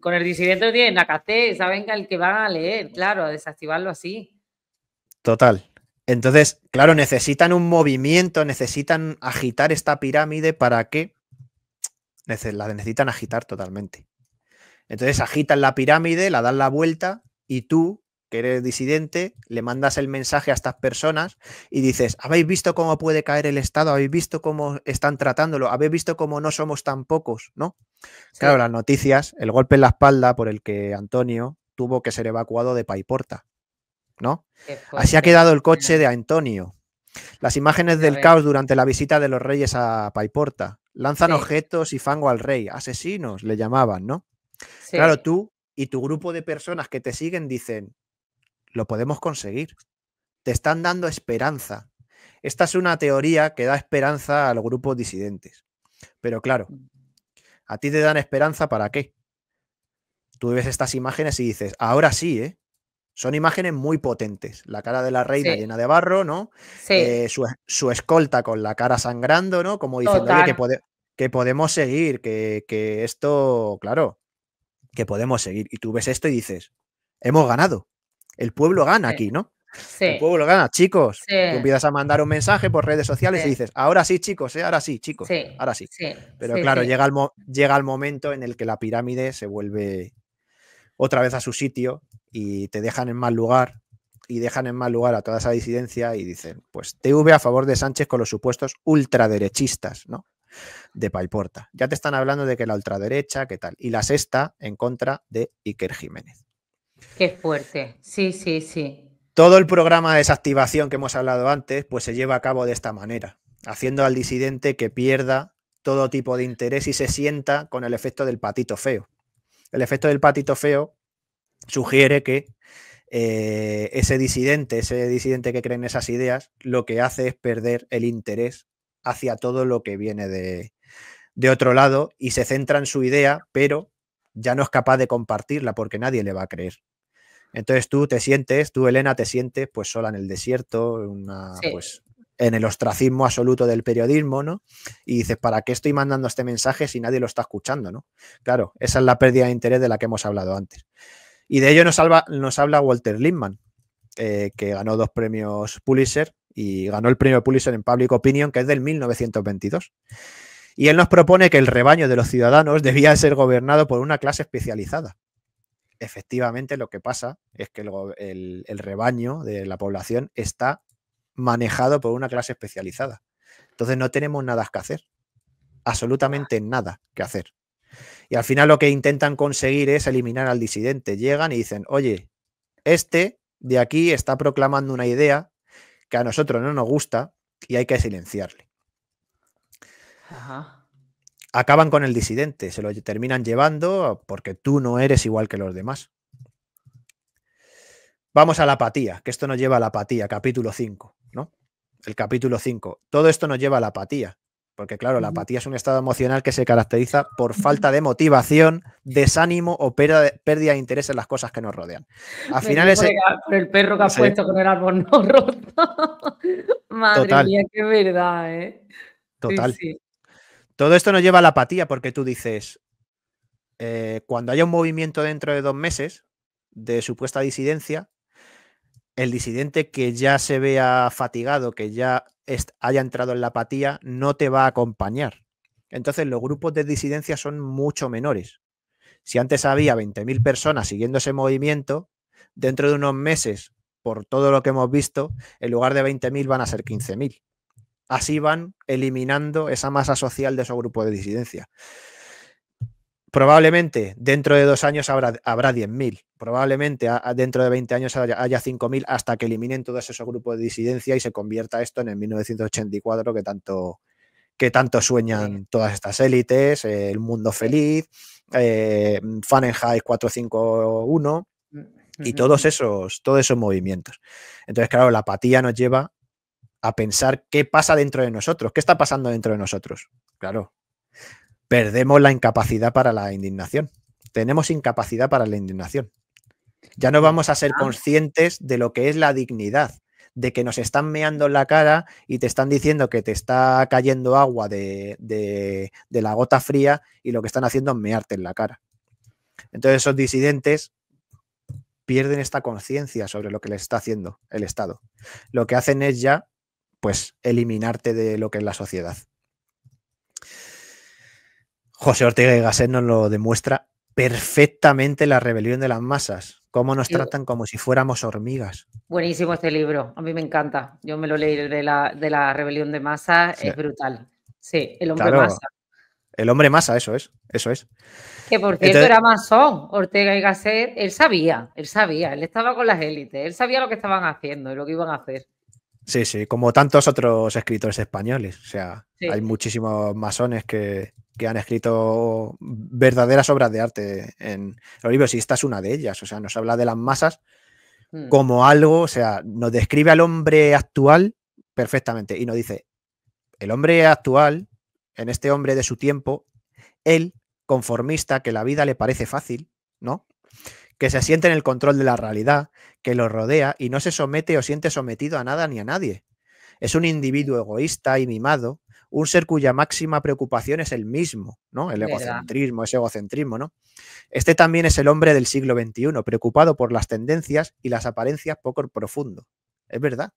con, el disidente tienen la saben que el que van a leer, claro, a desactivarlo así.
Total, entonces, claro, necesitan un movimiento, necesitan agitar esta pirámide para que la necesitan agitar totalmente. Entonces agitan la pirámide, la dan la vuelta y tú, que eres disidente, le mandas el mensaje a estas personas y dices, ¿habéis visto cómo puede caer el Estado? ¿Habéis visto cómo están tratándolo? ¿Habéis visto cómo no somos tan pocos? ¿No? Claro, las noticias, el golpe en la espalda por el que Antonio tuvo que ser evacuado de Paiporta. ¿no? Así ha quedado el coche de Antonio. Las imágenes del caos durante la visita de los reyes a Paiporta. Lanzan objetos y fango al rey. Asesinos le llamaban, ¿no? Claro, tú y tu grupo de personas que te siguen dicen, lo podemos conseguir. Te están dando esperanza. Esta es una teoría que da esperanza a los grupos disidentes. Pero claro, ¿a ti te dan esperanza para qué? Tú ves estas imágenes y dices, ahora sí, ¿eh? Son imágenes muy potentes. La cara de la reina llena de barro, ¿no? Eh, su, escolta con la cara sangrando, ¿no? Como diciendo que, que, podemos seguir, que, esto, claro, que podemos seguir. Y tú ves esto y dices, hemos ganado. El pueblo gana aquí, ¿no? Sí. El pueblo gana, chicos. Tú empiezas a mandar un mensaje por redes sociales y dices, ahora sí, chicos, ¿eh? ahora sí, chicos, ahora sí. Pero claro, Llega, el llega el momento en el que la pirámide se vuelve otra vez a su sitio y te dejan en mal lugar y dejan en mal lugar a toda esa disidencia y dicen, pues TV a favor de Sánchez con los supuestos ultraderechistas, ¿no? De Paiporta. Ya te están hablando de que la ultraderecha, ¿qué tal? Y la sexta en contra de Iker Jiménez.
Qué fuerte. Sí, sí, sí.
Todo el programa de desactivación que hemos hablado antes, pues se lleva a cabo de esta manera, haciendo al disidente que pierda todo tipo de interés y se sienta con el efecto del patito feo. El efecto del patito feo sugiere que eh, ese disidente, ese disidente que cree en esas ideas, lo que hace es perder el interés hacia todo lo que viene de, de otro lado y se centra en su idea, pero ya no es capaz de compartirla porque nadie le va a creer. Entonces tú te sientes, tú Elena te sientes pues sola en el desierto, una, pues, en el ostracismo absoluto del periodismo, ¿no? Y dices, ¿para qué estoy mandando este mensaje si nadie lo está escuchando, ¿no? Claro, esa es la pérdida de interés de la que hemos hablado antes. Y de ello nos, habla, nos habla Walter Lindman, eh, que ganó dos premios Pulitzer y ganó el premio Pulitzer en Public Opinion, que es del 1922. Y él nos propone que el rebaño de los ciudadanos debía ser gobernado por una clase especializada. Efectivamente, lo que pasa es que el rebaño de la población está manejado por una clase especializada. Entonces no tenemos nada que hacer, absolutamente nada que hacer. Y al final lo que intentan conseguir es eliminar al disidente. Llegan y dicen, oye, este de aquí está proclamando una idea que a nosotros no nos gusta y hay que silenciarle. Acaban con el disidente, se lo terminan llevando porque tú no eres igual que los demás. Vamos a la apatía, que esto nos lleva a la apatía, capítulo 5, ¿no? El capítulo 5. Todo esto nos lleva a la apatía. Porque claro, la apatía es un estado emocional que se caracteriza por falta de motivación, desánimo o pérdida de interés en las cosas que nos rodean. Al final es...
el perro que ha puesto con el árbol no roto. Madre mía, qué verdad, ¿eh?
Total. Todo esto nos lleva a la apatía porque tú dices, eh, cuando haya un movimiento dentro de dos meses de supuesta disidencia, el disidente que ya se vea fatigado, que ya haya entrado en la apatía, no te va a acompañar. Entonces los grupos de disidencia son mucho menores. Si antes había 20.000 personas siguiendo ese movimiento, dentro de unos meses, por todo lo que hemos visto, en lugar de 20.000 van a ser 15.000. Así van eliminando esa masa social de esos grupos de disidencia probablemente dentro de dos años habrá, habrá 10.000, probablemente dentro de 20 años haya, 5.000 hasta que eliminen todos esos grupos de disidencia y se convierta esto en el 1984 que tanto, que tanto sueñan todas estas élites, el mundo feliz, eh, Fahrenheit 451 y todos esos, todos esos movimientos. Entonces, claro, la apatía nos lleva a pensar qué pasa dentro de nosotros, qué está pasando dentro de nosotros. Claro, perdemos la incapacidad para la indignación. Tenemos incapacidad para la indignación. Ya no vamos a ser ah. conscientes de lo que es la dignidad, de que nos están meando en la cara y te están diciendo que te está cayendo agua de, de, la gota fría y lo que están haciendo es mearte en la cara. Entonces esos disidentes pierden esta conciencia sobre lo que les está haciendo el Estado. Lo que hacen es ya, pues, eliminarte de lo que es la sociedad. José Ortega y Gasset nos lo demuestra perfectamente la rebelión de las masas, cómo nos tratan como si fuéramos hormigas.
Buenísimo este libro, a mí me encanta. Yo me lo leí de la, de la rebelión de masas, es brutal. Sí, el hombre masa.
El hombre masa, eso es, eso es.
Que por cierto era masón, Ortega y Gasset, él sabía, él sabía, él estaba con las élites, él sabía lo que estaban haciendo y lo que iban a hacer.
Sí, sí, como tantos otros escritores españoles, o sea, hay muchísimos masones que, que han escrito verdaderas obras de arte en los libros y esta es una de ellas, o sea, nos habla de las masas hmm. como algo, o sea, nos describe al hombre actual perfectamente y nos dice, el hombre actual, en este hombre de su tiempo, él, conformista, que la vida le parece fácil, ¿no? Que se siente en el control de la realidad, que lo rodea y no se somete o siente sometido a nada ni a nadie. Es un individuo egoísta y mimado un ser cuya máxima preocupación es el mismo, ¿no? El egocentrismo, ese egocentrismo, ¿no? Este también es el hombre del siglo XXI, preocupado por las tendencias y las apariencias poco profundo. Es verdad.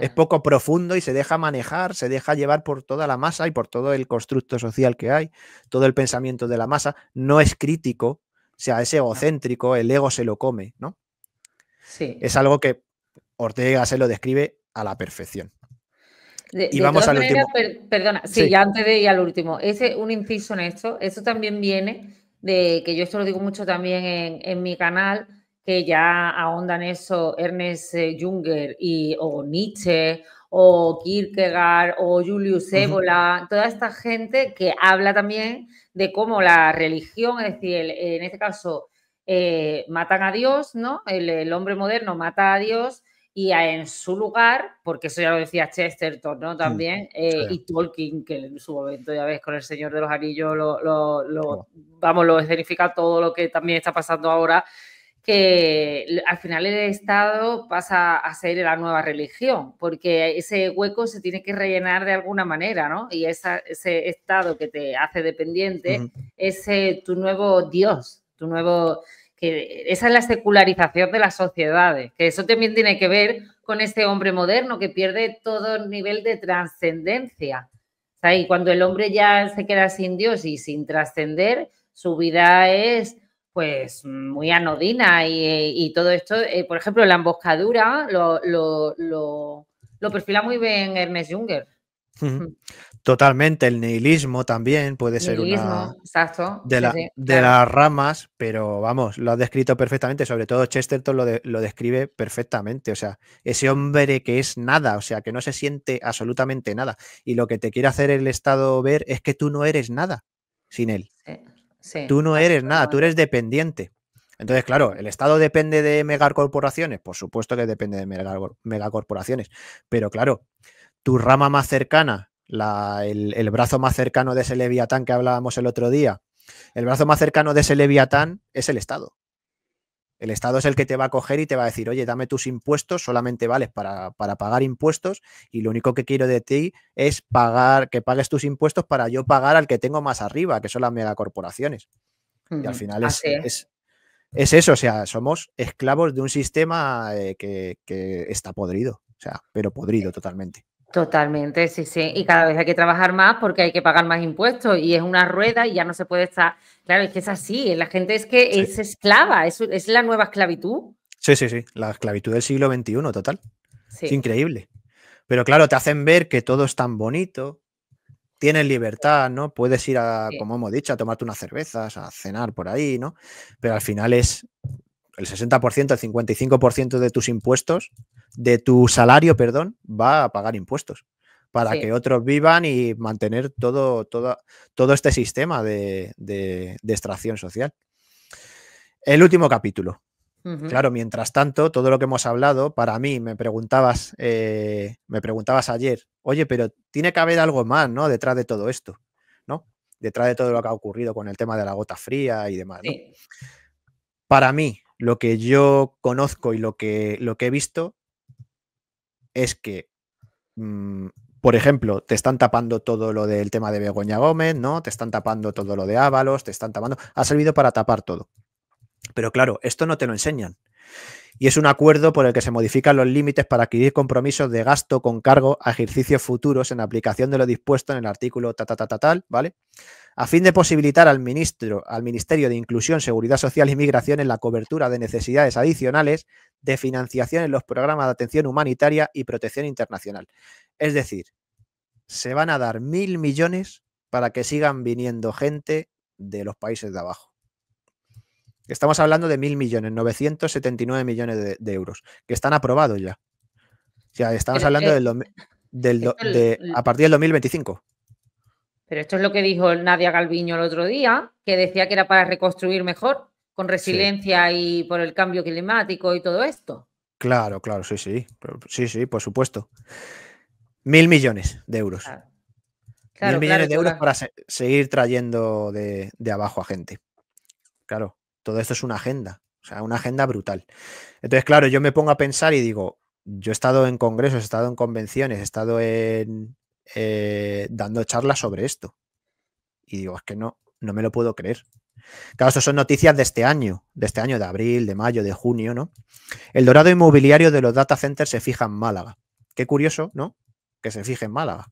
Es poco profundo y se deja manejar, se deja llevar por toda la masa y por todo el constructo social que hay, todo el pensamiento de la masa. No es crítico, o sea, es egocéntrico, el ego se lo come, ¿no? Sí. Es algo que Ortega se lo describe a la perfección
y vamos al último. perdona, sí, ya antes de ir al último. Ese, un inciso en esto, eso también viene de que yo esto lo digo mucho también en, mi canal, que ya ahondan eso Ernest eh, Junger y, o Nietzsche o Kierkegaard o Julius Evola, toda esta gente que habla también de cómo la religión, es decir, en este caso, eh, matan a Dios, ¿no? el, hombre moderno mata a Dios y en su lugar, porque eso ya lo decía Chesterton, ¿no? También, eh, y Tolkien, que en su momento, ya ves, con el Señor de los Anillos, lo, lo, vamos, lo escenifica todo lo que también está pasando ahora, que al final el Estado pasa a ser la nueva religión, porque ese hueco se tiene que rellenar de alguna manera, ¿no? Y ese Estado que te hace dependiente es eh, tu nuevo Dios, tu nuevo que esa es la secularización de las sociedades, que eso también tiene que ver con este hombre moderno que pierde todo nivel de trascendencia. y cuando el hombre ya se queda sin Dios y sin trascender, su vida es pues muy anodina y, todo esto, eh, por ejemplo, la emboscadura lo, perfila muy bien Ernest Junger.
Totalmente, el nihilismo también puede ser nihilismo,
una de, las
ramas, pero vamos, lo has descrito perfectamente, sobre todo Chesterton lo, lo, describe perfectamente, o sea, ese hombre que es nada, o sea, que no se siente absolutamente nada, y lo que te quiere hacer el Estado ver es que tú no eres nada sin él. Sí, tú no eres nada, tú eres dependiente. Entonces, claro, ¿el Estado depende de megacorporaciones? Por supuesto que depende de megacorporaciones, pero claro, tu rama más cercana el, brazo más cercano de ese leviatán que hablábamos el otro día, el brazo más cercano de ese leviatán es el Estado. El Estado es el que te va a coger y te va a decir, oye, dame tus impuestos, solamente vales para, pagar impuestos y lo único que quiero de ti es pagar, que pagues tus impuestos para yo pagar al que tengo más arriba, que son las megacorporaciones.
y al final es,
eso, o sea, somos esclavos de un sistema eh, que, que está podrido, o sea, pero podrido totalmente.
Totalmente, sí, sí. Y cada vez hay que trabajar más porque hay que pagar más impuestos y es una rueda y ya no se puede estar. Claro, es que es así. La gente es que es esclava, es, es, la nueva esclavitud.
Sí, sí, sí. La esclavitud del siglo XXI, total. Es increíble. Pero claro, te hacen ver que todo es tan bonito, tienes libertad, ¿no? Puedes ir a, como hemos dicho, a tomarte unas cervezas, a cenar por ahí, ¿no? Pero al final es el 60%, el 55% de tus impuestos de tu salario, perdón, va a pagar impuestos para que otros vivan y mantener todo, todo este sistema de, extracción social. El último capítulo. Claro, mientras tanto, todo lo que hemos hablado, para mí me preguntabas, eh, me preguntabas ayer, oye, pero tiene que haber algo más, ¿no? Detrás de todo esto, ¿no? Detrás de todo lo que ha ocurrido con el tema de la gota fría y demás. Para mí, lo que yo conozco y lo que, lo que he visto es que, mm, por ejemplo, te están tapando todo lo del tema de Begoña Gómez, ¿no? Te están tapando todo lo de Ábalos, te están tapando. Ha servido para tapar todo. Pero claro, esto no te lo enseñan. Y es un acuerdo por el que se modifican los límites para adquirir compromisos de gasto con cargo a ejercicios futuros en aplicación de lo dispuesto en el artículo ta, ta, ta, ta tal, ¿vale? a fin de posibilitar al, ministro, al Ministerio de Inclusión, Seguridad Social y Migración en la cobertura de necesidades adicionales de financiación en los programas de atención humanitaria y protección internacional. Es decir, se van a dar mil millones para que sigan viniendo gente de los países de abajo. Estamos hablando de mil millones, 979 millones de, euros, que están aprobados ya. O estamos hablando del, a partir del 2025.
Pero esto es lo que dijo Nadia Galviño el otro día, que decía que era para reconstruir mejor, con resiliencia y por el cambio climático y todo esto.
Claro, claro, sí, sí. Sí, sí, por supuesto. Mil millones de euros. Mil millones de euros para seguir trayendo de, de abajo a gente. Claro, todo esto es una agenda. O sea, una agenda brutal. Entonces, claro, yo me pongo a pensar y digo, yo he estado en congresos, he estado en convenciones, he estado en, eh, dando charlas sobre esto. Y digo, es que no, no me lo puedo creer. Claro, esto son noticias de este año, de este año, de abril, de mayo, de junio, ¿no? El dorado inmobiliario de los data centers se fija en Málaga. Qué curioso, ¿no? Que se fije en Málaga,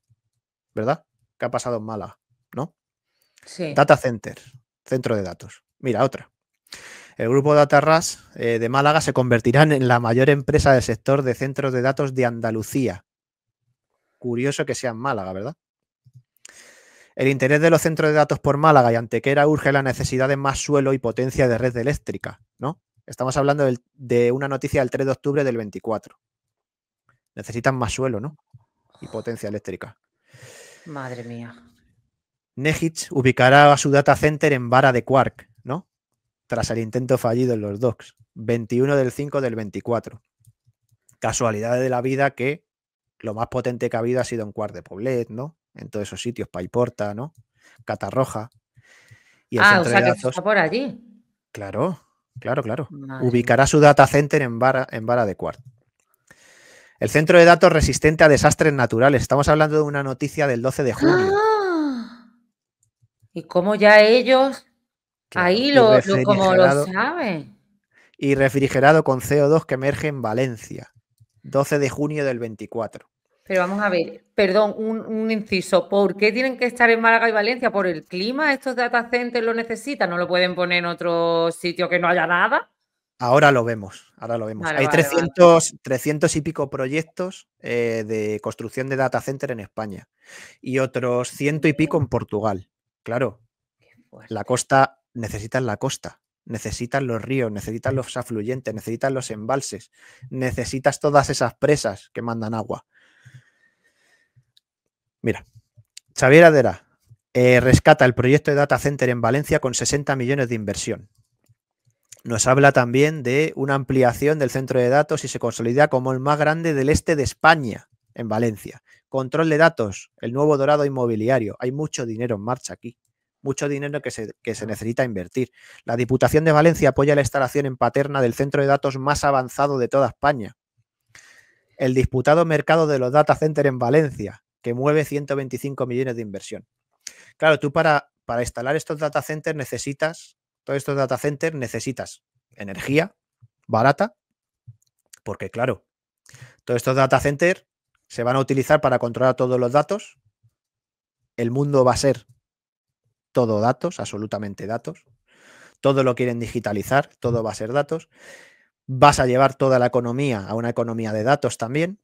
¿verdad? ¿Qué ha pasado en Málaga, no? Sí. Data center, centro de datos. Mira, otra. El grupo data ras eh, de Málaga se convertirá en la mayor empresa del sector de centros de datos de Andalucía, curioso que sea en Málaga, ¿verdad? El interés de los centros de datos por Málaga y Antequera urge la necesidad de más suelo y potencia de red eléctrica, ¿no? Estamos hablando de una noticia del 3 de octubre del 24. Necesitan más suelo, ¿no? Y potencia eléctrica.
Madre mía.
Nehic ubicará su data center en Vara de Quark, ¿no? Tras el intento fallido en los DOCs. 21 del 5 del 24. Casualidades de la vida que lo más potente que ha habido ha sido en Cuart de Poblet, ¿no? En todos esos sitios, Paiporta, ¿no? Catarroja. ah, o sea que está por allí. Claro, claro, claro. Ubicará su data center en Vara, en de Cuart. El centro de datos resistente a desastres naturales. Estamos hablando de una noticia del 12 de junio.
Ah. Y cómo ya ellos ahí lo, como lo saben.
Y refrigerado con CO2 que emerge en Valencia. 12 de junio del 24.
Pero vamos a ver, perdón, un, inciso. ¿Por qué tienen que estar en Málaga y Valencia? ¿Por el clima? ¿Estos data centers lo necesitan? ¿No lo pueden poner en otro sitio que no haya nada?
Ahora lo vemos, ahora lo vemos. Hay 300, 300, y pico proyectos eh, de construcción de data center en España y otros ciento y pico en Portugal. Claro, la costa, necesitan la costa necesitan los ríos, necesitan los afluyentes, necesitan los embalses, necesitas todas esas presas que mandan agua. Mira, Xavier Adera eh, rescata el proyecto de data center en Valencia con 60 millones de inversión. Nos habla también de una ampliación del centro de datos y se consolida como el más grande del este de España, en Valencia. Control de datos, el nuevo dorado inmobiliario. Hay mucho dinero en marcha aquí, mucho dinero que se, que se necesita invertir. La Diputación de Valencia apoya la instalación en Paterna del centro de datos más avanzado de toda España. El disputado mercado de los data center en Valencia que mueve 125 millones de inversión. Claro, tú para, para instalar estos data centers necesitas, todos estos data centers necesitas energía barata, porque claro, todos estos data centers se van a utilizar para controlar todos los datos. El mundo va a ser todo datos, absolutamente datos. Todo lo quieren digitalizar, todo va a ser datos. Vas a llevar toda la economía a una economía de datos también.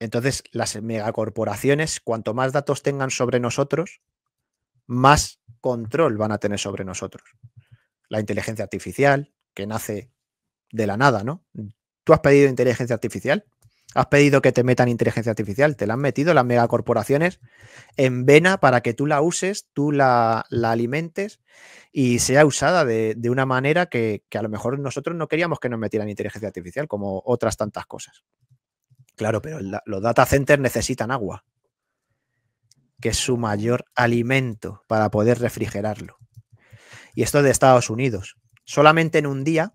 Entonces, las megacorporaciones, cuanto más datos tengan sobre nosotros, más control van a tener sobre nosotros. La inteligencia artificial, que nace de la nada, ¿no? ¿Tú has pedido inteligencia artificial? ¿Has pedido que te metan inteligencia artificial? Te la han metido las megacorporaciones en vena para que tú la uses, tú la, alimentes y sea usada de, una manera que, a lo mejor nosotros no queríamos que nos metieran inteligencia artificial, como otras tantas cosas. Claro, pero los data centers necesitan agua, que es su mayor alimento para poder refrigerarlo. Y esto es de Estados Unidos. Solamente en un día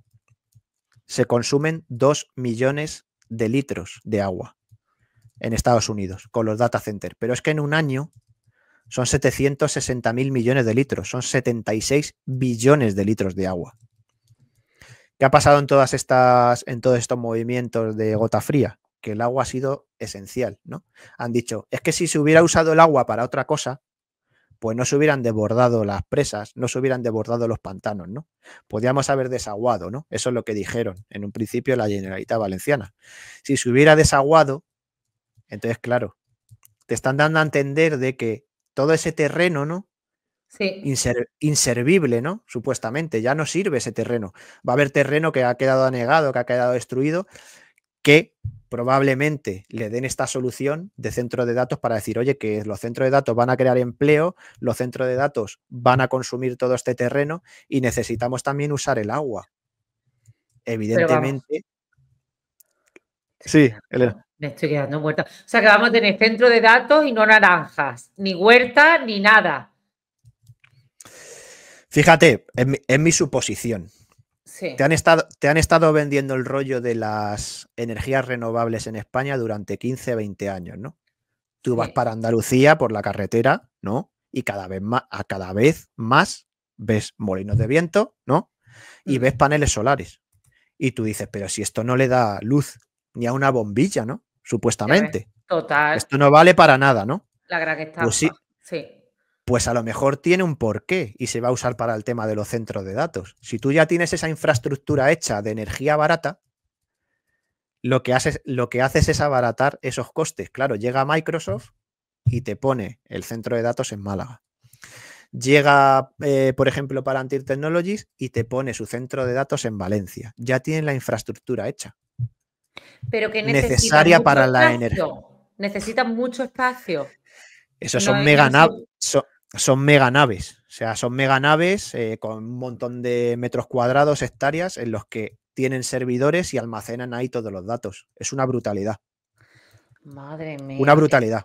se consumen 2 millones de litros de agua en Estados Unidos con los data centers. Pero es que en un año son 760 mil millones de litros, son 76 billones de litros de agua. ¿Qué ha pasado en todas estas, en todos estos movimientos de gota fría? que el agua ha sido esencial, ¿no? Han dicho, es que si se hubiera usado el agua para otra cosa, pues no se hubieran desbordado las presas, no se hubieran desbordado los pantanos, ¿no? Podíamos haber desaguado, ¿no? Eso es lo que dijeron en un principio la Generalitat Valenciana. Si se hubiera desaguado, entonces, claro, te están dando a entender de que todo ese terreno, ¿no? Sí. inservible, ¿no? Supuestamente, ya no sirve ese terreno. Va a haber terreno que ha quedado anegado, que ha quedado destruido, que probablemente le den esta solución de centro de datos para decir, oye, que los centros de datos van a crear empleo, los centros de datos van a consumir todo este terreno y necesitamos también usar el agua. Evidentemente.
Sí, Elena. Me estoy quedando muerta. O sea que vamos a tener centro de datos y no naranjas, ni huerta, ni nada. Fíjate,
es mi, es mi suposición. Te, han estado, te han estado vendiendo el rollo de las energías renovables en España durante 15, 20 años, ¿no? Tú vas para Andalucía por la carretera, ¿no? Y cada vez más, a cada vez más ves molinos de viento, ¿no? Y ves mm. paneles solares. Y tú dices, pero si esto no le da luz ni a una bombilla, ¿no? Supuestamente.
Total. Esto
no vale para nada, ¿no?
La gran que pues sí, sí
pues a lo mejor tiene un porqué y se va a usar para el tema de los centros de datos. Si tú ya tienes esa infraestructura hecha de energía barata, lo que haces, lo que haces es abaratar esos costes. Claro, llega Microsoft y te pone el centro de datos en Málaga. Llega, eh, por ejemplo, para Antir Technologies y te pone su centro de datos en Valencia. Ya tienen la infraestructura hecha.
Pero que necesaria para la energía. Necesitan mucho espacio. Eso son mega
son mega naves. O sea, son mega naves eh, con un montón de metros cuadrados, hectáreas, en los que tienen servidores y almacenan ahí todos los datos. Es una brutalidad.
Madre mía. Una eh. brutalidad.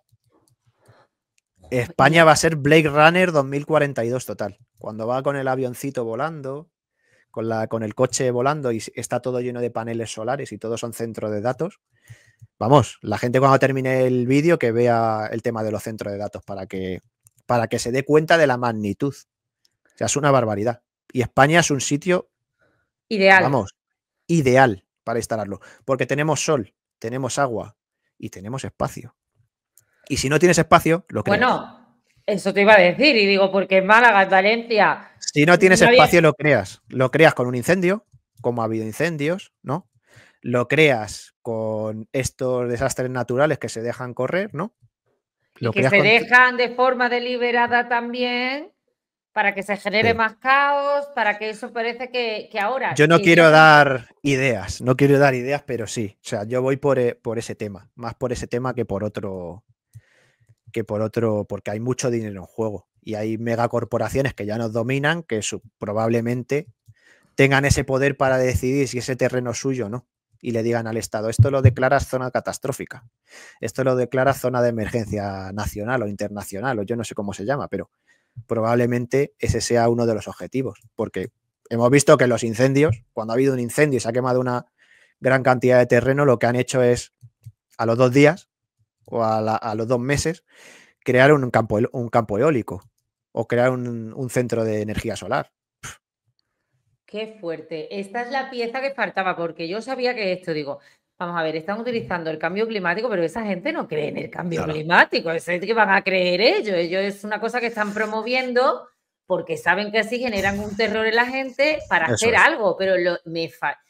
España va a ser Blade Runner 2042 total. Cuando va con el avioncito volando, con, la, con el coche volando y está todo lleno de paneles solares y todos son centros de datos. Vamos, la gente cuando termine el vídeo que vea el tema de los centros de datos para que para que se dé cuenta de la magnitud. O sea, es una barbaridad. Y España es un sitio ideal. Vamos, ideal para instalarlo. Porque tenemos sol, tenemos agua y tenemos espacio. Y si no tienes espacio, lo creas.
Bueno, eso te iba a decir. Y digo, porque en Málaga, Valencia.
Si no tienes espacio, lo creas. Lo creas con un incendio, como ha habido incendios, ¿no? Lo creas con estos desastres naturales que se dejan correr, ¿no? que, se dejan
de forma deliberada también para que se genere más caos, para que eso parece que, ahora... Yo no quiero
dar ideas, no quiero dar ideas, pero sí. O sea, yo voy eh, por, ese tema, más por ese tema que por otro, que por otro, porque hay mucho dinero en juego y hay megacorporaciones que ya nos dominan, que probablemente tengan ese poder para decidir si ese terreno es suyo o no y le digan al Estado, esto lo declaras zona catastrófica, esto lo declara zona de emergencia nacional o internacional, o yo no sé cómo se llama, pero probablemente ese sea uno de los objetivos, porque hemos visto que los incendios, cuando ha habido un incendio y se ha quemado una gran cantidad de terreno, lo que han hecho es a los dos días o a, los dos meses crear un campo, un campo eólico o crear un centro de energía solar.
Qué fuerte. Esta es la pieza que faltaba, porque yo sabía que esto, digo, vamos a ver, están utilizando el cambio climático, pero esa gente no cree en el cambio climático, es que van a creer ellos. Ellos es una cosa que están promoviendo porque saben que así generan un terror en la gente para hacer algo, pero me falta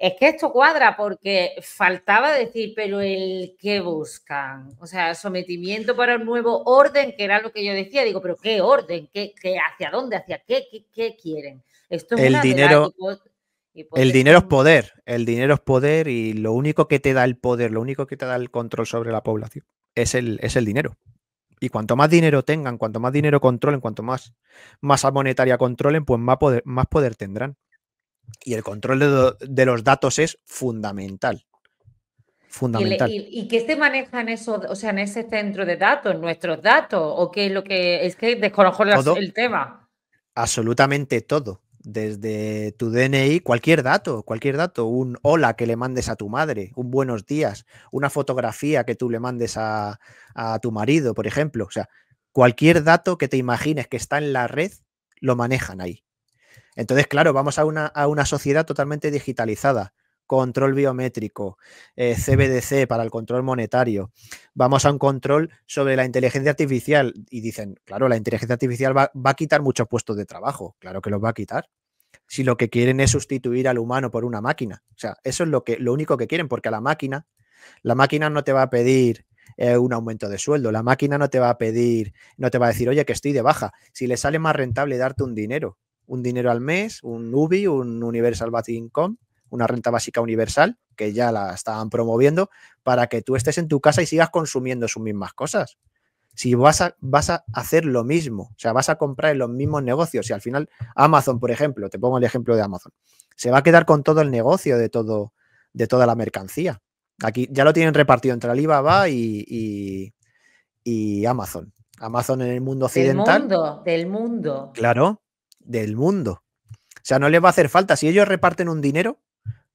es que esto cuadra porque faltaba decir, pero el que buscan, o sea, sometimiento para un nuevo orden, que era lo que yo decía, digo, pero ¿qué orden? ¿Qué, hacia dónde? ¿Hacia qué? ¿Qué, quieren? Esto es el dinero. Pues el dinero
es poder, el dinero es poder y lo único que te da el poder, lo único que te da el control sobre la población es el, es el dinero. Y cuanto más dinero tengan, cuanto más dinero controlen, cuanto más masa monetaria controlen, pues más más poder tendrán. Y el control de, los datos es fundamental. Fundamental.
¿Y, qué se maneja en eso, o sea, en ese centro de datos, nuestros datos? ¿O qué es lo que es que desconozco el tema?
Absolutamente todo. Desde tu DNI, cualquier dato, cualquier dato, un hola que le mandes a tu madre, un buenos días, una fotografía que tú le mandes a tu marido, por ejemplo. O sea, cualquier dato que te imagines que está en la red, lo manejan ahí. Entonces, claro, vamos a una, sociedad totalmente digitalizada control biométrico, CBDC eh, para el control monetario, vamos a un control sobre la inteligencia artificial y dicen, claro, la inteligencia artificial va, a quitar muchos puestos de trabajo, claro que los va a quitar. Si lo que quieren es sustituir al humano por una máquina, o sea, eso es lo, que, lo único que quieren, porque a la máquina, la máquina no te va a pedir eh, un aumento de sueldo, la máquina no te va a pedir, no te va a decir, oye, que estoy de baja, si le sale más rentable darte un dinero, un dinero al mes, un UBI, un Universal Basic Income, una renta básica universal, que ya la estaban promoviendo, para que tú estés en tu casa y sigas consumiendo sus mismas cosas. Si vas a, vas a hacer lo mismo, o sea, vas a comprar en los mismos negocios y al final Amazon, por ejemplo, te pongo el ejemplo de Amazon, se va a quedar con todo el negocio de, todo, de toda la mercancía. Aquí ya lo tienen repartido entre Alibaba y, y Amazon. Amazon en el mundo occidental.
Del mundo, del mundo.
Claro, del mundo. O sea, no les va a hacer falta. Si ellos reparten un dinero,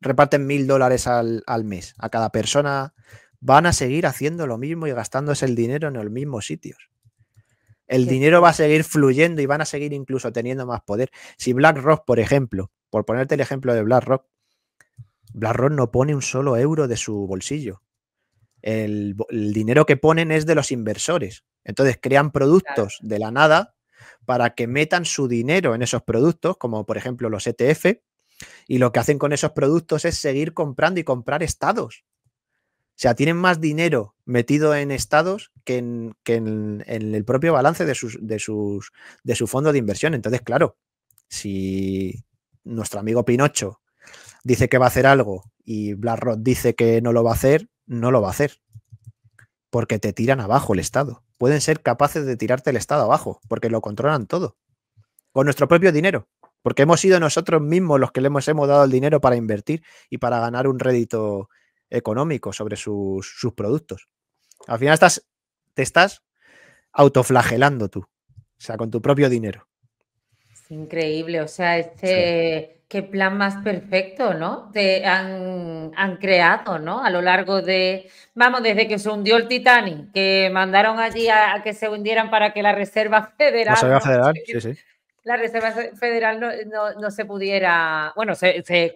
reparten mil dólares al, mes a cada persona, van a seguir haciendo lo mismo y gastándose el dinero en los mismos sitios. El dinero va a seguir fluyendo y van a seguir incluso teniendo más poder. Si BlackRock, por ejemplo, por ponerte el ejemplo de BlackRock, BlackRock no pone un solo euro de su bolsillo. El, dinero que ponen es de los inversores. Entonces crean productos de la nada para que metan su dinero en esos productos, como por ejemplo los ETF, y lo que hacen con esos productos es seguir comprando y comprar estados. O sea, tienen más dinero metido en estados que en, el propio balance de, de su fondo de inversión. Entonces, claro, si nuestro amigo Pinocho dice que va a hacer algo y BlackRock dice que no lo va a hacer, no lo va a hacer. Porque te tiran abajo el estado pueden ser capaces de tirarte el Estado abajo, porque lo controlan todo, con nuestro propio dinero, porque hemos sido nosotros mismos los que le hemos, hemos dado el dinero para invertir y para ganar un rédito económico sobre sus, productos. Al final estás, te estás autoflagelando tú, o sea, con tu propio dinero.
increíble, o sea, este qué plan más perfecto, ¿no? Te han, creado, ¿no? A lo largo de, vamos, desde que se hundió el Titanic, que mandaron allí a, que se hundieran para que la Reserva Federal... La Reserva Federal, no, sí, sí. La Reserva Federal no, se pudiera, bueno, se, se,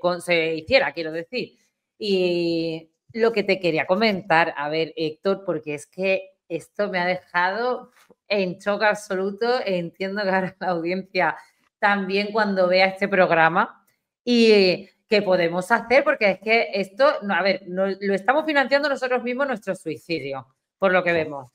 hiciera, quiero decir. Y lo que te quería comentar, a ver, Héctor, porque es que esto me ha dejado en shock absoluto. Entiendo que ahora la audiencia también cuando vea este programa y qué podemos hacer, porque es que esto, no, a ver, lo estamos financiando nosotros mismos nuestro suicidio, por lo que vemos.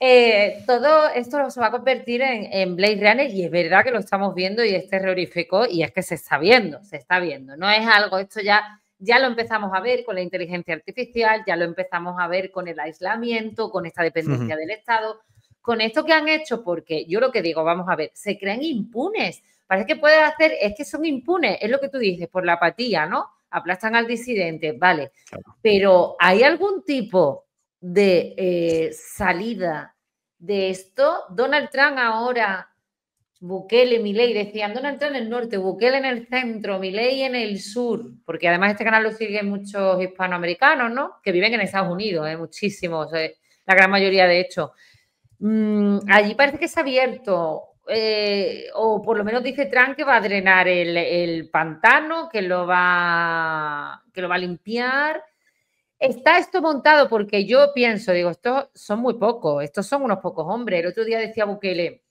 Eh, todo esto se va a convertir en, en Blade Runner y es verdad que lo estamos viendo y es terrorífico y es que se está viendo, se está viendo. No es algo, esto ya, ya lo empezamos a ver con la inteligencia artificial, ya lo empezamos a ver con el aislamiento, con esta dependencia del Estado, con esto que han hecho, porque yo lo que digo, vamos a ver, se creen impunes parece que puedes hacer, es que son impunes, es lo que tú dices, por la apatía, ¿no? Aplastan al disidente, vale. Pero ¿hay algún tipo de eh, salida de esto? Donald Trump ahora, Bukele, Miley, decían Donald Trump en el norte, Bukele en el centro, Miley en el sur, porque además este canal lo siguen muchos hispanoamericanos, ¿no? Que viven en Estados Unidos, ¿eh? muchísimos, eh, la gran mayoría de hecho. Mm, allí parece que se ha abierto eh, o por lo menos dice Trump que va a drenar el, pantano, que lo, va, que lo va a limpiar. Está esto montado porque yo pienso, digo, estos son muy pocos, estos son unos pocos hombres. El otro día decía Bukele,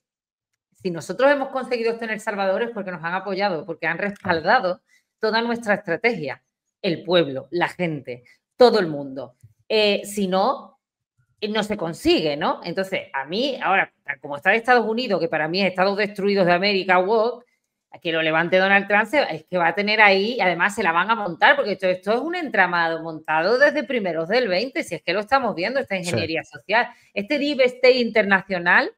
si nosotros hemos conseguido tener salvadores porque nos han apoyado, porque han respaldado toda nuestra estrategia, el pueblo, la gente, todo el mundo. Eh, si no, eh, no se consigue, ¿no? Entonces, a mí, ahora, como está de Estados Unidos, que para mí es Estados Destruidos de América, a que lo levante Donald Trump, es que va a tener ahí, además se la van a montar, porque esto, esto es un entramado montado desde primeros del 20, si es que lo estamos viendo, esta ingeniería social, este deep state internacional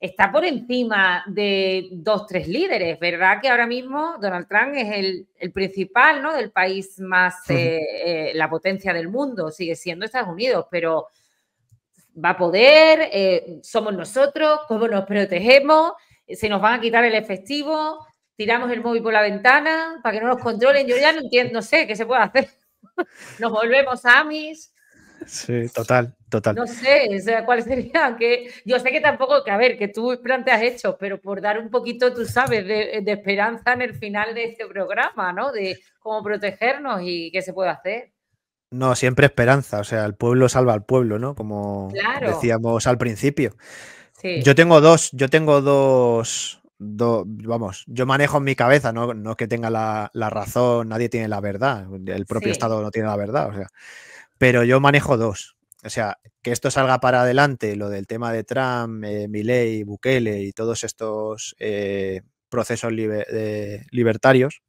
está por encima de dos, tres líderes, ¿verdad? Que ahora mismo Donald Trump es el, el principal, ¿no? Del país más, eh, eh, la potencia del mundo, sigue siendo Estados Unidos, pero va a poder, eh, somos nosotros, cómo nos protegemos, eh, se nos van a quitar el efectivo, tiramos el móvil por la ventana para que no nos controlen. Yo ya no entiendo, no sé qué se puede hacer. Nos volvemos a amis.
Sí, total, total. No
sé, o sea, cuál sería que yo sé que tampoco, que a ver, que tú planteas hechos, pero por dar un poquito, tú sabes, de, de esperanza en el final de este programa, ¿no? De cómo protegernos y qué se puede hacer.
No, siempre esperanza, o sea, el pueblo salva al pueblo, ¿no? Como decíamos al principio. Yo tengo dos, yo tengo dos, vamos, yo manejo en mi cabeza, no, no que tenga la, la, razón, nadie tiene la verdad, el propio Estado no tiene la verdad, o sea, pero yo manejo dos. O sea, que esto salga para adelante, lo del tema de Trump, eh, Milei, Bukele y todos estos eh, procesos eh, libertarios,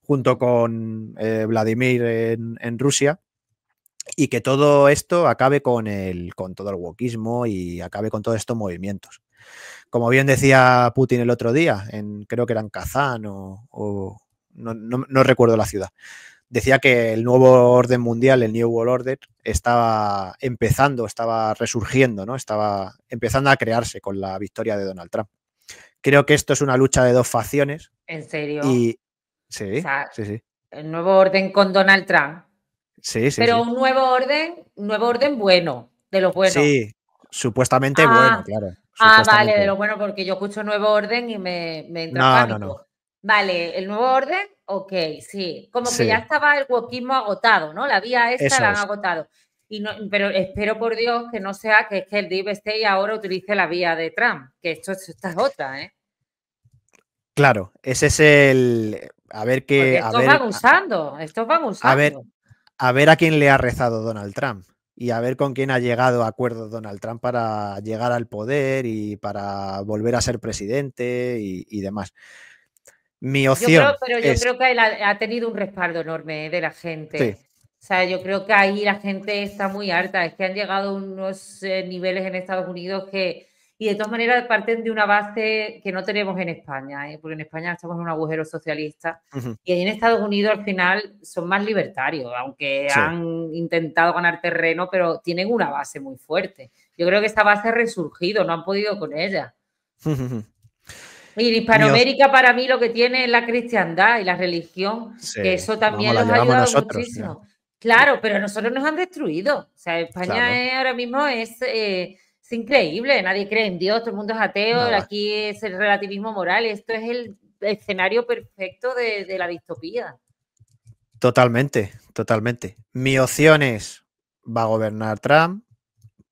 junto con Vladimir en Rusia, y que todo esto acabe con, el, con todo el wokismo y acabe con todos estos movimientos. Como bien decía Putin el otro día, en, creo que era en Kazán o, no, recuerdo la ciudad, decía que el nuevo orden mundial, el New World Order, estaba empezando, estaba resurgiendo, ¿no? estaba empezando a crearse con la victoria de Donald Trump. Creo que esto es una lucha de dos facciones. ¿En serio? Y, sí, sí, sí.
El nuevo orden con Donald Trump. Pero un nuevo orden, nuevo orden bueno, de lo bueno. Sí,
supuestamente ah, bueno,
claro. Ah, vale, de lo bueno, porque yo escucho nuevo orden y me, me entra no, No, no. Vale, el nuevo orden, ok, sí. Como que ya estaba el wokismo agotado, ¿no? La vía esta la han agotado. Y pero espero por Dios que no sea que es que el Deep State ahora utilice la vía de Trump, que esto, esta es otra, ¿eh?
Claro, ese es el. A ver qué. estos van
usando, estos van usando. A ver,
a ver a quién le ha rezado Donald Trump y a ver con quién ha llegado a acuerdos Donald Trump para llegar al poder y para volver a ser presidente y, demás. Mi opción. pero yo creo
que ha, tenido un respaldo enorme eh, de la gente. O sea, yo creo que ahí la gente está muy harta. Es que han llegado unos eh, niveles en Estados Unidos que y de todas maneras parten de una base que no tenemos en España, ¿eh? porque en España estamos en un agujero socialista y en Estados Unidos al final son más libertarios, aunque han intentado ganar terreno, pero tienen una base muy fuerte. Yo creo que esta base ha resurgido, no han podido con ella. Y Hispanoamérica para mí lo que tiene es la cristiandad y la religión, que eso también nos ha ayudado muchísimo. Claro, pero nosotros nos han destruido. O sea, España ahora mismo es eh, es increíble, nadie cree en Dios, todo el mundo es ateo, aquí es el relativismo moral, esto es el escenario perfecto de, la distopía.
Totalmente, totalmente. Mi opción es, va a gobernar Trump,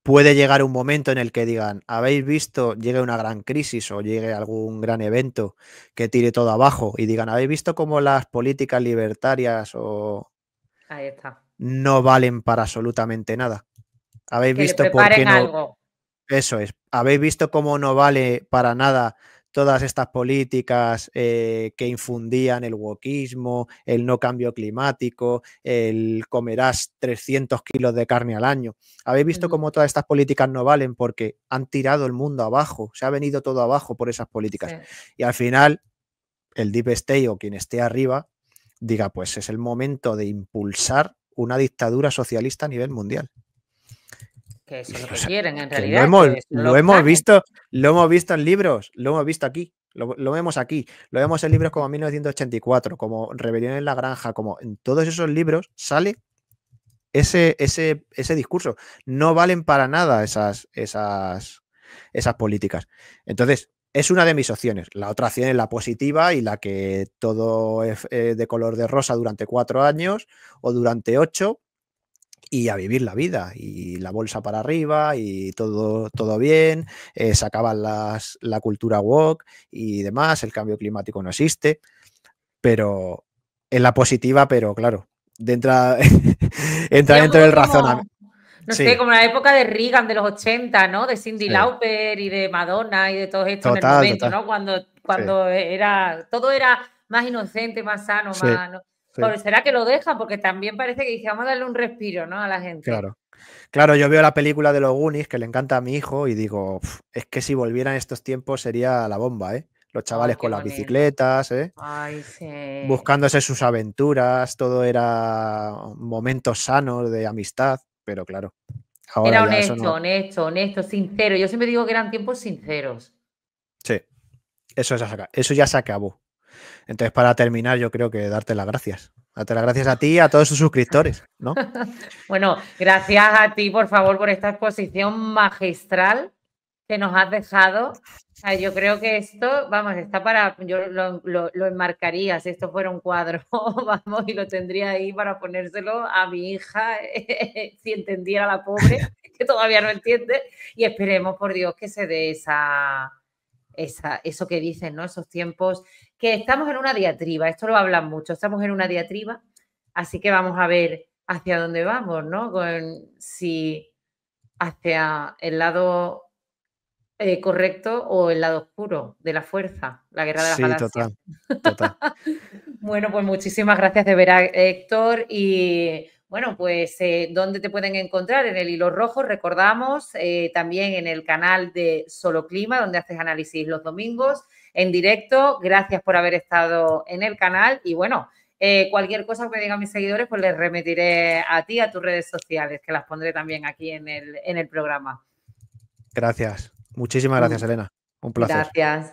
puede llegar un momento en el que digan, habéis visto, llegue una gran crisis o llegue algún gran evento que tire todo abajo y digan, habéis visto cómo las políticas libertarias o... Ahí está. No valen para absolutamente nada. Habéis visto por qué no... Eso es. Habéis visto cómo no vale para nada todas estas políticas eh, que infundían el wokismo, el no cambio climático, el comerás 300 kilos de carne al año. Habéis visto mm. cómo todas estas políticas no valen porque han tirado el mundo abajo, se ha venido todo abajo por esas políticas. Y al final, el Deep State o quien esté arriba diga, pues es el momento de impulsar una dictadura socialista a nivel mundial
que lo quieren en realidad. Lo hemos,
visto, lo hemos visto en libros, lo hemos visto aquí. Lo, vemos aquí, lo vemos en libros como 1984, como Rebelión en la Granja, como en todos esos libros sale ese, ese, ese discurso. No valen para nada esas, esas, esas políticas. Entonces, es una de mis opciones. La otra opción es la positiva y la que todo es eh, de color de rosa durante cuatro años o durante ocho y a vivir la vida. Y la bolsa para arriba y todo, todo bien, eh, sacaban las, la cultura woke y demás, el cambio climático no existe, pero en la positiva, pero claro, entra dentro del razonamiento. No sé, como
la época de Reagan de los 80, ¿no? De Cindy Lauper y de Madonna y de todo esto en el momento, ¿no? Cuando, cuando era, todo era más inocente, más sano, más será que lo dejan, porque también parece que dice, vamos a darle un respiro, ¿no? A la gente.
Claro. Claro, yo veo la película de los Goonies que le encanta a mi hijo y digo, es que si volvieran estos tiempos sería la bomba, ¿eh? Los chavales con las bicicletas, ¿eh? Buscándose sus aventuras, todo era momentos sanos de amistad, pero claro. era honesto,
honesto, honesto, sincero. Yo siempre digo que eran tiempos sinceros.
Sí, eso, eso ya se acabó. Entonces, para terminar, yo creo que darte las gracias. Darte las gracias a ti y a todos sus suscriptores, ¿no?
bueno, gracias a ti, por favor, por esta exposición magistral que nos has dejado. yo creo que esto, vamos, está para, yo lo, enmarcaría, si esto fuera un cuadro, vamos, y lo tendría ahí para ponérselo a mi hija, si entendiera la pobre, que todavía no entiende, y esperemos por Dios que se dé esa, esa eso que dicen, ¿no? Esos tiempos que estamos en una diatriba, esto lo hablan mucho, estamos en una diatriba, así que vamos a ver hacia dónde vamos, ¿no? Con, si hacia el lado eh, correcto o el lado oscuro de la fuerza, la guerra de las sí, bueno, pues muchísimas gracias de ver a Héctor. Y bueno, pues eh, ¿dónde te pueden encontrar? En el Hilo Rojo, recordamos, eh, también en el canal de Solo Clima, donde haces análisis los domingos en directo. Gracias por haber estado en el canal y bueno. Eh, cualquier cosa que me digan mis seguidores, pues les remitiré a ti, a tus redes sociales, que las pondré también aquí en el, en el programa.
Gracias. Muchísimas gracias, mm. Elena. Un placer.
Gracias.